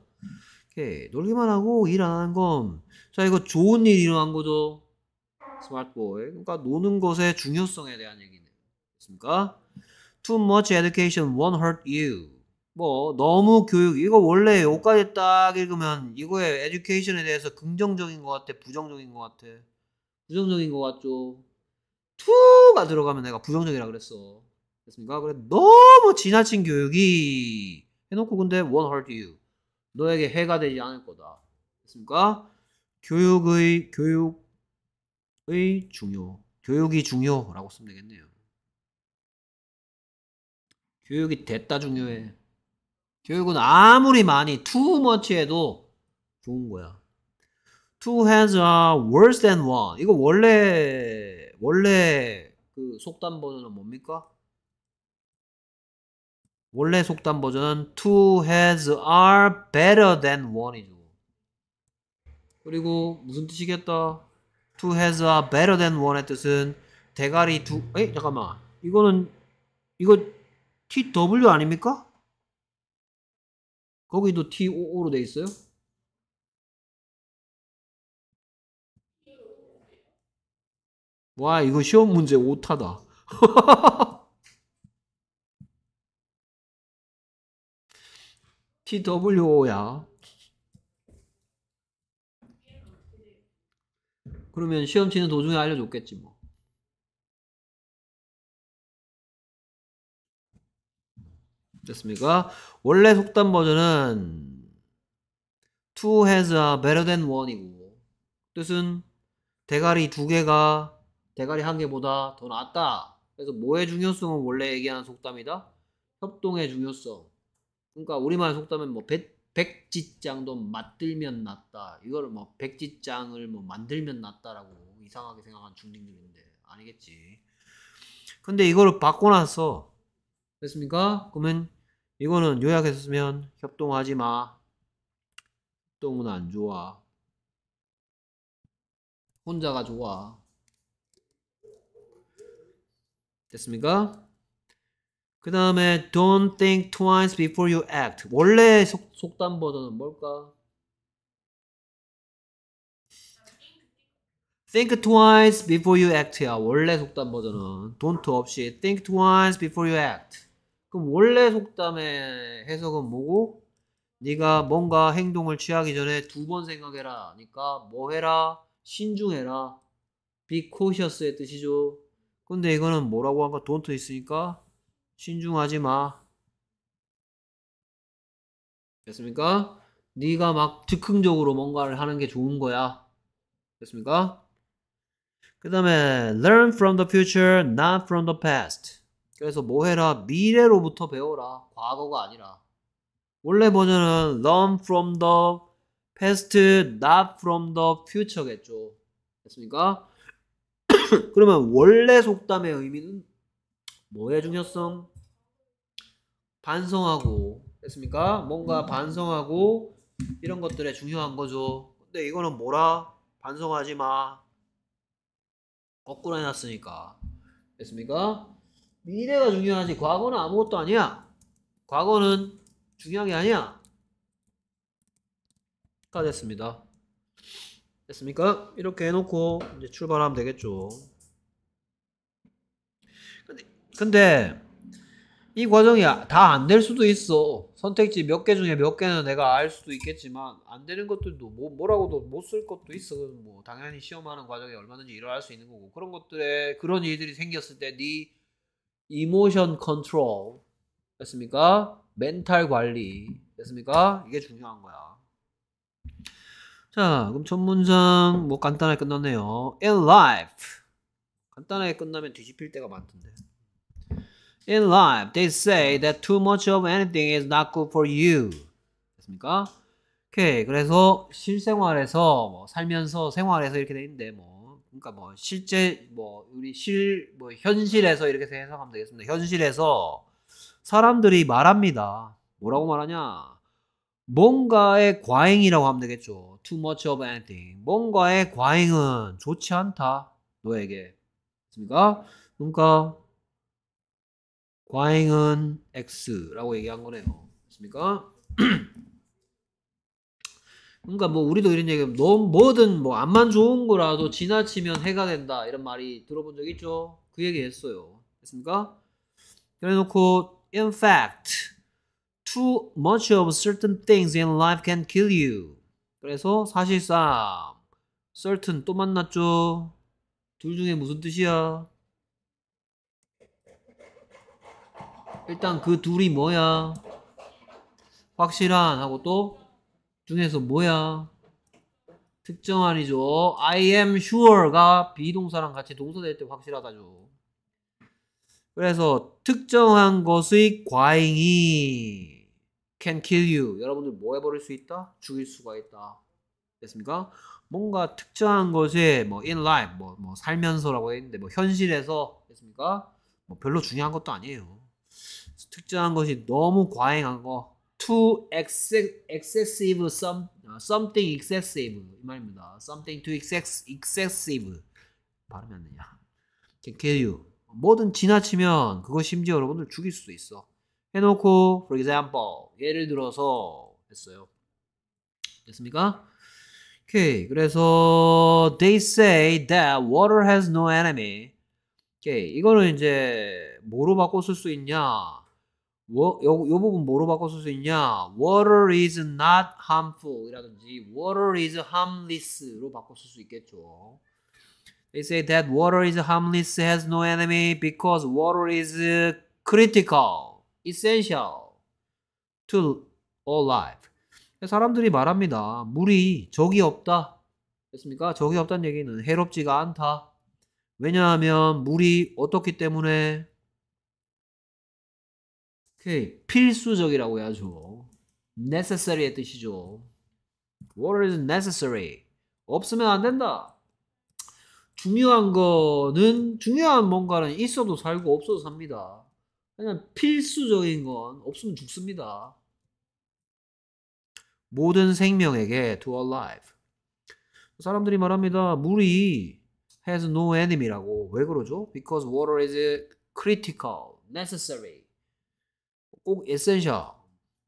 오케이 놀기만 하고 일 안 하는 건 자 이거 좋은 일이 일어난 거죠. 스마트보 t b 그러니까 노는 것의 중요성에 대한 얘기네요. 됐습니까? Too much education won't hurt you. 뭐 너무 교육 이거 원래 여기까지 딱 읽으면 이거에에듀케이션에 대해서 긍정적인 것 같아, 부정적인 것 같아, 부정적인 것 같죠. 투가 들어가면 내가 부정적이라 그랬어. 됐습니까? 그래 너무 지나친 교육이 해놓고 근데 won't hurt you. 너에게 해가 되지 않을 거다. 됐습니까? 교육의 교육 교육의 중요, 교육이 중요라고 쓰면 되겠네요. 교육이 됐다 중요해. 교육은 아무리 많이 too much 해도 좋은 거야. Two hands are worse than one. 이거 원래 원래 그 속담 버전은 뭡니까? 원래 속담 버전은 two heads are better than one이죠. 그리고 무슨 뜻이겠다? to has a better than one의 뜻은 대가리 두, 에 잠깐만. 이거는, 이거 TW 아닙니까? 거기도 TOO로 돼 있어요? 와, 이거 시험 문제 오타다. TWO야. 그러면 시험 치는 도중에 알려줬겠지 뭐. 됐습니까? 원래 속담 버전은 two heads a better than one이고 뜻은 대가리 두 개가 대가리 한 개보다 더 낫다. 그래서 뭐의 중요성은 원래 얘기하는 속담이다? 협동의 중요성. 그러니까 우리말 속담은 뭐 배, 백지장도 맛들면 낫다. 이거를뭐 백지장을 뭐 만들면 낫다라고 이상하게 생각한 중딩들인데 아니겠지. 근데 이거를 받고 나서 됐습니까? 그러면 이거는 요약했으면 협동하지 마. 협동은 안 좋아. 혼자가 좋아. 됐습니까? 그 다음에 Don't think twice before you act. 원래 속, 속담 버전은 뭘까? Think twice before you act야. 원래 속담 버전은 don't 없이 think twice before you act. 그럼 원래 속담의 해석은 뭐고? 네가 뭔가 행동을 취하기 전에 두 번 생각해라. 그러니까 뭐 해라? 신중해라. be cautious의 뜻이죠. 근데 이거는 뭐라고 한가? don't 있으니까 신중하지 마. 됐습니까? 네가 막 즉흥적으로 뭔가를 하는 게 좋은 거야. 됐습니까? 그 다음에 learn from the future, not from the past. 그래서 뭐 해라? 미래로부터 배워라. 과거가 아니라. 원래 버전은 learn from the past, not from the future겠죠. 됐습니까? 그러면 원래 속담의 의미는 뭐의 중요성? 반성하고 됐습니까? 뭔가 음. 반성하고 이런 것들에 중요한 거죠. 근데 이거는 뭐라? 반성하지 마. 거꾸로 해놨으니까. 됐습니까? 미래가 중요하지. 과거는 아무것도 아니야. 과거는 중요한 게 아니야. 가 됐습니다. 됐습니까? 이렇게 해놓고 이제 출발하면 되겠죠. 근데 이 과정이 다 안 될 수도 있어. 선택지 몇 개 중에 몇 개는 내가 알 수도 있겠지만 안 되는 것들도 뭐, 뭐라고도 못 쓸 것도 있어. 뭐 당연히 시험하는 과정에 얼마든지 일어날 수 있는 거고 그런 것들에 그런 일들이 생겼을 때 네 이모션 컨트롤 됐습니까? 멘탈 관리 됐습니까? 이게 중요한 거야. 자 그럼 첫 문장 뭐 간단하게 끝났네요. In life 간단하게 끝나면 뒤집힐 때가 많던데. In life, they say that too much of anything is not good for you. 됐습니까? 오케이. 그래서 실생활에서 뭐 살면서 생활에서 이렇게 돼 있는데 뭐 그러니까 뭐 실제 뭐 우리 실뭐 현실에서 이렇게 해석하면 되겠습니다. 현실에서 사람들이 말합니다. 뭐라고 말하냐? 뭔가의 과잉이라고 하면 되겠죠. Too much of anything. 뭔가의 과잉은 좋지 않다. 너에게. 그러니까 그러니까 과잉은 x라고 얘기한 거네요. 맞습니까? 그러니까 뭐 우리도 이런 얘기하면 너무 뭐, 뭐든 뭐 안만 좋은 거라도 지나치면 해가 된다 이런 말이 들어본 적 있죠? 그 얘기 했어요. 됐습니까? 그래놓고 in fact too much of certain things in life can kill you. 그래서 사실상 certain 또 만났죠. 둘 중에 무슨 뜻이야? 일단 그 둘이 뭐야? 확실한 하고 또 중에서 뭐야? 특정한이죠. I am sure가 비동사랑 같이 동사 될때 확실하다죠. 그래서 특정한 것의 과잉이 can kill you. 여러분들 뭐 해버릴 수 있다? 죽일 수가 있다. 됐습니까? 뭔가 특정한 것에 뭐 in life, 뭐, 뭐 살면서라고 했는데 뭐 현실에서 됐습니까? 뭐 별로 중요한 것도 아니에요. 특정한 것이 너무 과잉하고 too excessive some something excessive 이 말입니다. something too excessive 발음이 안 되냐? can kill you 뭐든 지나치면 그거 심지어 여러분들 죽일 수도 있어. 해놓고 for example 예를 들어서 했어요. 됐습니까? 오케이 그래서 they say that water has no enemy. 오케이 이거는 이제 뭐로 바꿔 쓸수 있냐? 요, 요 부분 뭐로 바꿔 쓸 수 있냐? Water is not harmful 이라든지 Water is harmless로 바꿔 쓸 수 있겠죠. They say that water is harmless, has no enemy because water is critical, essential to all life. 사람들이 말합니다. 물이 적이 없다. 됐습니까? 적이 없다는 얘기는 해롭지가 않다. 왜냐하면 물이 어떻기 때문에 오케이. 그 필수적이라고 해야죠. necessary의 뜻이죠. What is necessary? 없으면 안 된다. 중요한 거는 중요한 뭔가는 있어도 살고 없어도 삽니다. 그냥 필수적인 건 없으면 죽습니다. 모든 생명에게 to a life. 사람들이 말합니다. 물이 has no enemy라고. 왜 그러죠? Because water is critical, necessary. 꼭 에센셜.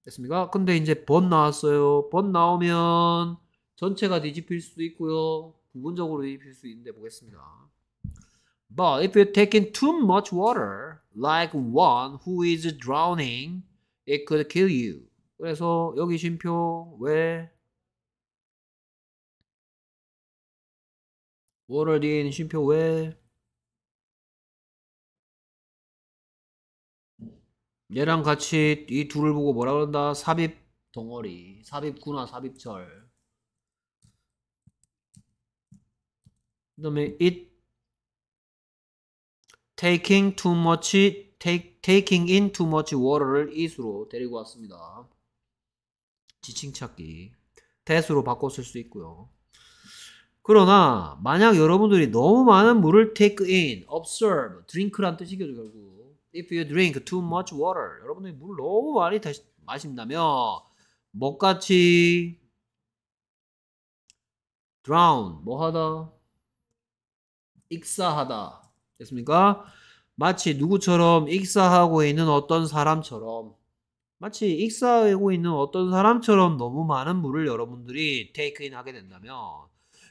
됐습니까? 근데 이제 번 나왔어요. 번 나오면 전체가 뒤집힐 수도 있고요. 부분적으로 뒤집힐 수 있는데 보겠습니다. But if you r e t a k in g too much water, like one who is drowning, it could kill you. 그래서 여기 쉼표 왜 water 뒤에 있는 쉼표 왜 얘랑 같이 이 둘을 보고 뭐라 그런다? 삽입 덩어리, 삽입구나, 삽입철그 다음에 it taking too much, take, taking in too much water를 it으로 데리고 왔습니다. 지칭 찾기. that으로 바꿨을수 있고요. 그러나 만약 여러분들이 너무 많은 물을 take in, observe, drink란 뜻이겠죠 결국. If you drink too much water, 여러분들이 물을 너무 많이 다시 마신다면 뭐같이 drown, 뭐하다, 익사하다 됐습니까? 마치 누구처럼 익사하고 있는 어떤 사람처럼 마치 익사하고 있는 어떤 사람처럼 너무 많은 물을 여러분들이 take in 하게 된다면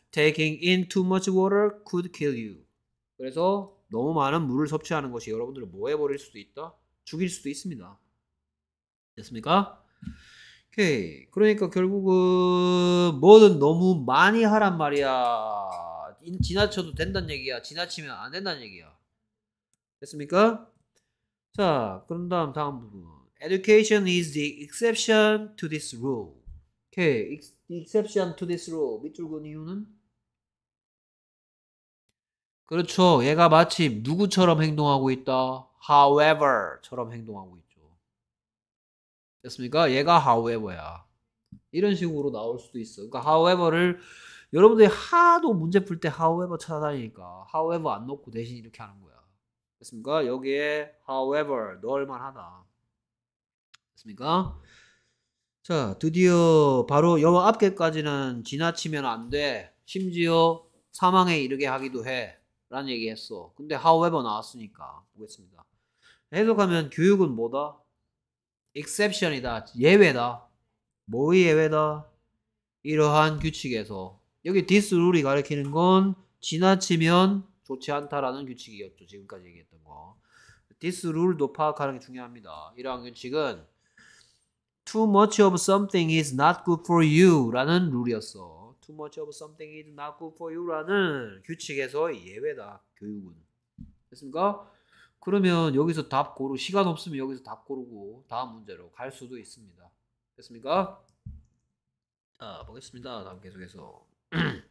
taking in too much water could kill you. 그래서 너무 많은 물을 섭취하는 것이 여러분들을 뭐 해버릴 수도 있다? 죽일 수도 있습니다. 됐습니까? 오케이. 그러니까 결국은 뭐든 너무 많이 하란 말이야. 지나쳐도 된다는 얘기야. 지나치면 안 된다는 얘기야. 됐습니까? 자, 그런 다음 다음 부분. Education is the exception to this rule. 오케이. exception to this rule. 밑줄 그은 이유는? 그렇죠. 얘가 마치 누구처럼 행동하고 있다. however처럼 행동하고 있죠. 됐습니까? 얘가 however야. 이런 식으로 나올 수도 있어. 그러니까 however를 여러분들이 하도 문제 풀 때 however 찾아다니니까 however 안 넣고 대신 이렇게 하는 거야. 됐습니까? 여기에 however 넣을만 하다. 됐습니까? 자, 드디어 바로 여 앞개까지는 지나치면 안 돼. 심지어 사망에 이르게 하기도 해. 라는 얘기 했어. 근데 however 나왔으니까 보겠습니다. 해석하면 교육은 뭐다? exception이다. 예외다. 뭐의 예외다? 이러한 규칙에서 여기 this 룰이 가리키는 건 지나치면 좋지 않다라는 규칙이었죠. 지금까지 얘기했던 거. this 룰도 파악하는 게 중요합니다. 이러한 규칙은 too much of something is not good for you 라는 룰이었어. too much of something is not good for you라는 규칙에서 예외다. 교육은. 됐습니까? 그러면 여기서 답 고르고 시간 없으면 여기서 답 고르고 다음 문제로 갈 수도 있습니다. 됐습니까? 자, 보겠습니다. 다음 계속해서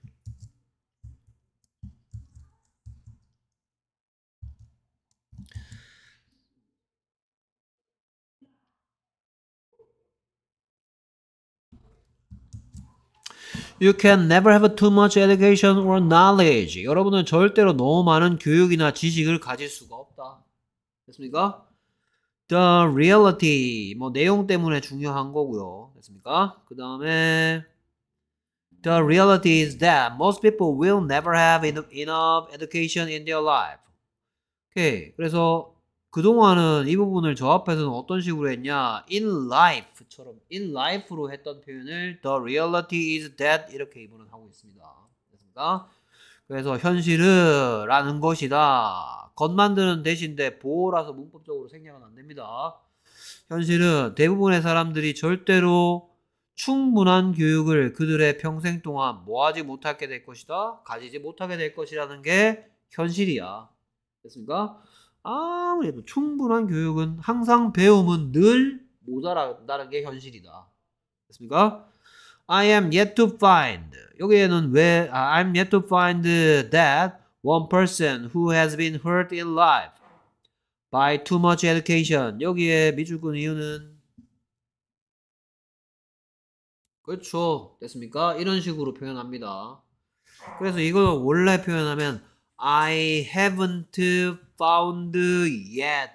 You can never have too much education or knowledge. 여러분은 절대로 너무 많은 교육이나 지식을 가질 수가 없다. 됐습니까? The reality. 뭐, 내용 때문에 중요한 거고요. 됐습니까? 그 다음에, The reality is that most people will never have enough education in their life. 오케이. 그래서 그동안은 이 부분을 저 앞에서는 어떤 식으로 했냐 in life처럼 in life로 했던 표현을 the reality is that 이렇게 이번은 하고 있습니다 됐습니까? 그래서 현실은 라는 것이다 겉만드는 대신데 보호라서 문법적으로 생략은 안됩니다 현실은 대부분의 사람들이 절대로 충분한 교육을 그들의 평생 동안 뭐하지 못하게 될 것이다 가지지 못하게 될 것이라는 게 현실이야 됐습니까? 아무리 해도 충분한 교육은 항상 배움은 늘 모자란다는 게 현실이다. 됐습니까? I am yet to find. 여기에는 왜 I am yet to find that one person who has been hurt in life by too much education. 여기에 밑줄 끈 이유는 그렇죠. 됐습니까? 이런 식으로 표현합니다. 그래서 이걸 원래 표현하면 I haven't found yet.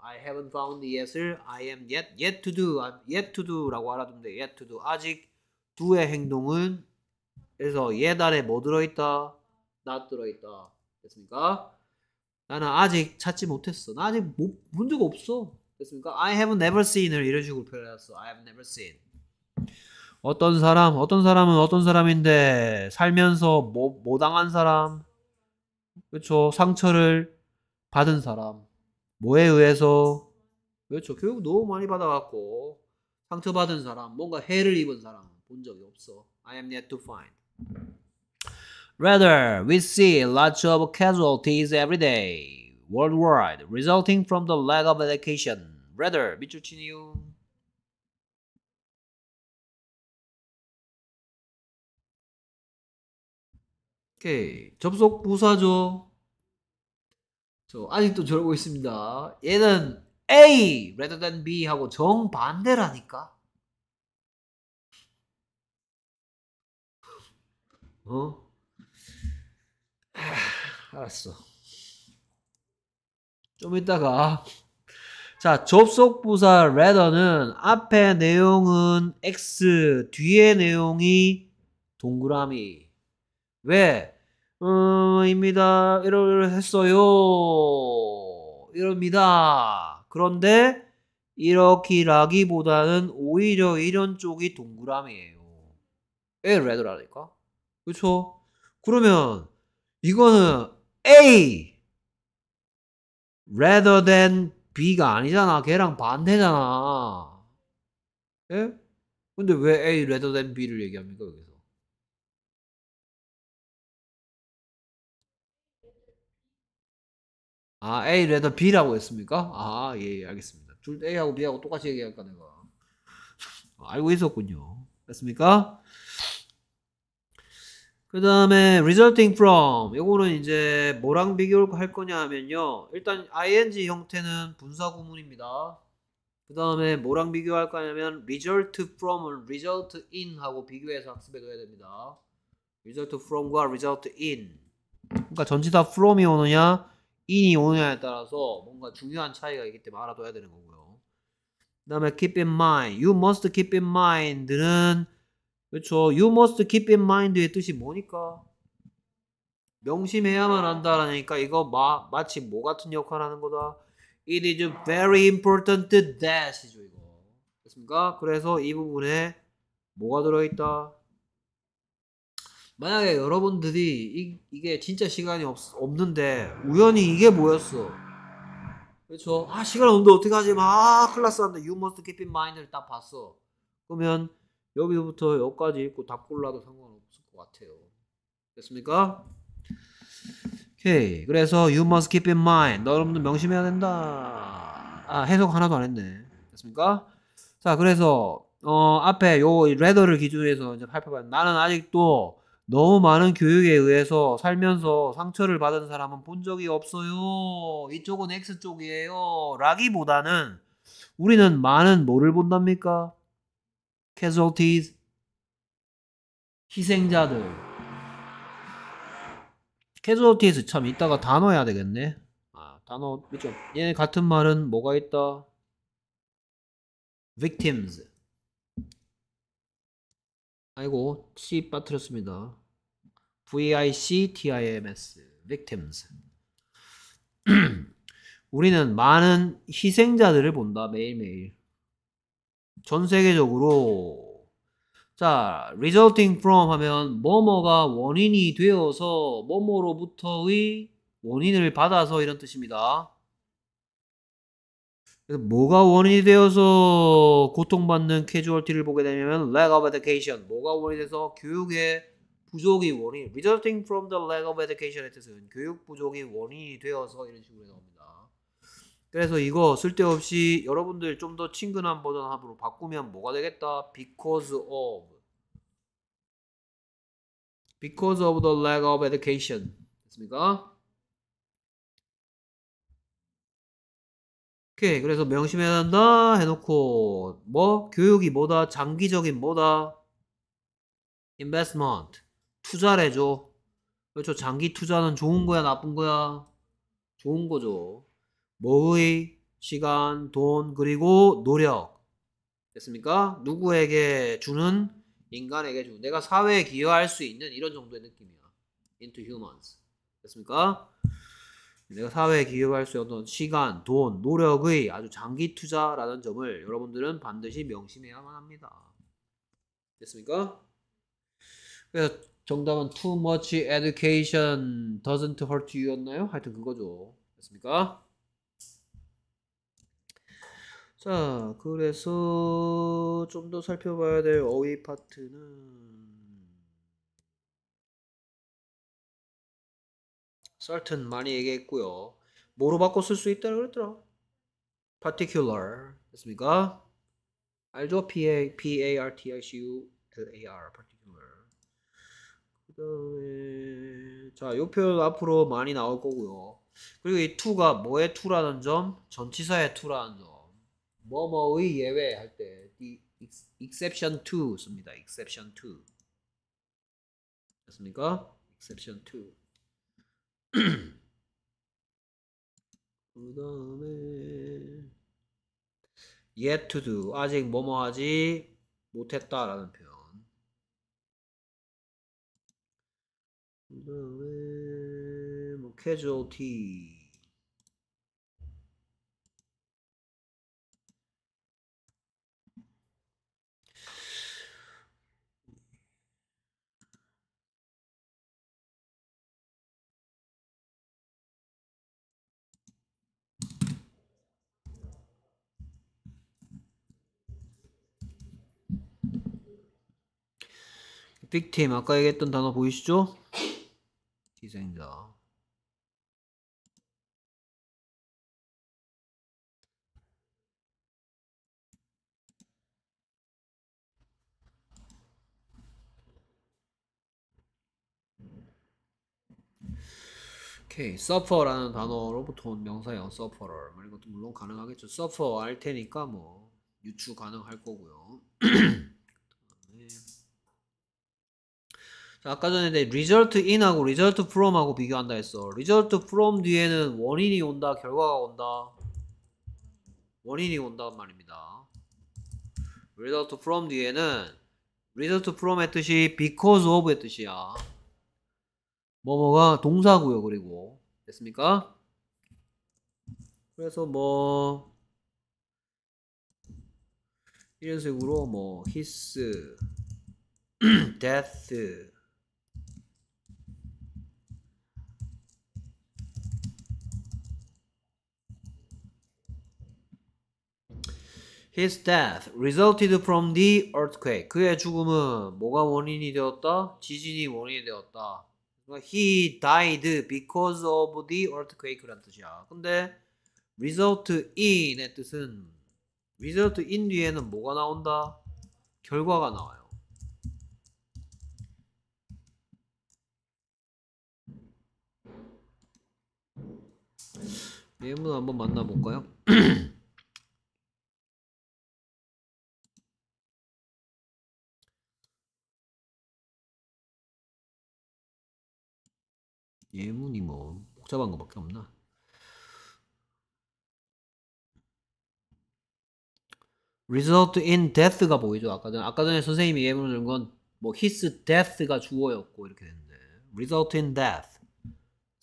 I haven't found yet을 I am yet yet to do yet to do라고 알아두면 돼. yet to do 아직 두의 행동은 그래서 yet 안에 뭐 들어있다? not 들어있다. 됐습니까? 나는 아직 찾지 못했어. 나 아직 못, 본적 없어. 됐습니까? I have never seen을 이런 식으로 표현했어 I have never seen. 어떤 사람, 어떤 사람은 어떤 사람인데 살면서 뭐, 뭐 당한 사람, 그렇죠? 상처를 받은 사람 뭐에 의해서 그렇죠. 교육 너무 많이 받아갖고 상처받은 사람, 뭔가 해를 입은 사람 본 적이 없어. I am yet to find. Rather, we see lots of casualties every day, worldwide, resulting from the lack of education. Rather, 미추친 이유. 오케이. 접속 부사죠. 저 아직도 저러고 있습니다. 얘는 A rather than B 하고 정반대라니까. 어? 하, 아, 알았어. 좀 이따가 자, 접속 부사 rather는 앞에 내용은 x, 뒤에 내용이 동그라미. 왜? 음 입니다. 이러했어요. 이럽니다. 그런데 이렇게라기보다는 오히려 이런 쪽이 동그라미예요. 에 레드라니까. 그렇죠? 그러면 이거는 A rather than B가 아니잖아. 걔랑 반대잖아. 예? 근데 왜 A rather than B를 얘기합니까, 여기서? 아, A 레더 B라고 했습니까? 아, 예, 예 알겠습니다. 둘 A하고 B하고 똑같이 얘기할까 내가. 알고 있었군요. 됐습니까그 다음에 resulting from 요거는 이제 뭐랑 비교할 거냐 하면요 일단 ing 형태는 분사 구문입니다 그 다음에 뭐랑 비교할 거냐면 result from을 result in 하고 비교해서 학습해 둬야 됩니다 result from과 result in 그러니까 전치사 from이 오느냐 인이 오냐에 따라서 뭔가 중요한 차이가 있기 때문에 알아둬야 되는 거고요. 그 다음에 keep in mind. You must keep in mind는 그렇죠. You must keep in mind의 뜻이 뭐니까? 명심해야만 한다라니까 이거 마, 마치 뭐 같은 역할을 하는 거다. It is very important that이죠 이거. 됐습니까? 그래서 이 부분에 뭐가 들어있다? 만약에 여러분들이 이, 게 진짜 시간이 없, 없는데 우연히 이게 뭐였어 그렇죠 아 시간 없는데 어떻게 하지 막 아, 큰일 났었는데 You must keep in mind를 딱 봤어 그러면 여기서부터 여기까지 읽고 다 골라도 상관없을 것 같아요 됐습니까? 오케이 그래서 You must keep in mind 여러분들 명심해야 된다 아 해석 하나도 안 했네 됐습니까? 자 그래서 어 앞에 요 레더를 기준으로 해서 이제 살펴봐요 나는 아직도 너무 많은 교육에 의해서 살면서 상처를 받은 사람은 본 적이 없어요. 이쪽은 X쪽이에요. 라기보다는 우리는 많은 뭐를 본답니까? casualties, 희생자들. casualties 참 이따가 단어 해야 되겠네. 아, 단어, 그죠? 얘네 같은 말은 뭐가 있다? victims. 아이고, 씨 빠뜨렸습니다. VICTIMS, victims. 우리는 많은 희생자들을 본다 매일매일. 전 세계적으로 자, resulting from 하면 뭐뭐가 원인이 되어서 뭐뭐로부터의 원인을 받아서 이런 뜻입니다. 그래서 뭐가 원인이 되어서 고통받는 캐주얼티를 보게 되면 lack of education 뭐가 원인이 돼서 교육에 부족이 원인 resulting from the lack of education의 뜻은 교육 부족이 원인이 되어서 이런 식으로 나옵니다. 그래서 이거 쓸데없이 여러분들 좀 더 친근한 버전 으로 바꾸면 뭐가 되겠다? because of because of the lack of education 됐습니까? 오케이 그래서 명심해야 한다 해놓고 뭐 교육이 뭐다 장기적인 뭐다 investment 투자를 해줘. 그렇죠. 장기 투자는 좋은 음. 거야, 나쁜 거야? 좋은 거죠. 뭐의 시간, 돈, 그리고 노력. 됐습니까? 누구에게 주는? 인간에게 주는. 내가 사회에 기여할 수 있는 이런 정도의 느낌이야. into humans. 됐습니까? 내가 사회에 기여할 수 있는 시간, 돈, 노력의 아주 장기 투자라는 점을 여러분들은 반드시 명심해야만 합니다. 됐습니까? 그래서 정답은 too much education doesn't hurt you였나요? 하여튼 그거죠. 됐습니까? 자, 그래서 좀 더 살펴봐야 될 어휘 파트는 certain 많이 얘기했고요. 뭐로 바꿔 쓸 수 있다고 그랬더라? particular 됐습니까? 알죠? P A P A R T I C U L A R 그다음에 자요 표현 앞으로 많이 나올 거고요. 그리고 이 to가 뭐의 to라는 점, 전치사의 to라는 점, 뭐뭐의 예외 할때 exception to 씁니다. exception to 됐습니까? exception to 그다음에 yet to do 아직 뭐뭐 하지 못했다라는 표현. 다음에 뭐 casualty 뭐, 빅팀 아까 얘기했던 단어 보이시죠? 희생자 오케이 서퍼라는 단어로부터 온 명사형 서퍼럴 뭐 이것도 물론 가능하겠죠 서퍼 알 테니까 뭐 유추 가능할 거고요 아까 전에 내 result in하고 result from하고 비교한다 했어. result from 뒤에는 원인이 온다, 결과가 온다. 원인이 온다는 말입니다. result from 뒤에는 result from의 뜻이 because of의 뜻이야. 뭐뭐가 동사고요, 그리고. 됐습니까? 그래서 뭐 이런 식으로 뭐 his death His death resulted from the earthquake. 그의 죽음은 뭐가 원인이 되었다? 지진이 원인이 되었다. He died because of the earthquake란 뜻이야. 근데 result in의 뜻은 result in 뒤에는 뭐가 나온다? 결과가 나와요. 예문 한번 만나볼까요? 예문이 뭐 복잡한 것밖에 없나? result 가 보이죠. 아까 전에, 아까 전에 선생님이 예문을 건뭐 his death가 주어였고 이렇게 됐는데 result in death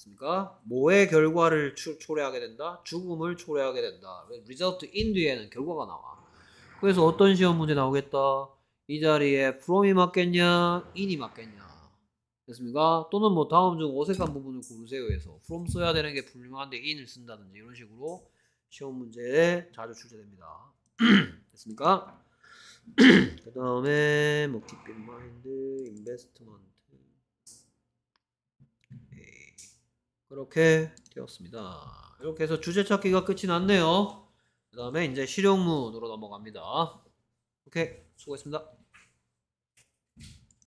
그니까 뭐의 결과를 추, 초래하게 된다? 죽음을 초래하게 된다. result in 뒤에는 결과가 나와. 그래서 어떤 시험 문제 나오겠다? 이 자리에 from이 맞겠냐? in이 맞겠냐? 됐습니까? 또는 뭐 다음 중 어색한 부분을 고르세요 해서 from 써야 되는 게 분명한데 in을 쓴다든지 이런 식으로 시험 문제에 자주 출제됩니다. 됐습니까? 그 다음에 뭐 keep in mind, investment 오케이. 네. 그렇게 되었습니다. 이렇게 해서 주제 찾기가 끝이 났네요. 그 다음에 이제 실용문으로 넘어갑니다. 오케이 수고했습니다.